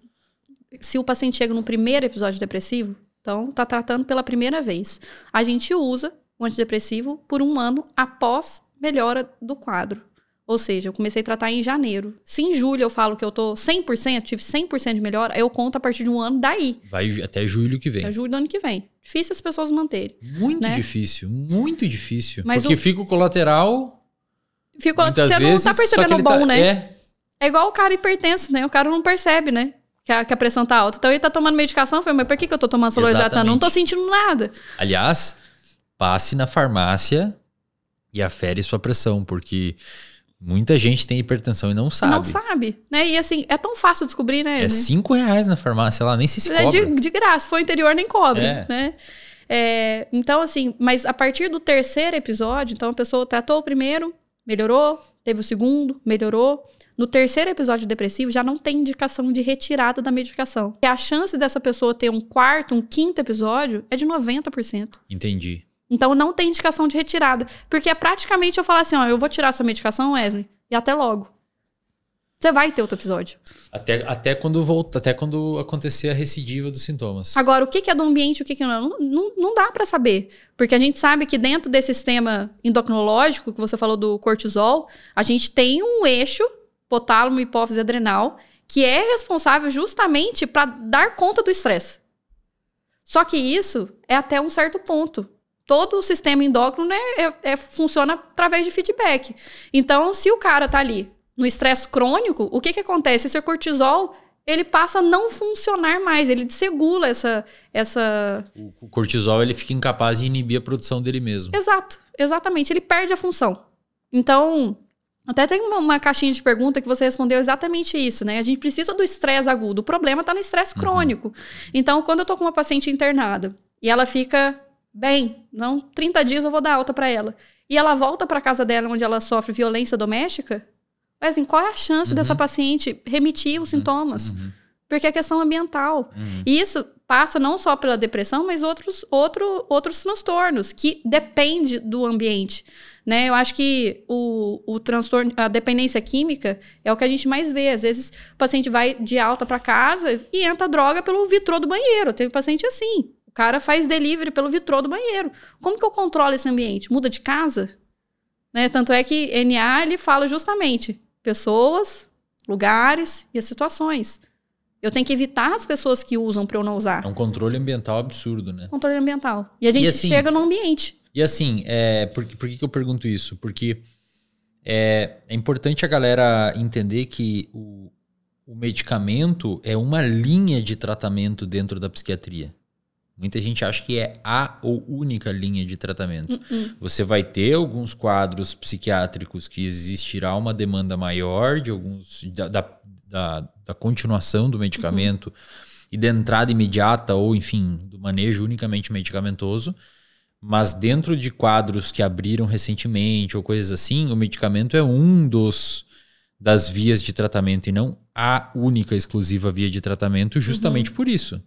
se o paciente chega no primeiro episódio depressivo, então está tratando pela primeira vez. A gente usa o antidepressivo por um ano após melhora do quadro. Ou seja, eu comecei a tratar em janeiro. Se em julho eu falo que eu tô 100%, tive 100% de melhora, eu conto a partir de um ano daí. Vai até julho que vem. Até julho do ano que vem difícil as pessoas manterem. Muito né? difícil, muito difícil. Mas Porque o... fica o colateral. Fica o colateral. Você vezes, não tá percebendo o bom, tá... né? É... é igual o cara hipertenso, né? O cara não percebe, né? Que a, que a, pressão tá alta. Então ele tá tomando medicação, foi, mas por que, que eu tô tomando celorizatano? Não tô sentindo nada. Aliás, passe na farmácia e afere sua pressão, porque Muita gente tem hipertensão e não sabe. Não sabe, né? E assim, é tão fácil descobrir, né? É cinco reais na farmácia lá, nem se, se cobra. É de, de graça, foi interior, nem cobre, é. né? É, então, assim, mas a partir do terceiro episódio, então a pessoa tratou o primeiro, melhorou, teve o segundo, melhorou. No terceiro episódio depressivo, já não tem indicação de retirada da medicação. E a chance dessa pessoa ter um quarto, um quinto episódio é de 90%. Entendi. Então não tem indicação de retirada. Porque é praticamente eu falar assim: ó, eu vou tirar sua medicação, Wesley, e até logo. Você vai ter outro episódio. Até, até quando volta, até quando acontecer a recidiva dos sintomas. Agora, o que, que é do ambiente o que, que não, não, não dá para saber. Porque a gente sabe que dentro desse sistema endocrinológico, que você falou do cortisol, a gente tem um eixo, potálamo, hipófise adrenal, que é responsável justamente para dar conta do estresse. Só que isso é até um certo ponto todo o sistema endócrino né, é, é, funciona através de feedback. Então, se o cara tá ali no estresse crônico, o que, que acontece? Esse cortisol ele passa a não funcionar mais, ele desregula essa, essa. O cortisol ele fica incapaz de inibir a produção dele mesmo. Exato, exatamente. Ele perde a função. Então, até tem uma, uma, caixinha de pergunta que você respondeu exatamente isso, né? A gente precisa do estresse agudo. O problema está no estresse uhum. crônico. Uhum. Então, quando eu estou com uma paciente internada e ela fica bem, não 30 dias eu vou dar alta para ela. E ela volta para casa dela onde ela sofre violência doméstica, mas assim, qual é a chance uhum. dessa paciente remitir os uhum. sintomas? Uhum. Porque é questão ambiental. Uhum. E isso passa não só pela depressão, mas outros, outro, outros transtornos que depende do ambiente. Né? Eu acho que o, o transtorno, a dependência química é o que a gente mais vê. Às vezes o paciente vai de alta para casa e entra droga pelo vitrô do banheiro. Teve paciente assim cara faz delivery pelo vitrô do banheiro. Como que eu controlo esse ambiente? Muda de casa? Né? Tanto é que NA ele fala justamente pessoas, lugares e as situações. Eu tenho que evitar as pessoas que usam para eu não usar. É um controle ambiental absurdo, né? Controle ambiental. E a gente e assim, chega no ambiente. E assim, é, por, por que, que eu pergunto isso? Porque é, é importante a galera entender que o, o medicamento é uma linha de tratamento dentro da psiquiatria. Muita gente acha que é a ou única linha de tratamento. Uh -uh. Você vai ter alguns quadros psiquiátricos que existirá uma demanda maior de alguns da, da, da continuação do medicamento e da entrada imediata ou, enfim, do manejo unicamente medicamentoso. Mas dentro de quadros que abriram recentemente ou coisas assim, o medicamento é um dos das vias de tratamento e não a única exclusiva via de tratamento, justamente uhum. por isso.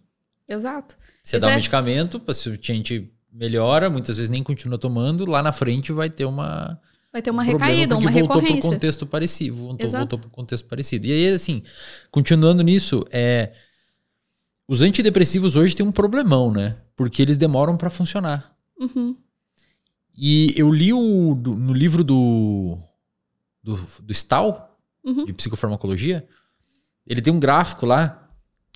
Exato. Você Isso dá é... um medicamento, se o paciente melhora, muitas vezes nem continua tomando, lá na frente vai ter uma. Vai ter uma um recaída, uma voltou recorrência. Voltou para um contexto parecido. Voltou, voltou para um contexto parecido. E aí, assim, continuando nisso, é. Os antidepressivos hoje têm um problemão, né? Porque eles demoram para funcionar. Uhum. E eu li o, do, no livro do, do, do Stahl, uhum. de psicofarmacologia, ele tem um gráfico lá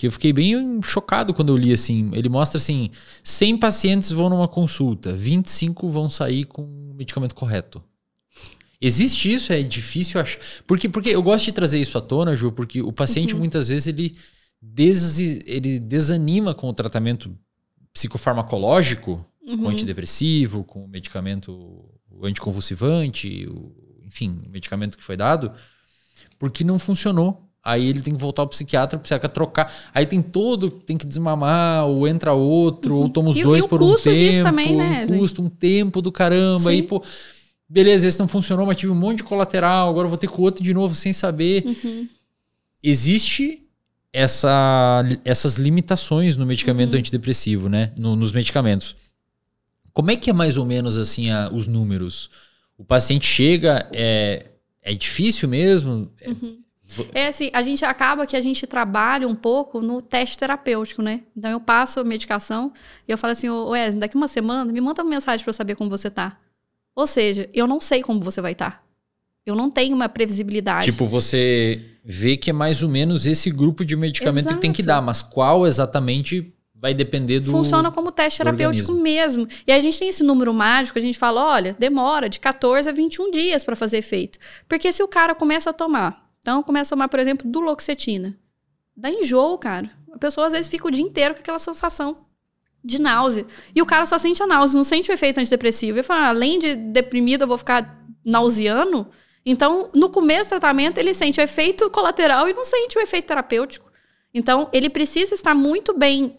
que eu fiquei bem chocado quando eu li assim. Ele mostra assim: 100 pacientes vão numa consulta, 25 vão sair com o medicamento correto. Existe isso, é difícil achar. Porque, porque eu gosto de trazer isso à tona, Ju, porque o paciente uhum. muitas vezes ele, des, ele desanima com o tratamento psicofarmacológico, uhum. com antidepressivo, com o medicamento anticonvulsivante, o, enfim, o medicamento que foi dado, porque não funcionou Aí ele tem que voltar ao psiquiatra, o psiquiatra trocar. Aí tem todo, tem que desmamar, ou entra outro, uhum. ou toma os e, dois e por um tempo. o custo disso também, né? Um custo, um tempo do caramba. Sim. Aí, pô, beleza, esse não funcionou, mas tive um monte de colateral, agora vou ter com o outro de novo sem saber. Uhum. Existe essa, essas limitações no medicamento uhum. antidepressivo, né? No, nos medicamentos. Como é que é mais ou menos assim a, os números? O paciente chega, é, é difícil mesmo? É uhum. É assim, a gente acaba que a gente trabalha um pouco no teste terapêutico, né? Então eu passo a medicação e eu falo assim, ô Wesley, daqui uma semana me manda uma mensagem para eu saber como você tá. Ou seja, eu não sei como você vai estar. Tá. Eu não tenho uma previsibilidade. Tipo, você vê que é mais ou menos esse grupo de medicamento Exato. que tem que dar, mas qual exatamente vai depender do. Funciona como teste terapêutico mesmo. E a gente tem esse número mágico, a gente fala: olha, demora de 14 a 21 dias para fazer efeito. Porque se o cara começa a tomar então, começa a tomar, por exemplo, duloxetina. Dá enjoo, cara. A pessoa às vezes fica o dia inteiro com aquela sensação de náusea. E o cara só sente a náusea, não sente o efeito antidepressivo. Ele fala, ah, além de deprimido, eu vou ficar nauseando. Então, no começo do tratamento, ele sente o efeito colateral e não sente o efeito terapêutico. Então, ele precisa estar muito bem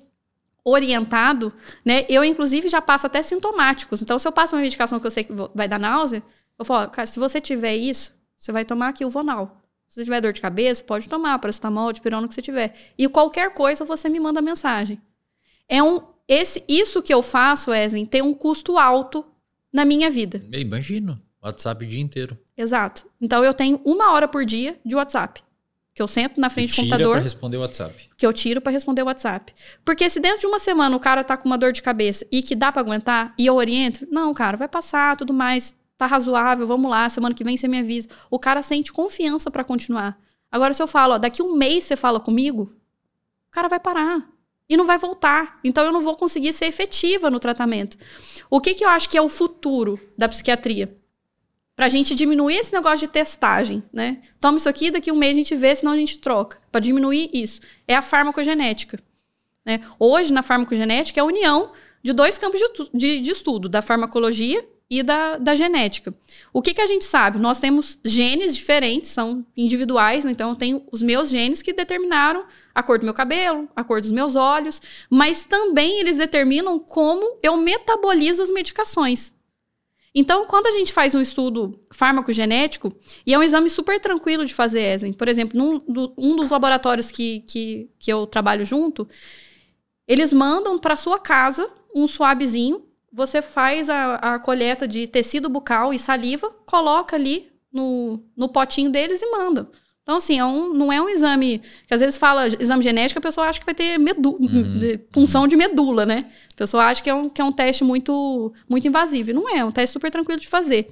orientado, né? Eu, inclusive, já passo até sintomáticos. Então, se eu passo uma medicação que eu sei que vai dar náusea, eu falo, cara, se você tiver isso, você vai tomar aqui o Vonal. Se você tiver dor de cabeça, pode tomar paracetamol, dipirona, o que você tiver. E qualquer coisa você me manda mensagem. É um esse isso que eu faço, Wesley, tem um custo alto na minha vida. Eu imagino. WhatsApp o dia inteiro. Exato. Então eu tenho uma hora por dia de WhatsApp. Que eu sento na frente do computador. Pra responder o WhatsApp. Que eu tiro para responder o WhatsApp. Porque se dentro de uma semana o cara tá com uma dor de cabeça e que dá para aguentar e eu oriento, não, cara, vai passar, tudo mais tá razoável, vamos lá, semana que vem você me avisa. O cara sente confiança para continuar. Agora, se eu falo, ó, daqui um mês você fala comigo, o cara vai parar e não vai voltar. Então, eu não vou conseguir ser efetiva no tratamento. O que, que eu acho que é o futuro da psiquiatria? Pra gente diminuir esse negócio de testagem, né? Toma isso aqui, daqui um mês a gente vê, senão a gente troca. Para diminuir isso. É a farmacogenética. Né? Hoje, na farmacogenética, é a união de dois campos de, de, de estudo, da farmacologia e da, da genética. O que, que a gente sabe? Nós temos genes diferentes, são individuais, né? então eu tenho os meus genes que determinaram a cor do meu cabelo, a cor dos meus olhos, mas também eles determinam como eu metabolizo as medicações. Então, quando a gente faz um estudo farmacogenético, e é um exame super tranquilo de fazer, Eslen, por exemplo, num do, um dos laboratórios que, que, que eu trabalho junto, eles mandam para sua casa um suabezinho você faz a, a coleta de tecido bucal e saliva, coloca ali no, no potinho deles e manda. Então, assim, é um, não é um exame. Que às vezes fala exame genético, a pessoa acha que vai ter medu, uhum, uhum. punção de medula, né? A pessoa acha que é um, que é um teste muito, muito invasivo. E não é, é um teste super tranquilo de fazer.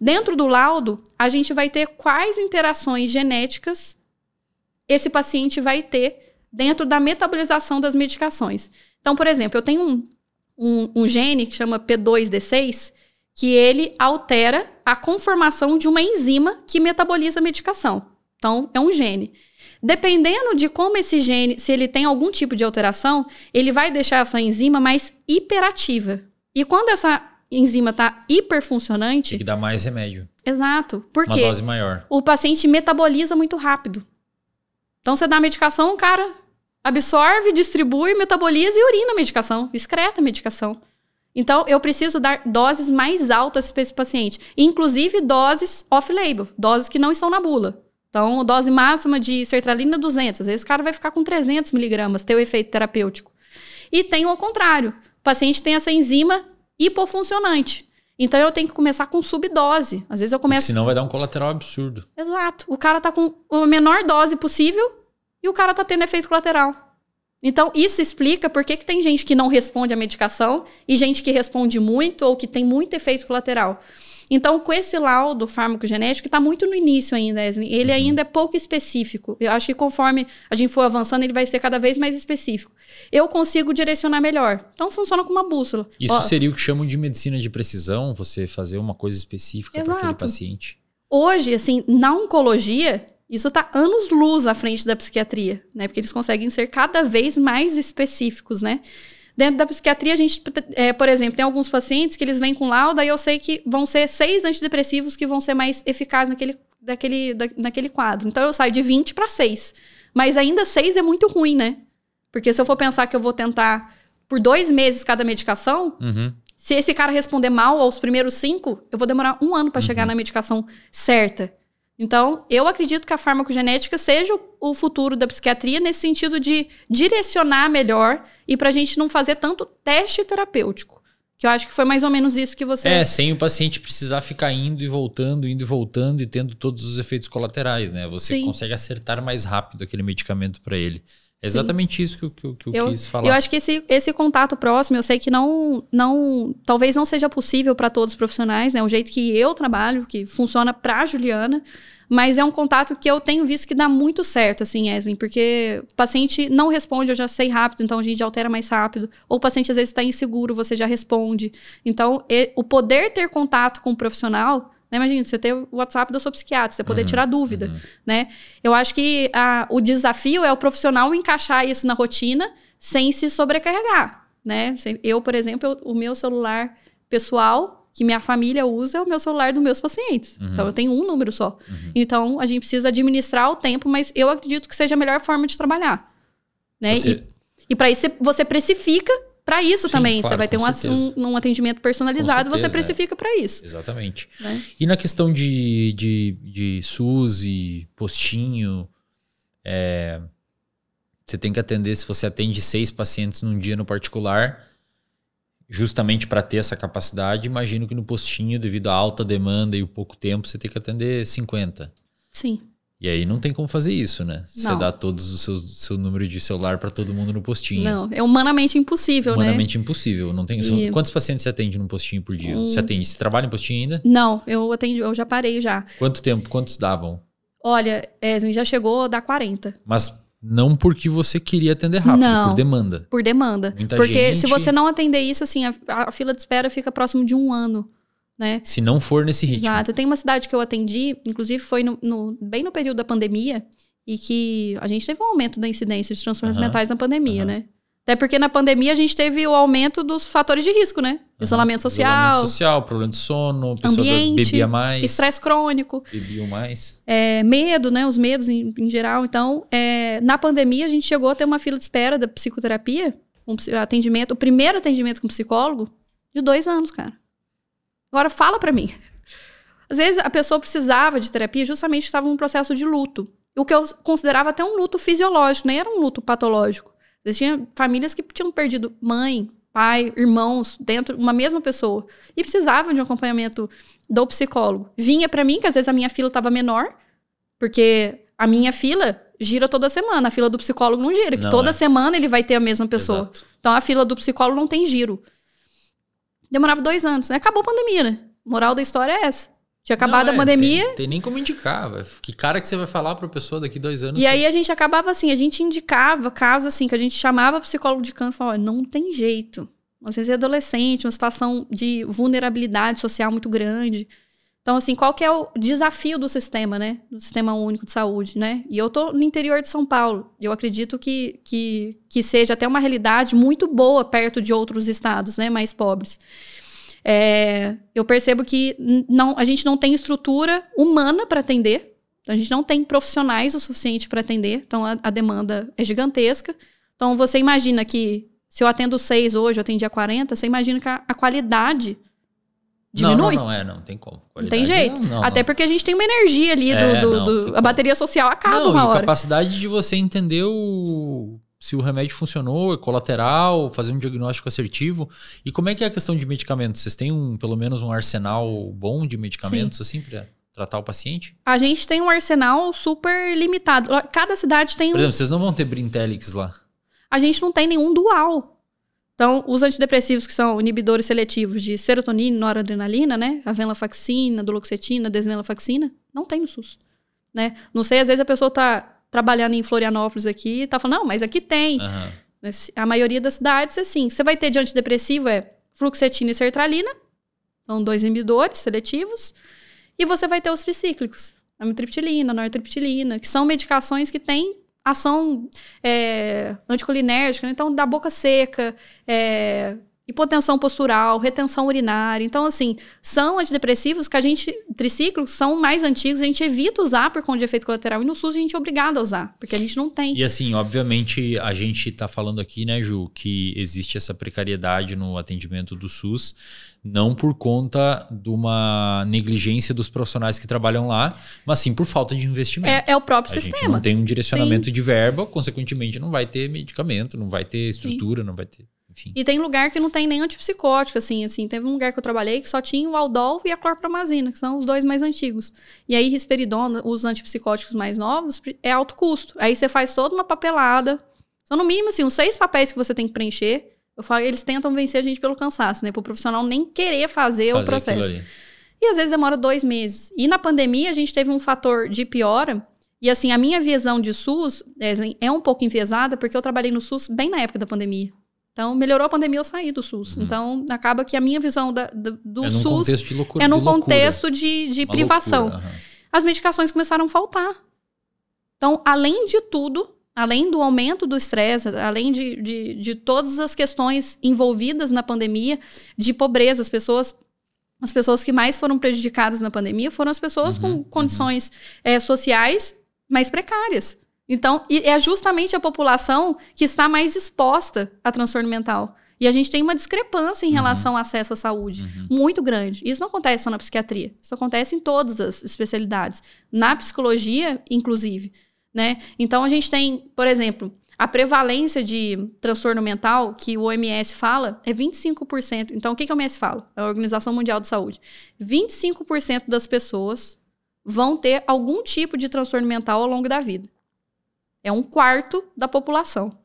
Dentro do laudo, a gente vai ter quais interações genéticas esse paciente vai ter dentro da metabolização das medicações. Então, por exemplo, eu tenho um, um, um gene que chama P2D6, que ele altera a conformação de uma enzima que metaboliza a medicação. Então, é um gene. Dependendo de como esse gene, se ele tem algum tipo de alteração, ele vai deixar essa enzima mais hiperativa. E quando essa enzima está hiperfuncionante. Tem que dar mais remédio. Exato. Porque Uma dose maior. O paciente metaboliza muito rápido. Então você dá a medicação, o cara absorve, distribui, metaboliza e urina a medicação, excreta a medicação. Então, eu preciso dar doses mais altas para esse paciente, inclusive doses off-label, doses que não estão na bula. Então, dose máxima de sertralina 200, às vezes o cara vai ficar com 300 miligramas, ter o efeito terapêutico. E tem o contrário, o paciente tem essa enzima hipofuncionante. Então, eu tenho que começar com subdose. Às vezes eu começo... senão vai dar um colateral absurdo. Exato. O cara está com a menor dose possível e o cara tá tendo efeito colateral. Então, isso explica por que, que tem gente que não responde à medicação e gente que responde muito ou que tem muito efeito colateral. Então, com esse laudo farmacogenético, está muito no início ainda, Esli. Ele uhum. ainda é pouco específico. Eu acho que conforme a gente for avançando, ele vai ser cada vez mais específico. Eu consigo direcionar melhor. Então, funciona como uma bússola. Isso Ó, seria o que chamam de medicina de precisão, você fazer uma coisa específica para aquele paciente. Hoje, assim, na oncologia, isso está anos luz à frente da psiquiatria, né? Porque eles conseguem ser cada vez mais específicos, né? Dentro da psiquiatria, a gente, é, por exemplo, tem alguns pacientes que eles vêm com laudo, aí eu sei que vão ser seis antidepressivos que vão ser mais eficazes naquele, daquele, da, naquele quadro. Então eu saio de 20 para seis. Mas ainda seis é muito ruim, né? Porque se eu for pensar que eu vou tentar por dois meses cada medicação, uhum. se esse cara responder mal aos primeiros cinco, eu vou demorar um ano para uhum. chegar na medicação certa. Então, eu acredito que a farmacogenética seja o futuro da psiquiatria nesse sentido de direcionar melhor e para a gente não fazer tanto teste terapêutico. Que eu acho que foi mais ou menos isso que você. É, sem o paciente precisar ficar indo e voltando, indo e voltando e tendo todos os efeitos colaterais, né? Você Sim. consegue acertar mais rápido aquele medicamento para ele. Exatamente Sim. isso que, que, que eu, eu quis falar. Eu acho que esse, esse contato próximo, eu sei que não, não talvez não seja possível para todos os profissionais, né? O jeito que eu trabalho, que funciona para a Juliana, mas é um contato que eu tenho visto que dá muito certo, assim, Eslin, porque o paciente não responde, eu já sei rápido, então a gente altera mais rápido. Ou o paciente às vezes está inseguro, você já responde. Então, e, o poder ter contato com o profissional né? Imagina, você ter o WhatsApp do seu psiquiatra, você poder uhum, tirar dúvida. Uhum. Né? Eu acho que a, o desafio é o profissional encaixar isso na rotina sem se sobrecarregar. Né? Eu, por exemplo, eu, o meu celular pessoal, que minha família usa, é o meu celular dos meus pacientes. Uhum. Então, eu tenho um número só. Uhum. Então, a gente precisa administrar o tempo, mas eu acredito que seja a melhor forma de trabalhar. Né? Você... E, e para isso, você precifica para isso Sim, também. Claro, você vai ter um, um, atendimento personalizado, certeza, você é. precifica é. para isso. Exatamente. Né? E na questão de, de, de SUS e postinho, é, você tem que atender, se você atende seis pacientes num dia no particular, justamente para ter essa capacidade, imagino que no postinho, devido à alta demanda e o pouco tempo, você tem que atender 50. Sim. E aí não tem como fazer isso, né? Você dá todos os seus seu número de celular para todo mundo no postinho. Não, é humanamente impossível, humanamente né? Humanamente impossível, não tem. E... Quantos pacientes você atende num postinho por dia? Um... Você atende? Você trabalha em postinho ainda? Não, eu atendo, eu já parei já. Quanto tempo? Quantos davam? Olha, é, já chegou a dar 40. Mas não porque você queria atender rápido, não, por demanda. Por demanda. Muita porque gente... se você não atender isso, assim, a, a fila de espera fica próximo de um ano. Né? Se não for nesse ritmo. Exato. Tem uma cidade que eu atendi, inclusive foi no, no, bem no período da pandemia, e que a gente teve um aumento da incidência de transtornos uhum. mentais na pandemia, uhum. né? Até porque na pandemia a gente teve o aumento dos fatores de risco, né? Uhum. Isolamento social. Isolamento social, problema de sono, ambiente, bebia mais. Estresse crônico. Bebia mais. É, medo, né? Os medos em, em geral. Então, é, na pandemia a gente chegou a ter uma fila de espera da psicoterapia, um atendimento, o primeiro atendimento com psicólogo, de dois anos, cara. Agora fala para mim. Às vezes a pessoa precisava de terapia justamente estava num processo de luto. O que eu considerava até um luto fisiológico, nem era um luto patológico. Existiam famílias que tinham perdido mãe, pai, irmãos, dentro uma mesma pessoa e precisavam de um acompanhamento do psicólogo. Vinha para mim que às vezes a minha fila estava menor, porque a minha fila gira toda semana, a fila do psicólogo não gira, não, que toda é. semana ele vai ter a mesma pessoa. Exato. Então a fila do psicólogo não tem giro. Demorava dois anos. Né? Acabou a pandemia, né? Moral da história é essa. Tinha acabado não, é, a pandemia. Tem, tem nem como indicar. Que cara que você vai falar para pessoa daqui dois anos? E aí a gente acabava assim, a gente indicava caso assim, que a gente chamava o psicólogo de canto e falava: não tem jeito. Às vezes é adolescente, uma situação de vulnerabilidade social muito grande. Então, assim, qual que é o desafio do sistema, né? Do sistema único de saúde, né? E eu tô no interior de São Paulo. Eu acredito que, que, que seja até uma realidade muito boa perto de outros estados, né? Mais pobres. É, eu percebo que não, a gente não tem estrutura humana para atender. A gente não tem profissionais o suficiente para atender. Então, a, a demanda é gigantesca. Então, você imagina que se eu atendo seis hoje, eu a 40, você imagina que a, a qualidade diminui. Não, não, não, é, não tem como. Qualidade, não tem jeito. Não, não, Até porque a gente tem uma energia ali é, do. do a bateria social acaba não, uma e hora. a capacidade de você entender o, se o remédio funcionou, é colateral, fazer um diagnóstico assertivo. E como é que é a questão de medicamentos? Vocês têm um, pelo menos um arsenal bom de medicamentos, Sim. assim, pra tratar o paciente? A gente tem um arsenal super limitado. Cada cidade tem Por um. Por exemplo, vocês não vão ter Brintelix lá. A gente não tem nenhum dual. Então, os antidepressivos que são inibidores seletivos de serotonina, noradrenalina, né? A venlafaxina, duloxetina, desvenlafaxina, não tem no SUS, né? Não sei, às vezes a pessoa está trabalhando em Florianópolis aqui e tá falando, não, mas aqui tem. Uhum. A maioria das cidades, assim, você vai ter de antidepressivo é fluoxetina e sertralina, são dois inibidores seletivos, e você vai ter os tricíclicos, amitriptilina, nortriptilina, que são medicações que têm ação é, anticolinérgica, né? então da boca seca, é, hipotensão postural, retenção urinária. Então, assim, são antidepressivos que a gente, triciclos, são mais antigos, a gente evita usar por conta de efeito colateral. E no SUS a gente é obrigado a usar, porque a gente não tem. E assim, obviamente, a gente está falando aqui, né, Ju, que existe essa precariedade no atendimento do SUS, não por conta de uma negligência dos profissionais que trabalham lá, mas sim por falta de investimento. É, é o próprio a sistema. não tem um direcionamento sim. de verba, consequentemente não vai ter medicamento, não vai ter estrutura, sim. não vai ter enfim. E tem lugar que não tem nem antipsicótico, assim, assim. Teve um lugar que eu trabalhei que só tinha o Aldol e a clorpromazina, que são os dois mais antigos. E aí, risperidona, os antipsicóticos mais novos, é alto custo. Aí você faz toda uma papelada. São, no mínimo, assim, uns seis papéis que você tem que preencher. Eu falo, eles tentam vencer a gente pelo cansaço, né? Para profissional nem querer fazer, fazer o processo. E às vezes demora dois meses. E na pandemia, a gente teve um fator de piora e assim, a minha visão de SUS é um pouco enviesada, porque eu trabalhei no SUS bem na época da pandemia. Então, melhorou a pandemia, eu saí do SUS. Hum. Então, acaba que a minha visão da, do, do é SUS loucura, é num de contexto de, de privação. Loucura, As medicações começaram a faltar. Então, além de tudo, além do aumento do estresse, além de, de, de, todas as questões envolvidas na pandemia, de pobreza, as pessoas. As pessoas que mais foram prejudicadas na pandemia foram as pessoas uhum, com uhum. condições uhum. é, sociais mais precárias. Então, é justamente a população que está mais exposta a transtorno mental. E a gente tem uma discrepância em uhum. relação uhum. ao acesso à saúde uhum. muito grande. Isso não acontece só na psiquiatria, isso acontece em todas as especialidades, na psicologia, inclusive. Né? Então a gente tem, por exemplo, a prevalência de transtorno mental que o OMS fala é 25%. Então, o que, que o OMS fala? É a Organização Mundial de Saúde. 25% das pessoas vão ter algum tipo de transtorno mental ao longo da vida. É um quarto da população.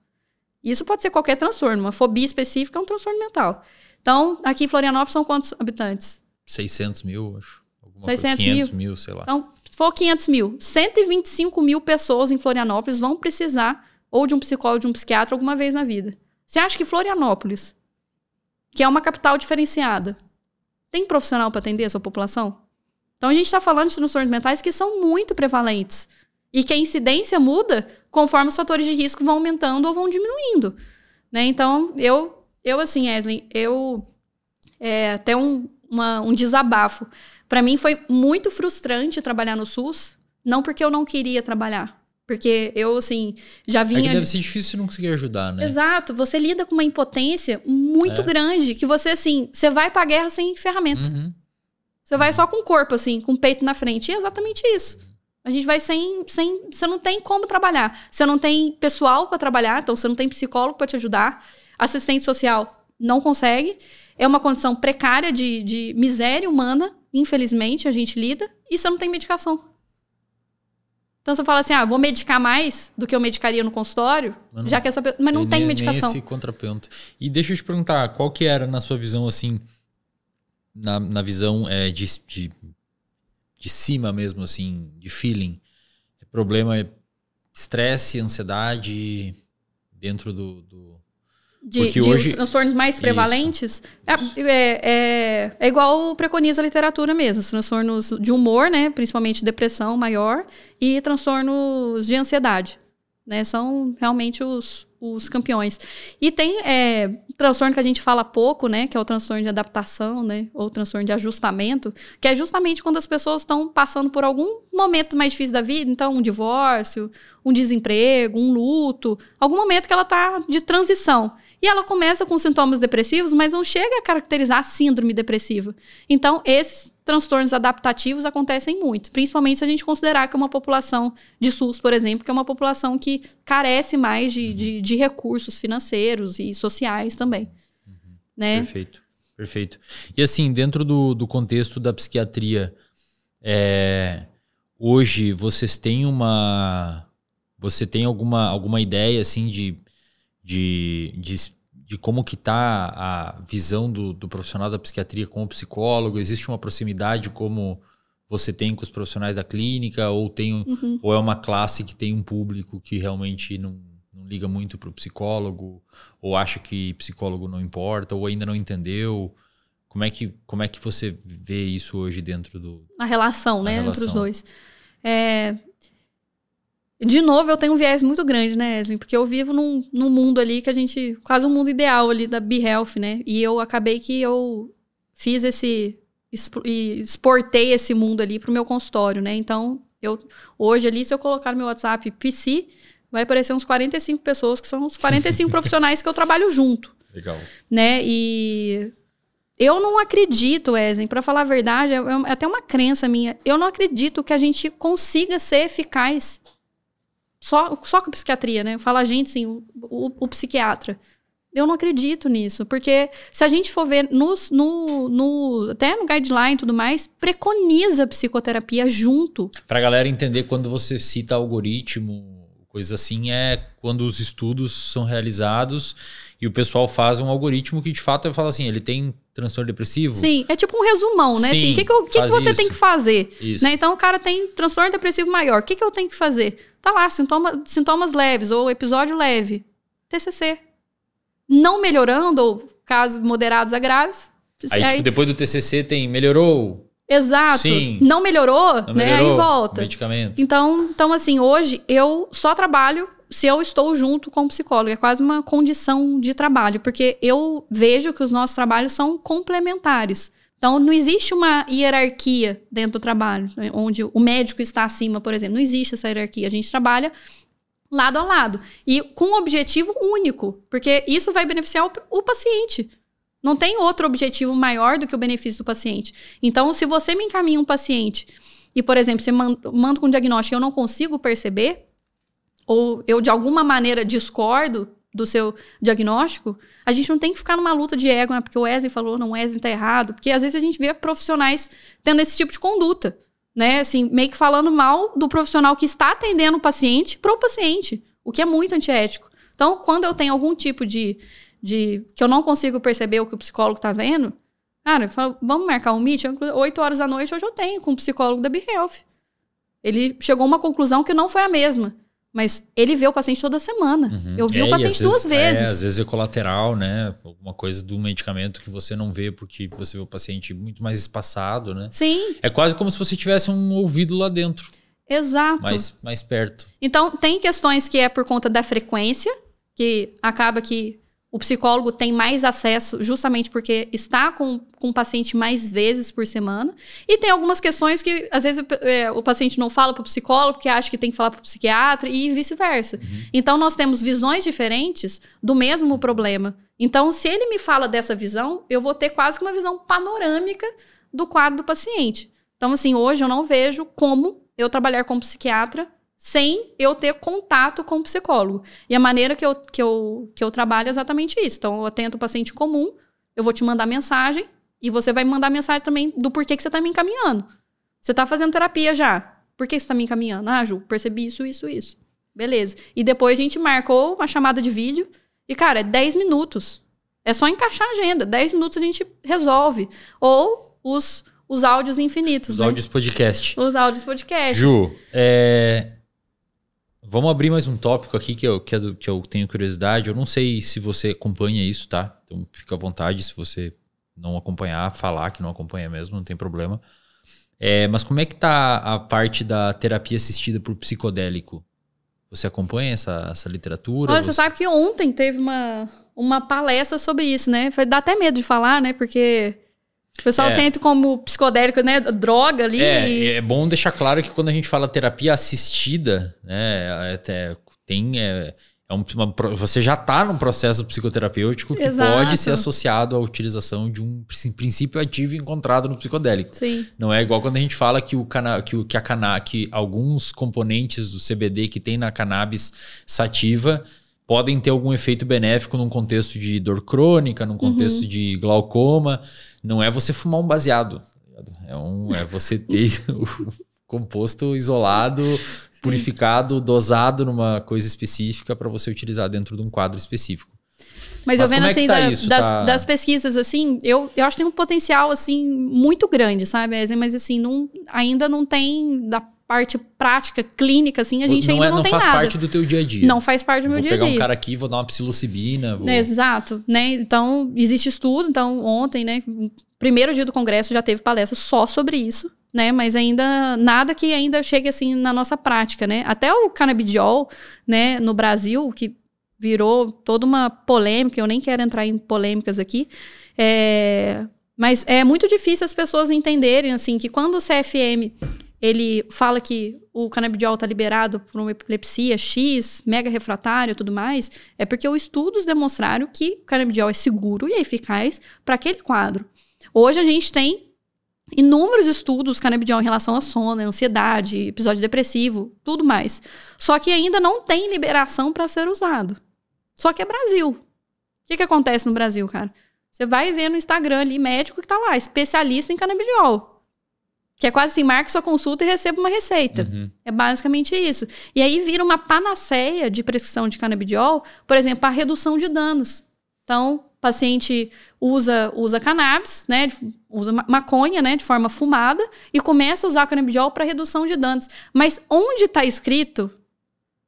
Isso pode ser qualquer transtorno. Uma fobia específica é um transtorno mental. Então, aqui em Florianópolis são quantos habitantes? 600 mil, acho. Alguma 600 coisa, 500 mil. mil, sei lá. Então, for 500 mil, 125 mil pessoas em Florianópolis vão precisar ou de um psicólogo, de um psiquiatra alguma vez na vida. Você acha que Florianópolis, que é uma capital diferenciada, tem profissional para atender essa população? Então a gente está falando de transtornos mentais que são muito prevalentes e que a incidência muda conforme os fatores de risco vão aumentando ou vão diminuindo. Né? Então, eu, eu assim, Esley, eu é, até um, uma, um desabafo. Para mim foi muito frustrante trabalhar no SUS, não porque eu não queria trabalhar, porque eu, assim, já vinha. É que deve ser difícil não conseguir ajudar, né? Exato. Você lida com uma impotência muito é. grande que você, assim, você vai pra guerra sem ferramenta. Uhum. Você vai só com o corpo, assim, com o peito na frente. E é exatamente isso. A gente vai sem, sem. Você não tem como trabalhar. Você não tem pessoal para trabalhar, então você não tem psicólogo para te ajudar. Assistente social não consegue. É uma condição precária de, de miséria humana, infelizmente, a gente lida. E você não tem medicação. Então você fala assim: ah, vou medicar mais do que eu medicaria no consultório, já que essa Mas não tem medicação. Nem esse contraponto. E deixa eu te perguntar: qual que era, na sua visão, assim, na, na visão é, de, de de cima mesmo, assim, de feeling. É problema é estresse, ansiedade dentro do. do... De, de hoje... os transtornos mais prevalentes isso, é, isso. É, é, é, igual preconiza a literatura mesmo. transtornos de humor, né? Principalmente depressão maior, e transtornos de ansiedade. Né? São realmente os, os campeões. E tem é, transtorno que a gente fala pouco, né? Que é o transtorno de adaptação, né? Ou transtorno de ajustamento, que é justamente quando as pessoas estão passando por algum momento mais difícil da vida, então um divórcio, um desemprego, um luto, algum momento que ela está de transição. E ela começa com sintomas depressivos, mas não chega a caracterizar a síndrome depressiva. Então, esses transtornos adaptativos acontecem muito, principalmente se a gente considerar que é uma população de SUS, por exemplo, que é uma população que carece mais de, uhum. de, de, recursos financeiros e sociais também. Uhum. Né? Perfeito, perfeito. E assim, dentro do, do contexto da psiquiatria, é, hoje vocês têm uma. Você tem alguma, alguma ideia assim de, de, de de como que está a visão do, do, profissional da psiquiatria com o psicólogo? Existe uma proximidade como você tem com os profissionais da clínica ou tem uhum. ou é uma classe que tem um público que realmente não, não liga muito para o psicólogo ou acha que psicólogo não importa ou ainda não entendeu? Como é que, como é que você vê isso hoje dentro do... A relação, né? Relação. Entre os dois. É, de novo, eu tenho um viés muito grande, né, Eslin? Porque eu vivo num, num mundo ali que a gente. quase um mundo ideal ali da Be Health, né? E eu acabei que eu fiz esse. e exportei esse mundo ali pro meu consultório, né? Então, eu hoje ali, se eu colocar no meu WhatsApp PC, vai aparecer uns 45 pessoas que são os 45 [LAUGHS] profissionais que eu trabalho junto. Legal. Né? E eu não acredito, Esen, para falar a verdade, é, é até uma crença minha. Eu não acredito que a gente consiga ser eficaz só, só com a psiquiatria, né? Fala a gente, sim, o, o, o, psiquiatra. Eu não acredito nisso, porque se a gente for ver nos, no, no, até no guideline e tudo mais, preconiza a psicoterapia junto. Para galera entender, quando você cita algoritmo, coisa assim, é quando os estudos são realizados e o pessoal faz um algoritmo que de fato fala assim, ele tem transtorno depressivo. Sim, é tipo um resumão, né? Assim, Sim, assim, o que, que, eu, que, que você isso. tem que fazer? Né? Então, o cara tem transtorno depressivo maior. O que, que eu tenho que fazer? Tá lá, sintoma, sintomas leves ou episódio leve. TCC. Não melhorando, ou casos moderados a graves. Aí, aí... Tipo, depois do TCC tem melhorou. Exato. Sim. Não melhorou, Não né? Melhorou. Aí volta. Medicamento. Então, então, assim, hoje eu só trabalho se eu estou junto com o psicólogo. É quase uma condição de trabalho, porque eu vejo que os nossos trabalhos são complementares. Então, não existe uma hierarquia dentro do trabalho, né, onde o médico está acima, por exemplo. Não existe essa hierarquia. A gente trabalha lado a lado e com um objetivo único, porque isso vai beneficiar o, o paciente. Não tem outro objetivo maior do que o benefício do paciente. Então, se você me encaminha um paciente e, por exemplo, você manda, manda com um diagnóstico e eu não consigo perceber, ou eu de alguma maneira discordo do seu diagnóstico, a gente não tem que ficar numa luta de ego, né? porque o Wesley falou, não, o Wesley tá errado, porque às vezes a gente vê profissionais tendo esse tipo de conduta, né? Assim, meio que falando mal do profissional que está atendendo o paciente para o paciente, o que é muito antiético. Então, quando eu tenho algum tipo de, de que eu não consigo perceber o que o psicólogo está vendo, cara, eu falo, vamos marcar um meet, 8 horas da noite hoje eu tenho com o psicólogo da BeHealth. Ele chegou a uma conclusão que não foi a mesma. Mas ele vê o paciente toda semana. Uhum. Eu vi é, o paciente vezes, duas vezes. É, às vezes é colateral, né? Alguma coisa do medicamento que você não vê porque você vê o paciente muito mais espaçado, né? Sim. É quase como se você tivesse um ouvido lá dentro. Exato. Mais, mais perto. Então, tem questões que é por conta da frequência, que acaba que o psicólogo tem mais acesso justamente porque está com, com o paciente mais vezes por semana. E tem algumas questões que, às vezes, o, é, o paciente não fala para o psicólogo, porque acha que tem que falar para o psiquiatra e vice-versa. Uhum. Então, nós temos visões diferentes do mesmo problema. Então, se ele me fala dessa visão, eu vou ter quase que uma visão panorâmica do quadro do paciente. Então, assim, hoje eu não vejo como eu trabalhar como psiquiatra sem eu ter contato com o psicólogo. E a maneira que eu, que eu, que eu trabalho é exatamente isso. Então, eu atendo o paciente comum, eu vou te mandar mensagem e você vai mandar mensagem também do porquê que você está me encaminhando. Você está fazendo terapia já. Por que você está me encaminhando? Ah, Ju, percebi isso, isso, isso. Beleza. E depois a gente marcou uma chamada de vídeo. E, cara, é 10 minutos. É só encaixar a agenda. 10 minutos a gente resolve. Ou os, os áudios infinitos. Os né? áudios podcast. Os áudios podcast. Ju, é, Vamos abrir mais um tópico aqui que eu, que, é do, que eu tenho curiosidade. Eu não sei se você acompanha isso, tá? Então fica à vontade se você não acompanhar, falar que não acompanha mesmo, não tem problema. É, mas como é que tá a parte da terapia assistida por psicodélico? Você acompanha essa, essa literatura? Olha, você... você sabe que ontem teve uma, uma palestra sobre isso, né? Foi, dá até medo de falar, né? Porque o pessoal é. tenta como psicodélico, né? Droga ali. É, e... é bom deixar claro que quando a gente fala terapia assistida, né? É até tem. É, é um, uma, você já está num processo psicoterapêutico que Exato. pode ser associado à utilização de um princípio ativo encontrado no psicodélico. Sim. Não é igual quando a gente fala que, o cana, que, o, que a cana, que alguns componentes do CBD que tem na cannabis sativa podem ter algum efeito benéfico num contexto de dor crônica, num uhum. contexto uhum. de glaucoma não é você fumar um baseado. Tá é, um, é você ter [LAUGHS] o composto isolado, Sim. purificado, dosado numa coisa específica para você utilizar dentro de um quadro específico. Mas, Mas eu vendo é assim, tá da, isso, das, tá... das, pesquisas, assim, eu, eu acho que tem um potencial, assim, muito grande, sabe? Mas, assim, não, ainda não tem da parte prática, clínica, assim, a gente não é- ainda é, não, não tem nada. Não faz parte do teu dia a dia. Não faz parte do vou meu dia a dia. Vou pegar um cara aqui, vou dar uma psilocibina. Vou... Né, exato, né? Então, existe estudo. Então, ontem, né, primeiro dia do congresso já teve palestra só sobre isso, né? Mas ainda nada que ainda chegue, assim, na nossa prática, né? Até o canabidiol, né, no Brasil, que virou toda uma polêmica, eu nem quero entrar em polêmicas aqui, é... Mas é muito difícil as pessoas entenderem, assim, que quando o CFM ele fala que o canabidiol está liberado por uma epilepsia X, mega refratária e tudo mais, é porque os estudos demonstraram que o canabidiol é seguro e eficaz para aquele quadro. Hoje a gente tem inúmeros estudos canabidiol em relação à sono, ansiedade, episódio depressivo, tudo mais. Só que ainda não tem liberação para ser usado. Só que é Brasil. O que, que acontece no Brasil, cara? Você vai ver no Instagram ali médico que está lá, especialista em canabidiol. Que é quase assim, marque sua consulta e receba uma receita. Uhum. É basicamente isso. E aí vira uma panaceia de prescrição de canabidiol, por exemplo, a redução de danos. Então, o paciente usa, usa cannabis, né, usa maconha, né, de forma fumada, e começa a usar canabidiol para redução de danos. Mas onde está escrito?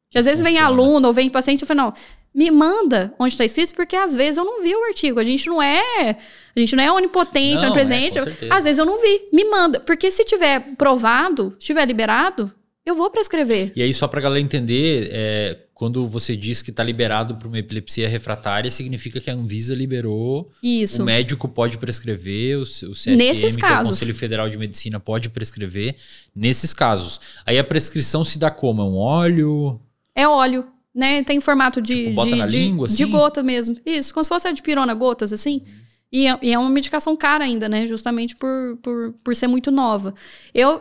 Que às vezes Funciona. vem aluno ou vem paciente e fala, não, me manda onde está escrito, porque às vezes eu não vi o artigo. A gente não é a gente não é onipotente, não, é, onipresente. É, Às vezes eu não vi. Me manda. Porque se tiver provado, se tiver liberado, eu vou prescrever. E aí, só para galera entender, é, quando você diz que está liberado para uma epilepsia refratária, significa que a Anvisa liberou. Isso. O médico pode prescrever, o, o CFM, Nesses casos. É o Conselho Federal de Medicina, pode prescrever. Nesses casos. Aí a prescrição se dá como? É um óleo? É óleo. Né? Tem formato de. Tipo, bota de, na de, língua, assim? De gota mesmo. Isso, como se fosse a de pirona, gotas, assim. Uhum. E é, e é uma medicação cara ainda, né? Justamente por, por, por ser muito nova. Eu,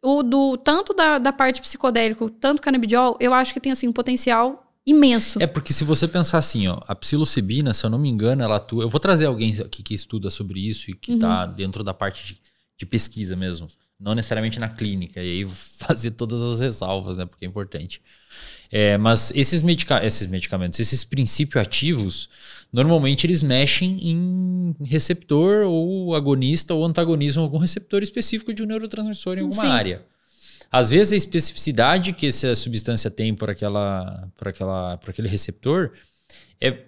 o do tanto da, da parte psicodélico, tanto canabidiol, eu acho que tem assim um potencial imenso. É porque se você pensar assim, ó, a psilocibina, se eu não me engano, ela atua. Eu vou trazer alguém aqui que estuda sobre isso e que está uhum. dentro da parte de, de, pesquisa mesmo, não necessariamente na clínica, e aí [LAUGHS] fazer todas as ressalvas, né? Porque é importante. É, mas esses, medica esses medicamentos, esses princípios ativos Normalmente eles mexem em receptor ou agonista ou antagonismo algum receptor específico de um neurotransmissor em alguma Sim. área. Às vezes a especificidade que essa substância tem por, aquela, por, aquela, por aquele receptor é,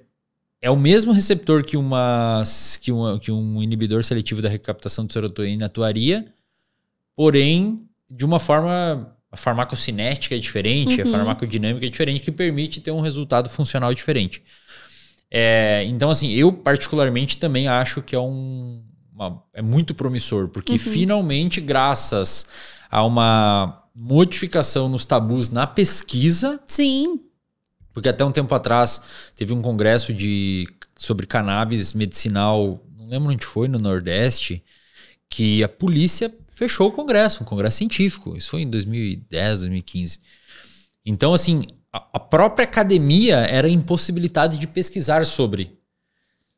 é o mesmo receptor que, uma, que, uma, que um inibidor seletivo da recaptação de serotonina atuaria, porém de uma forma a farmacocinética é diferente, uhum. a farmacodinâmica é diferente, que permite ter um resultado funcional diferente. É, então, assim, eu particularmente também acho que é um. Uma, é muito promissor, porque uhum. finalmente, graças a uma modificação nos tabus na pesquisa. Sim. Porque até um tempo atrás teve um congresso de, sobre cannabis medicinal, não lembro onde foi, no Nordeste, que a polícia fechou o congresso, um congresso científico. Isso foi em 2010, 2015. Então, assim, a própria academia era impossibilitada de pesquisar sobre.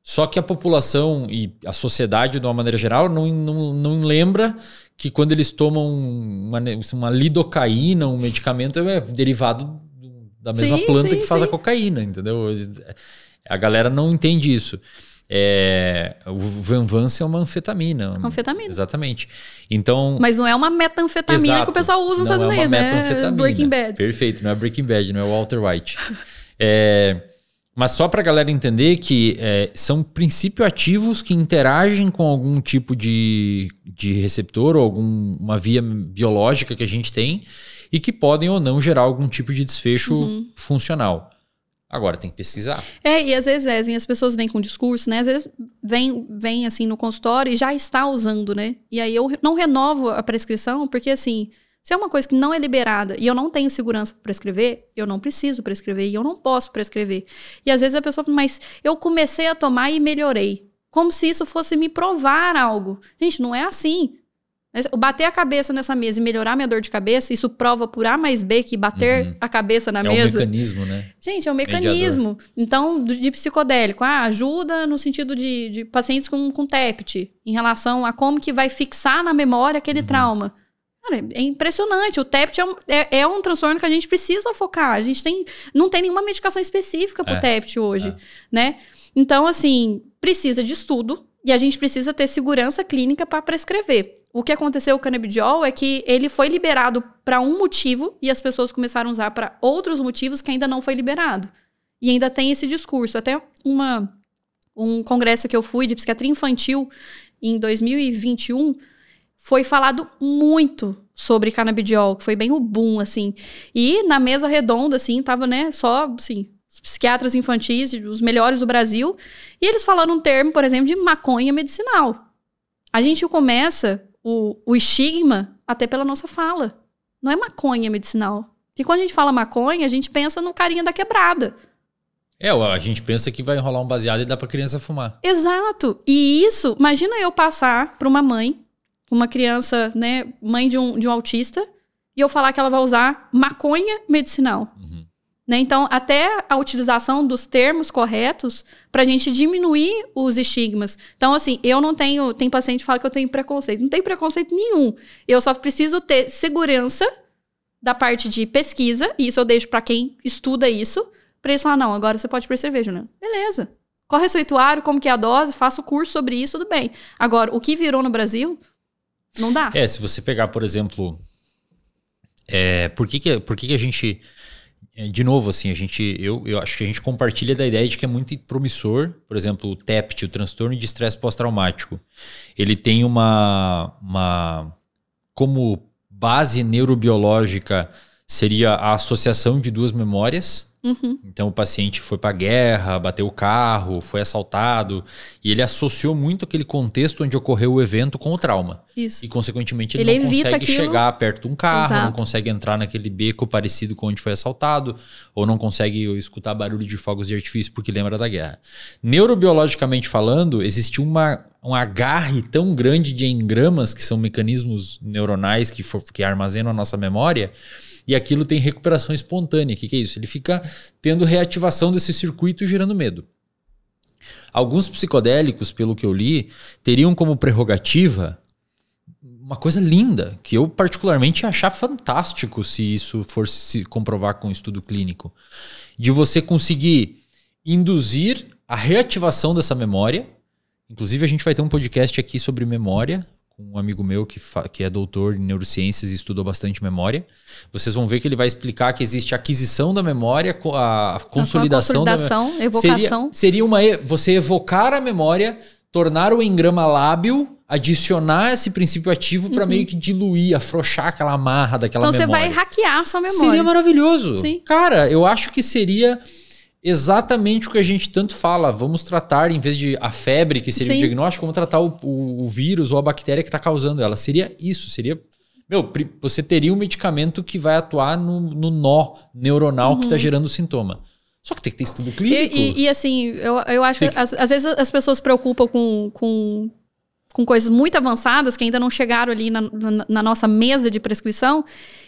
Só que a população e a sociedade, de uma maneira geral, não, não, não lembra que quando eles tomam uma, né, uma lidocaína, um medicamento, é derivado da mesma sim, planta sim, que faz sim. a cocaína, entendeu? É, a galera não entende isso. É, o Vans é uma anfetamina. É anfetamina. Exatamente. Então. Mas não é uma metanfetamina exato, que o pessoal usa nos Estados Unidos, é uma né? Metanfetamina. Breaking Bad. Perfeito, não é Breaking Bad, não é Walter White. é, mas só para a galera entender que é, são princípios ativos que interagem com algum tipo de, de receptor ou alguma via biológica que a gente tem e que podem ou não gerar algum tipo de desfecho uhum. funcional. Agora tem que pesquisar. É, e às vezes, é, assim, as pessoas vêm com discurso, né? Às vezes vem, vem assim no consultório e já está usando, né? E aí eu não renovo a prescrição, porque assim, se é uma coisa que não é liberada e eu não tenho segurança para prescrever, eu não preciso prescrever e eu não posso prescrever. E às vezes a pessoa fala, mas eu comecei a tomar e melhorei. Como se isso fosse me provar algo. Gente, não é assim. Né? o bater a cabeça nessa mesa e melhorar minha dor de cabeça, isso prova por A mais B que bater uhum. a cabeça na é mesa. É um mecanismo, né? Gente, é um mecanismo. Mediador. Então, de psicodélico, ah, ajuda no sentido de, de pacientes com, com TEPT, em relação a como que vai fixar na memória aquele uhum. trauma. Cara, é impressionante. O TEPT é um, é, é, um transtorno que a gente precisa focar. A gente tem, não tem nenhuma medicação específica para o é. TEPT hoje, é. né? Então, assim, precisa de estudo e a gente precisa ter segurança clínica para prescrever. O que aconteceu com o canabidiol é que ele foi liberado para um motivo e as pessoas começaram a usar para outros motivos que ainda não foi liberado. E ainda tem esse discurso. Até uma, um congresso que eu fui de psiquiatria infantil em 2021 foi falado muito sobre canabidiol, que foi bem o boom, assim. E na mesa redonda, assim, tava, né, só, assim, os psiquiatras infantis, os melhores do Brasil, e eles falaram um termo, por exemplo, de maconha medicinal. A gente começa o, o estigma até pela nossa fala. Não é maconha medicinal. Porque quando a gente fala maconha, a gente pensa no carinha da quebrada. É, a gente pensa que vai enrolar um baseado e dá pra criança fumar. Exato. E isso, imagina eu passar pra uma mãe, uma criança, né, mãe de um, de um autista, e eu falar que ela vai usar maconha medicinal. Uhum. Né? Então, até a utilização dos termos corretos para a gente diminuir os estigmas. Então, assim, eu não tenho. Tem paciente que fala que eu tenho preconceito. Não tem preconceito nenhum. Eu só preciso ter segurança da parte de pesquisa, e isso eu deixo para quem estuda isso, para eles falar: não, agora você pode perceber Juliana. Beleza. Qual receituário, como que é a dose, faço curso sobre isso, tudo bem. Agora, o que virou no Brasil, não dá. É, se você pegar, por exemplo, é, por, que, que, por que, que a gente é, de novo, assim, a gente, eu, eu acho que a gente compartilha da ideia de que é muito promissor, por exemplo, o TEPT, o transtorno de estresse pós-traumático. Ele tem uma, uma como base neurobiológica seria a associação de duas memórias. Uhum. Então o paciente foi para a guerra, bateu o carro, foi assaltado e ele associou muito aquele contexto onde ocorreu o evento com o trauma. Isso. E consequentemente ele, ele não consegue aquilo... chegar perto de um carro, Exato. não consegue entrar naquele beco parecido com onde foi assaltado ou não consegue escutar barulho de fogos de artifício porque lembra da guerra. Neurobiologicamente falando, existe uma um agarre tão grande de engramas que são mecanismos neuronais que, for, que armazenam a nossa memória e aquilo tem recuperação espontânea. O que, que é isso? Ele fica tendo reativação desse circuito gerando medo. Alguns psicodélicos, pelo que eu li, teriam como prerrogativa uma coisa linda, que eu particularmente ia achar fantástico se isso for se comprovar com um estudo clínico, de você conseguir induzir a reativação dessa memória. Inclusive, a gente vai ter um podcast aqui sobre memória com um amigo meu que, que é doutor em neurociências e estudou bastante memória. Vocês vão ver que ele vai explicar que existe a aquisição da memória, a consolidação, a consolidação da evocação. Seria, seria uma você evocar a memória, tornar o engrama lábio adicionar esse princípio ativo uhum. para meio que diluir, afrouxar aquela amarra daquela então memória. Então você vai hackear sua memória. Seria maravilhoso. Sim. Cara, eu acho que seria exatamente o que a gente tanto fala. Vamos tratar, em vez de a febre, que seria Sim. o diagnóstico, vamos tratar o, o, o, vírus ou a bactéria que está causando ela. Seria isso, seria. Meu, você teria um medicamento que vai atuar no, no nó neuronal tá uhum. que está gerando o sintoma. Só que tem que ter estudo clínico. E, e, e assim, eu, eu acho que, que, às vezes as pessoas se preocupam com, com com coisas muito avançadas que ainda não chegaram ali na, na, na, nossa mesa de prescrição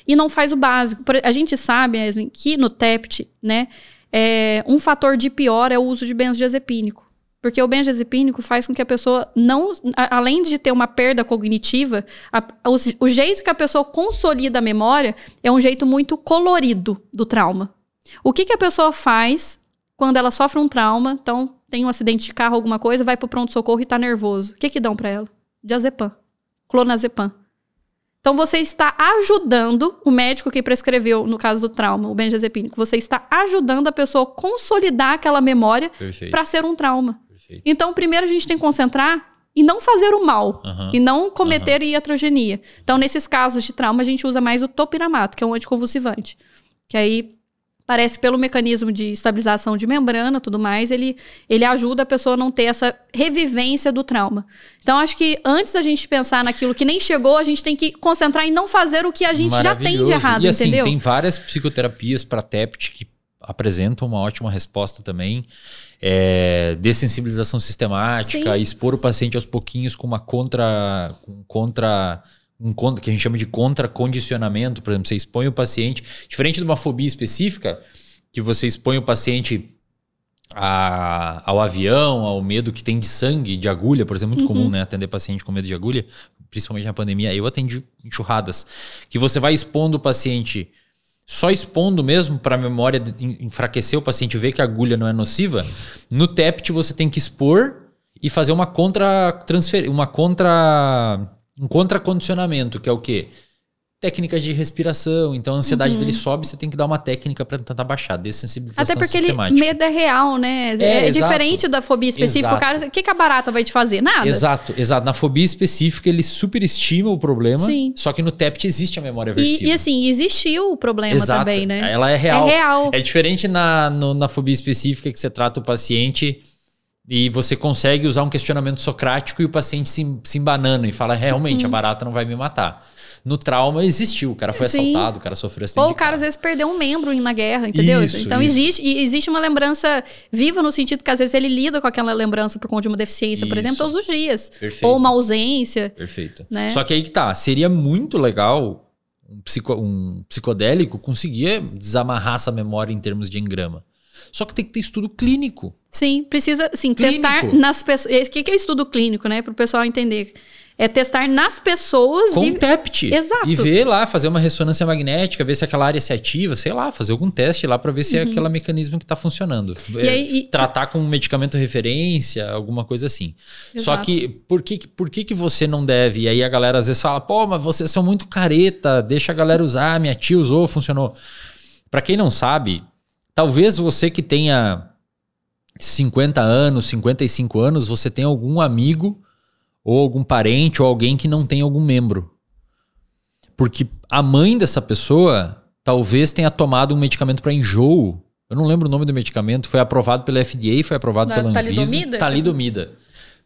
e não faz o básico. A gente sabe assim, que no TEPT, né, é, um fator de pior é o uso de benzodiazepínico. Porque o benzodiazepínico faz com que a pessoa não, a, além de ter uma perda cognitiva, a, a, o, o jeito que a pessoa consolida a memória é um jeito muito colorido do trauma. O que, que a pessoa faz quando ela sofre um trauma? Então, tem um acidente de carro, alguma coisa, vai pro pronto-socorro e tá nervoso. O que que dão para ela? Diazepam. Clonazepam. Então você está ajudando o médico que prescreveu, no caso do trauma, o benzodiazepínico, você está ajudando a pessoa a consolidar aquela memória para ser um trauma. Perfeito. Então, primeiro a gente tem que concentrar e não fazer o mal, uhum, e não cometer uhum. iatrogenia. Então, nesses casos de trauma, a gente usa mais o topiramato, que é um anticonvulsivante, que aí Parece que pelo mecanismo de estabilização de membrana, tudo mais, ele, ele ajuda a pessoa a não ter essa revivência do trauma. Então, acho que antes da gente pensar naquilo que nem chegou, a gente tem que concentrar em não fazer o que a gente já tem de errado, e, assim, entendeu? Tem várias psicoterapias para TEPT que apresentam uma ótima resposta também. É, dessensibilização sistemática, Sim. expor o paciente aos pouquinhos com uma contra. Com contra um que a gente chama de contracondicionamento, por exemplo, você expõe o paciente, diferente de uma fobia específica, que você expõe o paciente a, ao avião, ao medo que tem de sangue, de agulha, por exemplo, é muito uhum. comum, né? Atender paciente com medo de agulha, principalmente na pandemia. Eu atendi enxurradas. Que você vai expondo o paciente, só expondo mesmo para a memória enfraquecer o paciente, ver que a agulha não é nociva. No TEPT você tem que expor e fazer uma contra transferir, uma contra um contracondicionamento, que é o quê? Técnicas de respiração. Então, a ansiedade uhum. dele sobe, você tem que dar uma técnica para tentar baixar, dessensibilização Até porque sistemática. ele medo é real, né? É, é diferente da fobia específica. Exato. O cara, o que, que a barata vai te fazer? Nada. Exato, exato. Na fobia específica, ele superestima o problema. Sim. Só que no TEPT existe a memória aversiva. E, e assim, existiu o problema exato. também, né? Ela é real. É real. É diferente na, no, na fobia específica que você trata o paciente e você consegue usar um questionamento socrático e o paciente se, se embanana e fala: é, realmente, uhum. a barata não vai me matar. No trauma existiu, o cara foi Sim. assaltado, o cara sofreu acidente. Ou o cara às vezes perdeu um membro na guerra, entendeu? Isso, então isso. existe existe uma lembrança viva no sentido que às vezes ele lida com aquela lembrança por conta de uma deficiência, isso. por exemplo, todos os dias. Perfeito. Ou uma ausência. Perfeito. Né? Só que aí que tá, seria muito legal um, psico, um psicodélico conseguir desamarrar essa memória em termos de engrama. Só que tem que ter estudo clínico. Sim, precisa sim, testar nas pessoas. O é, que é estudo clínico, né? Para o pessoal entender. É testar nas pessoas. Com e... TEPT. Exato. E ver lá, fazer uma ressonância magnética, ver se aquela área é se ativa, sei lá, fazer algum teste lá para ver se é uhum. é aquele mecanismo que está funcionando. E aí, e... Tratar com um medicamento referência, alguma coisa assim. Exato. Só que por, que por que que você não deve? E aí a galera às vezes fala, pô, mas vocês são muito careta, deixa a galera usar, minha tia usou, funcionou. Para quem não sabe, Talvez você que tenha 50 anos, 55 anos, você tem algum amigo ou algum parente ou alguém que não tem algum membro. Porque a mãe dessa pessoa talvez tenha tomado um medicamento para enjoo. Eu não lembro o nome do medicamento, foi aprovado pela FDA, foi aprovado pela pela talidomida, Talidomida.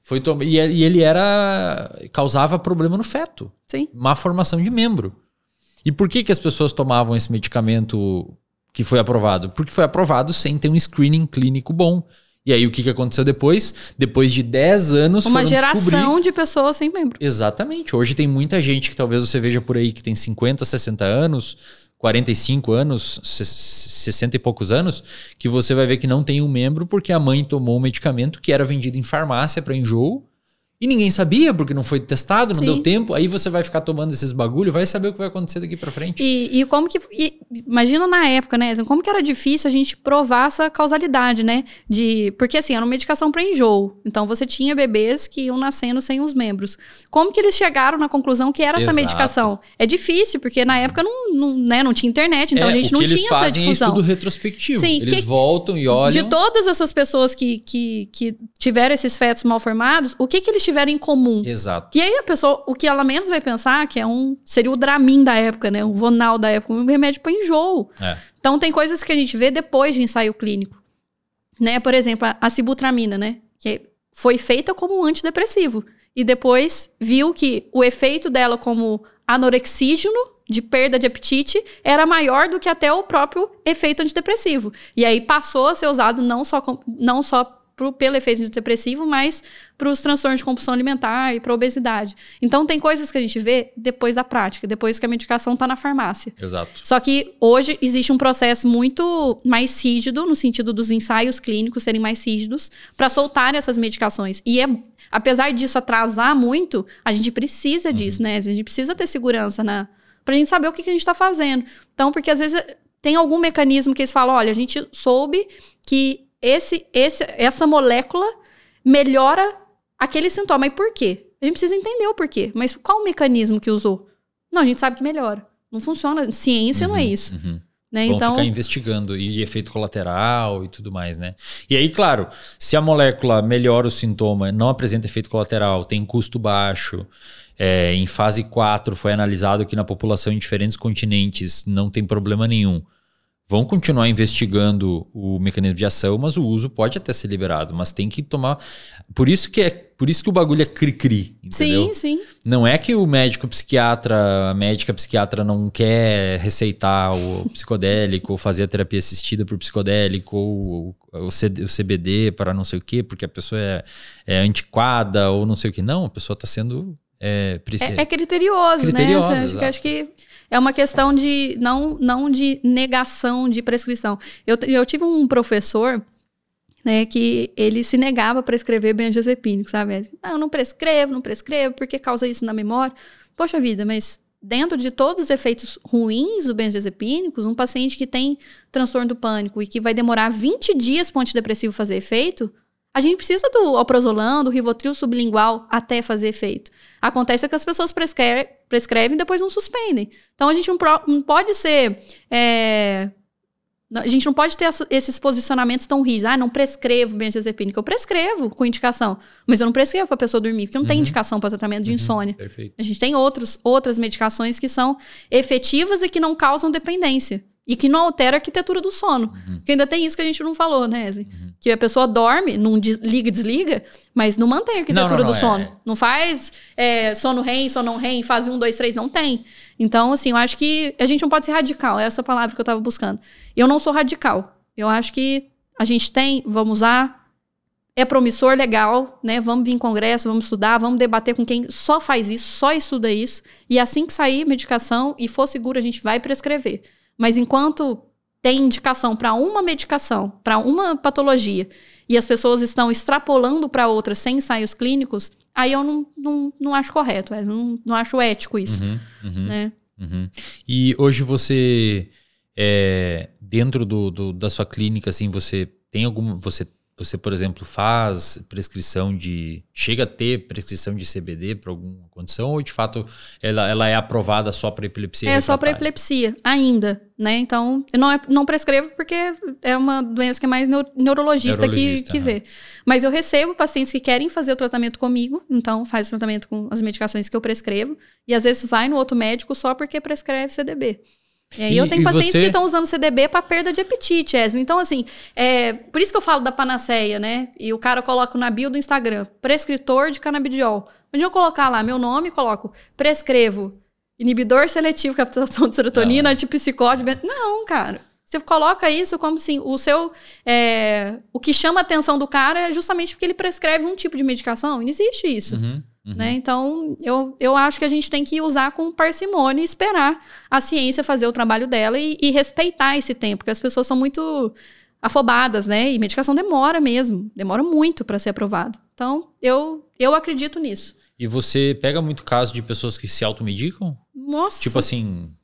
Foi to... e ele era causava problema no feto. Sim. Má formação de membro. E por que que as pessoas tomavam esse medicamento que foi aprovado? Porque foi aprovado sem ter um screening clínico bom. E aí, o que, que aconteceu depois? Depois de 10 anos. Uma geração descobrir... de pessoas sem membro. Exatamente. Hoje tem muita gente que talvez você veja por aí que tem 50, 60 anos, 45 anos, 60 e poucos anos, que você vai ver que não tem um membro porque a mãe tomou um medicamento que era vendido em farmácia para enjoo e ninguém sabia, porque não foi testado, não Sim. deu tempo. Aí você vai ficar tomando esses bagulho, vai saber o que vai acontecer daqui para frente. E, e, como que. E, imagina na época, né? Como que era difícil a gente provar essa causalidade, né? De, porque assim, era uma medicação para enjoo. Então você tinha bebês que iam nascendo sem os membros. Como que eles chegaram na conclusão que era Exato. essa medicação? É difícil, porque na época não, não, né, não tinha internet, então é, a gente não tinha essa é difusão. É tudo retrospectivo. Sim, eles que, voltam e olham. De todas essas pessoas que, que, que tiveram esses fetos malformados, o que, que eles tiveram em comum. Exato. E aí a pessoa, o que ela menos vai pensar, que é um. Seria o Dramin da época, né? o Vonal da época, um remédio para enjoo. É. Então tem coisas que a gente vê depois de ensaio clínico. Né? Por exemplo, a, a né? Que foi feita como um antidepressivo. E depois viu que o efeito dela como anorexígeno de perda de apetite era maior do que até o próprio efeito antidepressivo. E aí passou a ser usado não só, com, não só pro, pelo efeito antidepressivo, mas para os transtornos de compulsão alimentar e para obesidade. Então tem coisas que a gente vê depois da prática, depois que a medicação está na farmácia. Exato. Só que hoje existe um processo muito mais rígido, no sentido dos ensaios clínicos serem mais rígidos, para soltar essas medicações. E é, apesar disso atrasar muito, a gente precisa uhum. disso, né? A gente precisa ter segurança na. Pra gente saber o que, que a gente está fazendo. Então, porque às vezes tem algum mecanismo que eles falam: olha, a gente soube que esse, esse, essa molécula melhora aquele sintoma. E por quê? A gente precisa entender o porquê. Mas qual o mecanismo que usou? Não, a gente sabe que melhora. Não funciona. Ciência uhum, não é uhum, isso. Uhum. Né? então, ficar investigando e efeito colateral e tudo mais, né? E aí, claro, se a molécula melhora o sintoma, não apresenta efeito colateral, tem custo baixo, é, em fase 4 foi analisado que na população em diferentes continentes não tem problema nenhum vão continuar investigando o mecanismo de ação, mas o uso pode até ser liberado, mas tem que tomar. Por isso que é, por isso que o bagulho é cri-cri, entendeu? Sim, sim. Não é que o médico psiquiatra, a médica psiquiatra não quer receitar o psicodélico [LAUGHS] ou fazer a terapia assistida por psicodélico ou, ou o, o, CBD para não sei o quê, porque a pessoa é, é antiquada ou não sei o quê. Não, a pessoa está sendo é, é, é, criterioso, né? criterioso né? Acho que, acho que é uma questão de não, não de negação de prescrição. Eu, eu tive um professor né, que ele se negava a prescrever benjazepínico, sabe? eu não prescrevo, não prescrevo, porque causa isso na memória. Poxa vida, mas dentro de todos os efeitos ruins do benzodiazepínicos, um paciente que tem transtorno do pânico e que vai demorar 20 dias para o antidepressivo fazer efeito, a gente precisa do oprozolam, do rivotril sublingual até fazer efeito. Acontece que as pessoas prescre prescrevem e depois não suspendem. Então a gente não, não pode ser. É, a gente não pode ter esses posicionamentos tão rígidos. Ah, não prescrevo benzodiazepínica. Eu prescrevo com indicação, mas eu não prescrevo para a pessoa dormir, porque não uhum. tem indicação para tratamento de uhum. insônia. Perfeito. A gente tem outros, outras medicações que são efetivas e que não causam dependência e que não altera a arquitetura do sono. Uhum. Porque ainda tem isso que a gente não falou, né, Uhum. Que a pessoa dorme, não liga e desliga, mas não mantém a arquitetura não, não, não, é, do sono. É. Não faz é, sono REM, sono não REM, fase 1, 2, 3, não tem. Então, assim, eu acho que a gente não pode ser radical, é essa palavra que eu estava buscando. Eu não sou radical. Eu acho que a gente tem, vamos usar, é promissor, legal, né? Vamos vir em congresso, vamos estudar, vamos debater com quem só faz isso, só estuda isso. E assim que sair medicação e for seguro, a gente vai prescrever. Mas enquanto tem indicação para uma medicação, para uma patologia, e as pessoas estão extrapolando para outras sem ensaios clínicos, aí eu não, não, não acho correto, é, não, não acho ético isso. Uhum, uhum, né? uhum. E hoje você, é, dentro do, do, da sua clínica, assim, você tem algum. Você você, por exemplo, faz prescrição de. chega a ter prescrição de CBD para alguma condição, ou de fato ela, ela é aprovada só para epilepsia? É só para epilepsia, ainda, né? Então, eu não, é, não prescrevo porque é uma doença que é mais neuro, neurologista, neurologista, que, que vê. Mas eu recebo pacientes que querem fazer o tratamento comigo, então faz o tratamento com as medicações que eu prescrevo, e às vezes vai no outro médico só porque prescreve CDB. E aí e, eu tenho pacientes você... que estão usando CDB para perda de apetite, Esme. Então, assim, é, por isso que eu falo da panaceia, né? E o cara coloca na bio do Instagram, prescritor de canabidiol. Onde eu colocar lá meu nome, coloco prescrevo inibidor seletivo, captação de serotonina, não. antipsicótico. Não, cara. Você coloca isso como assim, o seu. É, o que chama a atenção do cara é justamente porque ele prescreve um tipo de medicação. não existe isso. Uhum. Uhum. Né? Então, eu, eu acho que a gente tem que usar com parcimônia e esperar a ciência fazer o trabalho dela e, e respeitar esse tempo, porque as pessoas são muito afobadas, né? E medicação demora mesmo, demora muito para ser aprovado. Então, eu, eu acredito nisso. E você pega muito caso de pessoas que se automedicam? Nossa. Tipo assim,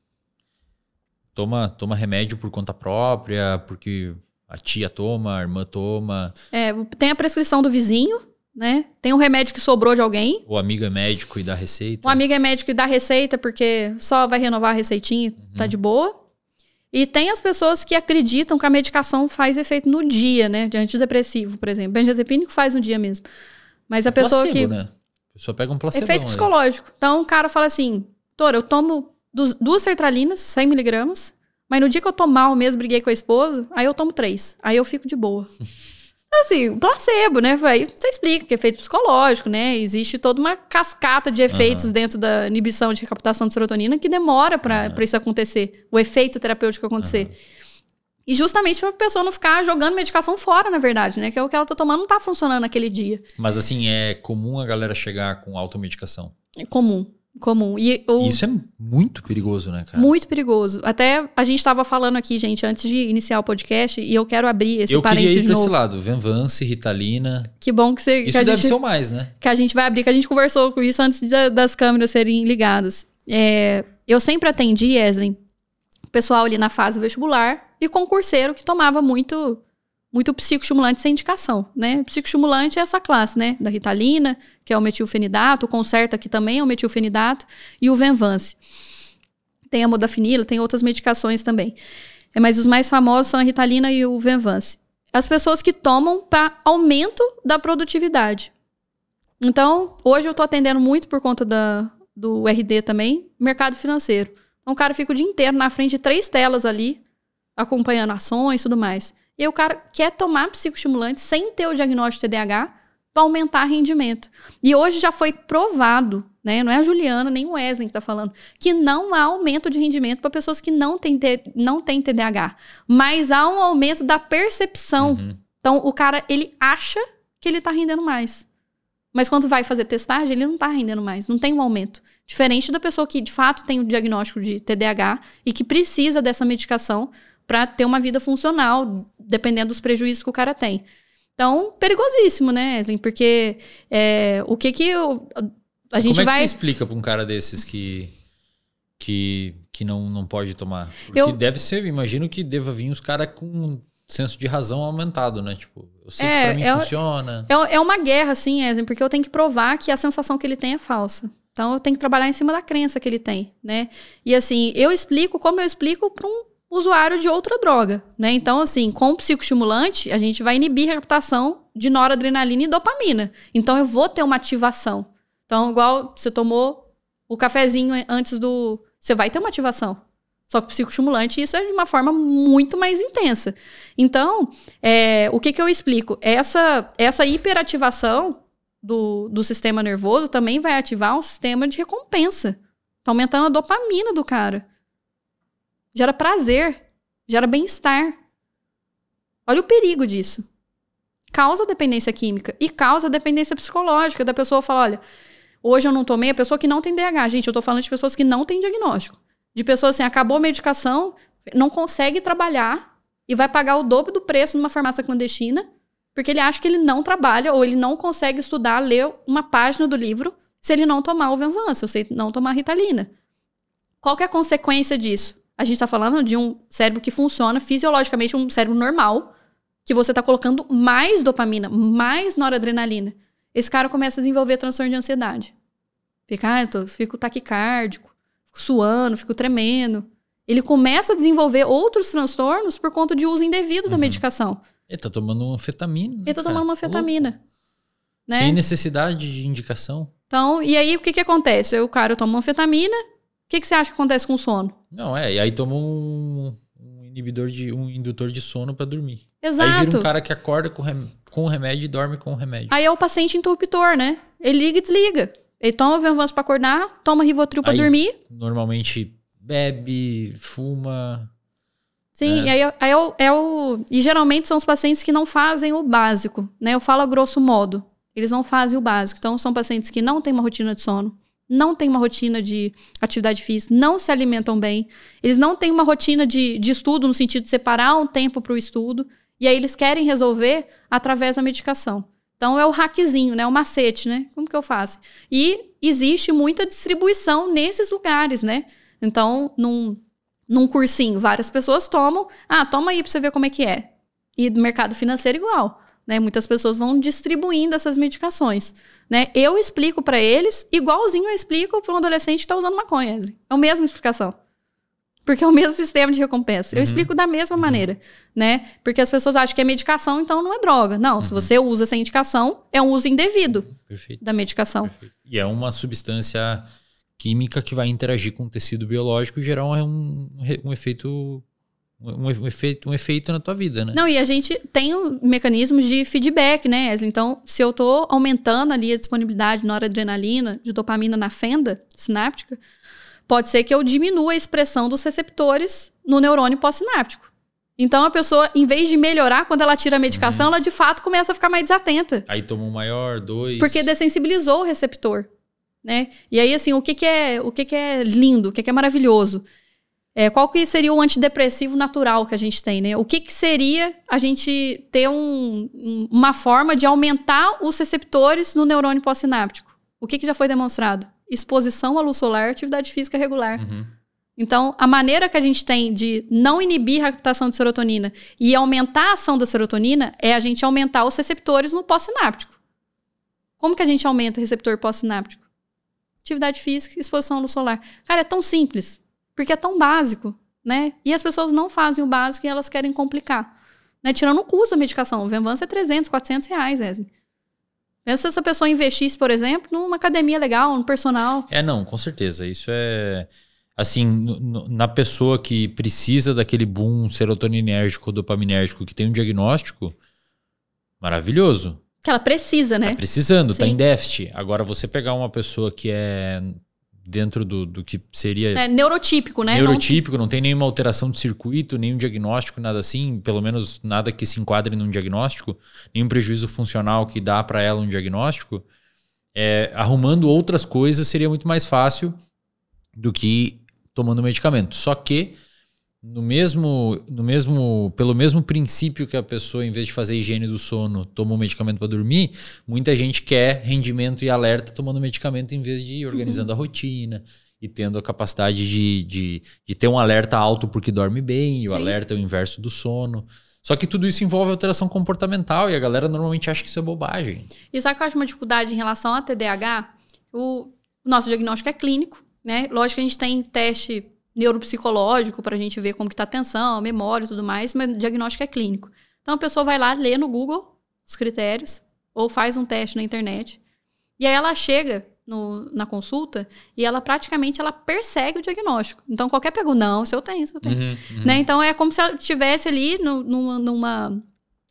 toma, toma remédio por conta própria, porque a tia toma, a irmã toma. É, tem a prescrição do vizinho, né? Tem um remédio que sobrou de alguém. O amigo é médico e dá receita. O amigo é médico e dá receita, porque só vai renovar a receitinha, tá uhum. tá de boa. E tem as pessoas que acreditam que a medicação faz efeito no dia, né? De antidepressivo, por exemplo. Benzodiazepínico faz no dia mesmo. Mas a é pessoa placebo, que... Né? A pessoa pega um placebo. Efeito né? psicológico. Aí. Então o cara fala assim, tora eu tomo duas sertralinas, 100 miligramas, mas no dia que eu tô mal mesmo, briguei com a esposa, aí eu tomo três. Aí eu fico de boa. [LAUGHS] assim, placebo, né? Aí você explica que é efeito psicológico, né? Existe toda uma cascata de efeitos uhum. dentro da inibição de recaptação de serotonina que demora para uhum. isso acontecer, o efeito terapêutico acontecer. Uhum. E justamente para a pessoa não ficar jogando medicação fora, na verdade, né? Que é o que ela tá tomando não tá funcionando naquele dia. Mas assim, é comum a galera chegar com automedicação? É comum comum. E o... Isso é muito perigoso, né, cara? Muito perigoso. Até a gente estava falando aqui, gente, antes de iniciar o podcast, e eu quero abrir esse eu parênteses queria ir novo. esse lado, Venvance, Ritalina. Que bom que você... Isso que deve gente, ser o mais, né? Que a gente vai abrir, que a gente conversou com isso antes de, das câmeras serem ligadas. É, eu sempre atendi, Eslin, pessoal ali na fase vestibular e concurseiro que tomava muito muito psicoestimulante sem indicação, né? Psicoestimulante é essa classe, né? Da ritalina, que é o metilfenidato, o Concerta, que também é o metilfenidato, e o Venvance. Tem a modafinila, tem outras medicações também. É, mas os mais famosos são a ritalina e o Venvance. As pessoas que tomam para aumento da produtividade. Então, hoje eu estou atendendo muito por conta da, do RD também, mercado financeiro. Então, o cara fica o dia inteiro na frente de três telas ali, acompanhando ações e tudo mais. E aí o cara quer tomar psicoestimulante sem ter o diagnóstico de TDAH para aumentar rendimento. E hoje já foi provado, né? Não é a Juliana nem o Wesley que está falando, que não há aumento de rendimento para pessoas que não têm, não têm TDAH. Mas há um aumento da percepção. Uhum. Então, o cara, ele acha que ele está rendendo mais. Mas quando vai fazer testagem, ele não está rendendo mais, não tem um aumento. Diferente da pessoa que de fato tem o diagnóstico de TDAH e que precisa dessa medicação para ter uma vida funcional, dependendo dos prejuízos que o cara tem. Então, perigosíssimo, né, Eslen? Porque é, o que que eu, a gente vai... Como é que você explica para um cara desses que, que, que não, não pode tomar? Porque eu... deve ser, imagino que deva vir uns caras com um senso de razão aumentado, né? Tipo, eu sei é, que pra mim é, funciona. É, é uma guerra, assim, Eslen, porque eu tenho que provar que a sensação que ele tem é falsa. Então, eu tenho que trabalhar em cima da crença que ele tem, né? E assim, eu explico como eu explico para um usuário de outra droga, né? Então, assim, com o psicoestimulante, a gente vai inibir a captação de noradrenalina e dopamina. Então, eu vou ter uma ativação. Então, igual você tomou o cafezinho antes do... Você vai ter uma ativação. Só que psicoestimulante, isso é de uma forma muito mais intensa. Então, é, o que, que eu explico? Essa, essa hiperativação do, do sistema nervoso também vai ativar um sistema de recompensa. Tá aumentando a dopamina do cara gera prazer, gera bem-estar. Olha o perigo disso. Causa dependência química e causa dependência psicológica da pessoa fala, olha, hoje eu não tomei, a pessoa que não tem DH, gente, eu tô falando de pessoas que não têm diagnóstico. De pessoas assim, acabou a medicação, não consegue trabalhar e vai pagar o dobro do preço numa farmácia clandestina, porque ele acha que ele não trabalha ou ele não consegue estudar, ler uma página do livro se ele não tomar o Venvan, se ele não tomar a Ritalina. Qual que é a consequência disso? A gente está falando de um cérebro que funciona fisiologicamente, um cérebro normal, que você está colocando mais dopamina, mais noradrenalina. Esse cara começa a desenvolver transtorno de ansiedade. Fica, ah, eu tô, fico taquicárdico, fico suando, fico tremendo. Ele começa a desenvolver outros transtornos por conta de uso indevido uhum. da medicação. Ele tá tomando uma anfetamina. Né, Ele tá cara? tomando uma tá anfetamina. Né? Sem necessidade de indicação. Então, e aí o que que acontece? O cara toma uma anfetamina, o que, que você acha que acontece com o sono? Não, é, e aí toma um, um inibidor de um indutor de sono para dormir. Exato. Aí vira um cara que acorda com, rem, com o remédio e dorme com o remédio. Aí é o paciente interruptor, né? Ele liga e desliga. Ele toma Venvance para acordar, toma Rivotril para dormir. Normalmente bebe, fuma. Sim, né? e aí, aí é, o, é o. E geralmente são os pacientes que não fazem o básico, né? Eu falo a grosso modo. Eles não fazem o básico. Então, são pacientes que não têm uma rotina de sono, não têm uma rotina de atividade física, não se alimentam bem, eles não têm uma rotina de, de estudo, no sentido de separar um tempo para o estudo, e aí eles querem resolver através da medicação. Então é o hackzinho, né? É o macete, né? Como que eu faço? E existe muita distribuição nesses lugares, né? Então, num, num cursinho, várias pessoas tomam. Ah, toma aí para você ver como é que é. E do mercado financeiro igual. Né? Muitas pessoas vão distribuindo essas medicações. Né? Eu explico para eles, igualzinho eu explico para um adolescente que está usando maconha. É a mesma explicação. Porque é o mesmo sistema de recompensa. Eu uhum. explico da mesma uhum. maneira, né? Porque as pessoas acham que é medicação, então não é droga. Não, uhum. se você usa sem indicação, é um uso indevido Perfeito. da medicação. Perfeito. E é uma substância química que vai interagir com o tecido biológico e gerar um, um, um efeito um, efeito, um efeito na tua vida, né? Não, e a gente tem um mecanismos de feedback, né, Então, se eu estou aumentando ali a disponibilidade noradrenalina, de dopamina na fenda sináptica, pode ser que eu diminua a expressão dos receptores no neurônio pós-sináptico. Então a pessoa, em vez de melhorar quando ela tira a medicação, uhum. ela de fato começa a ficar mais desatenta. Aí toma um maior, dois. Porque dessensibilizou o receptor. Né? E aí, assim, o que, que é o que, que é lindo, o que, que é maravilhoso? É, qual que seria o antidepressivo natural que a gente tem, né? O que, que seria a gente ter um, uma forma de aumentar os receptores no neurônio pós-sináptico? O que, que já foi demonstrado? Exposição à luz solar, atividade física regular. Uhum. Então, a maneira que a gente tem de não inibir a captação de serotonina e aumentar a ação da serotonina é a gente aumentar os receptores no pós-sináptico. Como que a gente aumenta o receptor pós-sináptico? Atividade física, exposição à luz solar. Cara, é tão simples. Porque é tão básico, né? E as pessoas não fazem o básico e elas querem complicar. Né? Tirando o custo da medicação. O Venvança é 300, 400 reais, né? Pensa se essa pessoa investisse, por exemplo, numa academia legal, num personal. É, não, com certeza. Isso é. Assim, na pessoa que precisa daquele boom serotoninérgico, dopaminérgico, que tem um diagnóstico, maravilhoso. Que ela precisa, né? Tá precisando, Sim. tá em déficit. Agora, você pegar uma pessoa que é dentro do, do que seria. É, neurotípico, né? Neurotípico, não tem nenhuma alteração de circuito, nenhum diagnóstico, nada assim, pelo menos nada que se enquadre num diagnóstico, nenhum prejuízo funcional que dá para ela um diagnóstico. É, arrumando outras coisas seria muito mais fácil do que tomando medicamento. Só que no mesmo, no mesmo, pelo mesmo princípio que a pessoa, em vez de fazer higiene do sono, toma um medicamento para dormir, muita gente quer rendimento e alerta tomando medicamento em vez de organizando uhum. a rotina e tendo a capacidade de, de, de, ter um alerta alto porque dorme bem, e Sim. o alerta é o inverso do sono. Só que tudo isso envolve alteração comportamental e a galera normalmente acha que isso é bobagem. E sabe que eu acho uma dificuldade em relação a TDAH? O, o nosso diagnóstico é clínico, né? Lógico que a gente tem teste neuropsicológico para a gente ver como que está a tensão, a memória e tudo mais, mas o diagnóstico é clínico. Então a pessoa vai lá, lê no Google os critérios, ou faz um teste na internet, e aí ela chega no, na consulta e ela praticamente ela persegue o diagnóstico. Então qualquer pergunta, não, se eu tenho, se eu tenho. Uhum, uhum. Né? Então é como se ela estivesse ali no, numa, numa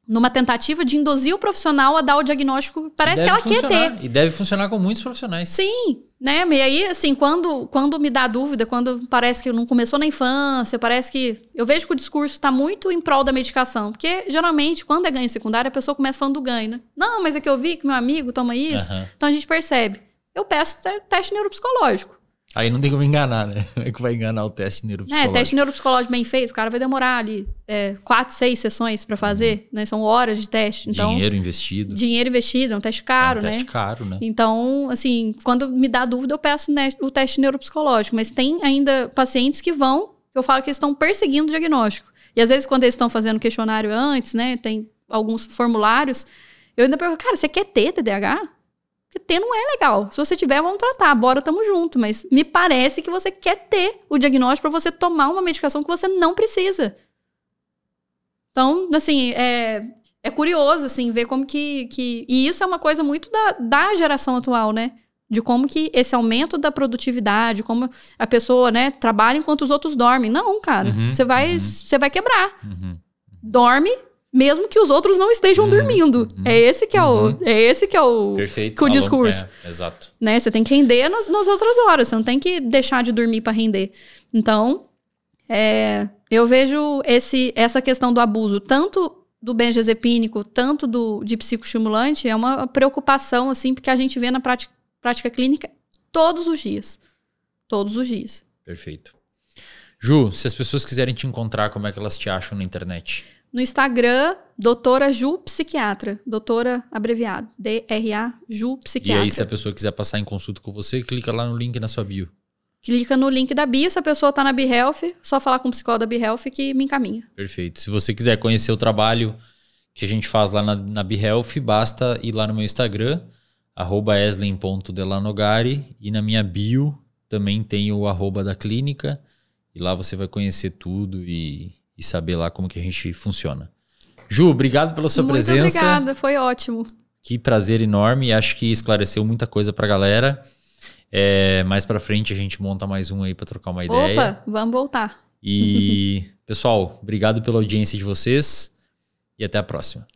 numa tentativa de induzir o profissional a dar o diagnóstico parece que ela quer ter. E deve funcionar com muitos profissionais. Sim, né? E aí, assim, quando, quando me dá dúvida, quando parece que não começou na infância, parece que. Eu vejo que o discurso está muito em prol da medicação. Porque geralmente, quando é ganho secundário, a pessoa começa falando do ganho, né? Não, mas é que eu vi que meu amigo toma isso. Uhum. Então a gente percebe. Eu peço teste neuropsicológico. Aí não tem como enganar, né? Como [LAUGHS] é que vai enganar o teste é, neuropsicológico? É, teste neuropsicológico bem feito, o cara vai demorar ali é, quatro, seis sessões para fazer, uhum. né? São horas de teste. Então, dinheiro investido. Dinheiro investido, é um teste caro, é um né? teste caro, né? Então, assim, quando me dá dúvida, eu peço o teste neuropsicológico. Mas tem ainda pacientes que vão, eu falo que eles estão perseguindo o diagnóstico. E às vezes, quando eles estão fazendo questionário antes, né? Tem alguns formulários, eu ainda pergunto, cara, você quer ter TDAH? Porque ter não é legal. Se você tiver, vamos tratar. Bora, tamo junto. Mas me parece que você quer ter o diagnóstico para você tomar uma medicação que você não precisa. Então, assim, é, é curioso, assim, ver como que, que... E isso é uma coisa muito da, da geração atual, né? de como que esse aumento da produtividade, como a pessoa, né, trabalha enquanto os outros dormem. Não, cara, uhum, você uhum, vai, você uhum. vai quebrar. Uhum, uhum. Dorme, mesmo que os outros não estejam hum, dormindo. Hum, é esse que é uhum. o, é esse que é o, uhum. é é que o discurso. É, exato. Né? Você tem que render nas, nas outras horas, você não tem que deixar de dormir para render. Então, é, eu vejo esse, essa questão do abuso, tanto do benzodiazepínico, tanto do, de psicoestimulante, é uma preocupação, assim, porque a gente vê na prática, prática clínica todos os dias. Todos os dias. Perfeito. Ju, se as pessoas quiserem te encontrar, como é que elas te acham na internet? No Instagram, doutora Ju Psiquiatra. Doutora abreviado, D-R-A Ju Psiquiatra. E aí, se a pessoa quiser passar em consulta com você, clica lá no link na sua bio. Clica no link da bio, se a pessoa está na BeHealth, só falar com o psicólogo da BeHealth que me encaminha. Perfeito. Se você quiser conhecer o trabalho que a gente faz lá na, na BeHealth, basta ir lá no meu Instagram, arroba eslen.delanogari e na minha bio também tem o arroba da clínica e lá você vai conhecer tudo e e saber lá como que a gente funciona. Ju, obrigado pela sua Muito presença. Obrigada, foi ótimo. Que prazer enorme. Acho que esclareceu muita coisa pra galera. É, mais pra frente a gente monta mais um aí pra trocar uma ideia. Opa, vamos voltar. E, [LAUGHS] pessoal, obrigado pela audiência de vocês e até a próxima.